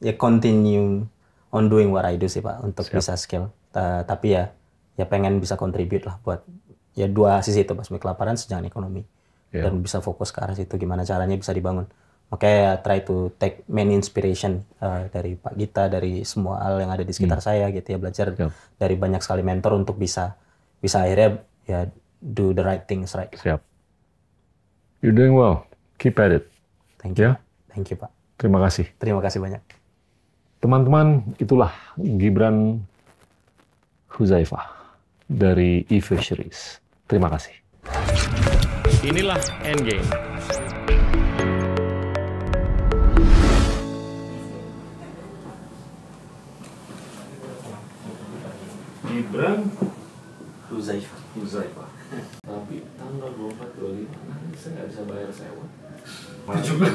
ya continue on doing what I do sih pak untuk Siap. bisa skill. tapi ya ya pengen bisa contribute lah buat ya dua sisi itu pas kelaparan sejalan ekonomi yeah. dan bisa fokus ke arah situ gimana caranya bisa dibangun. Makanya ya try to take main inspiration uh, dari Pak Gita, dari semua hal yang ada di sekitar hmm. saya gitu ya belajar yep. dari banyak sekali mentor untuk bisa bisa akhirnya ya do the right things right. Siap. You're doing well. Keep at it. Thank you. Yeah? Thank you Pak. Terima kasih. Terima kasih banyak. Teman-teman, itulah Gibran Huzaifah dari e-fisheries. Terima kasih. Inilah Endgame. Gibran Huzaifah Huzaifah tapi tanggal 24 25 saya nggak bisa bayar sewa Majukan.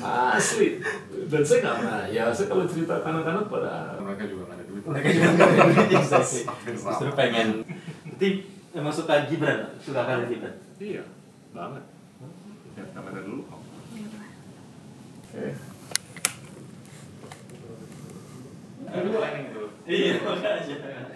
Asli. Dan saya nggak pernah. Ya saya kalau cerita kanak-kanak pada mereka juga nggak ada duit. Mereka juga nggak ada duit. Justru pengen. Jadi emang eh, suka Gibran, suka kali Gibran. Iya, banget. Ya, kamera dulu. Oke. Aduh, ini dulu. Iya, makanya.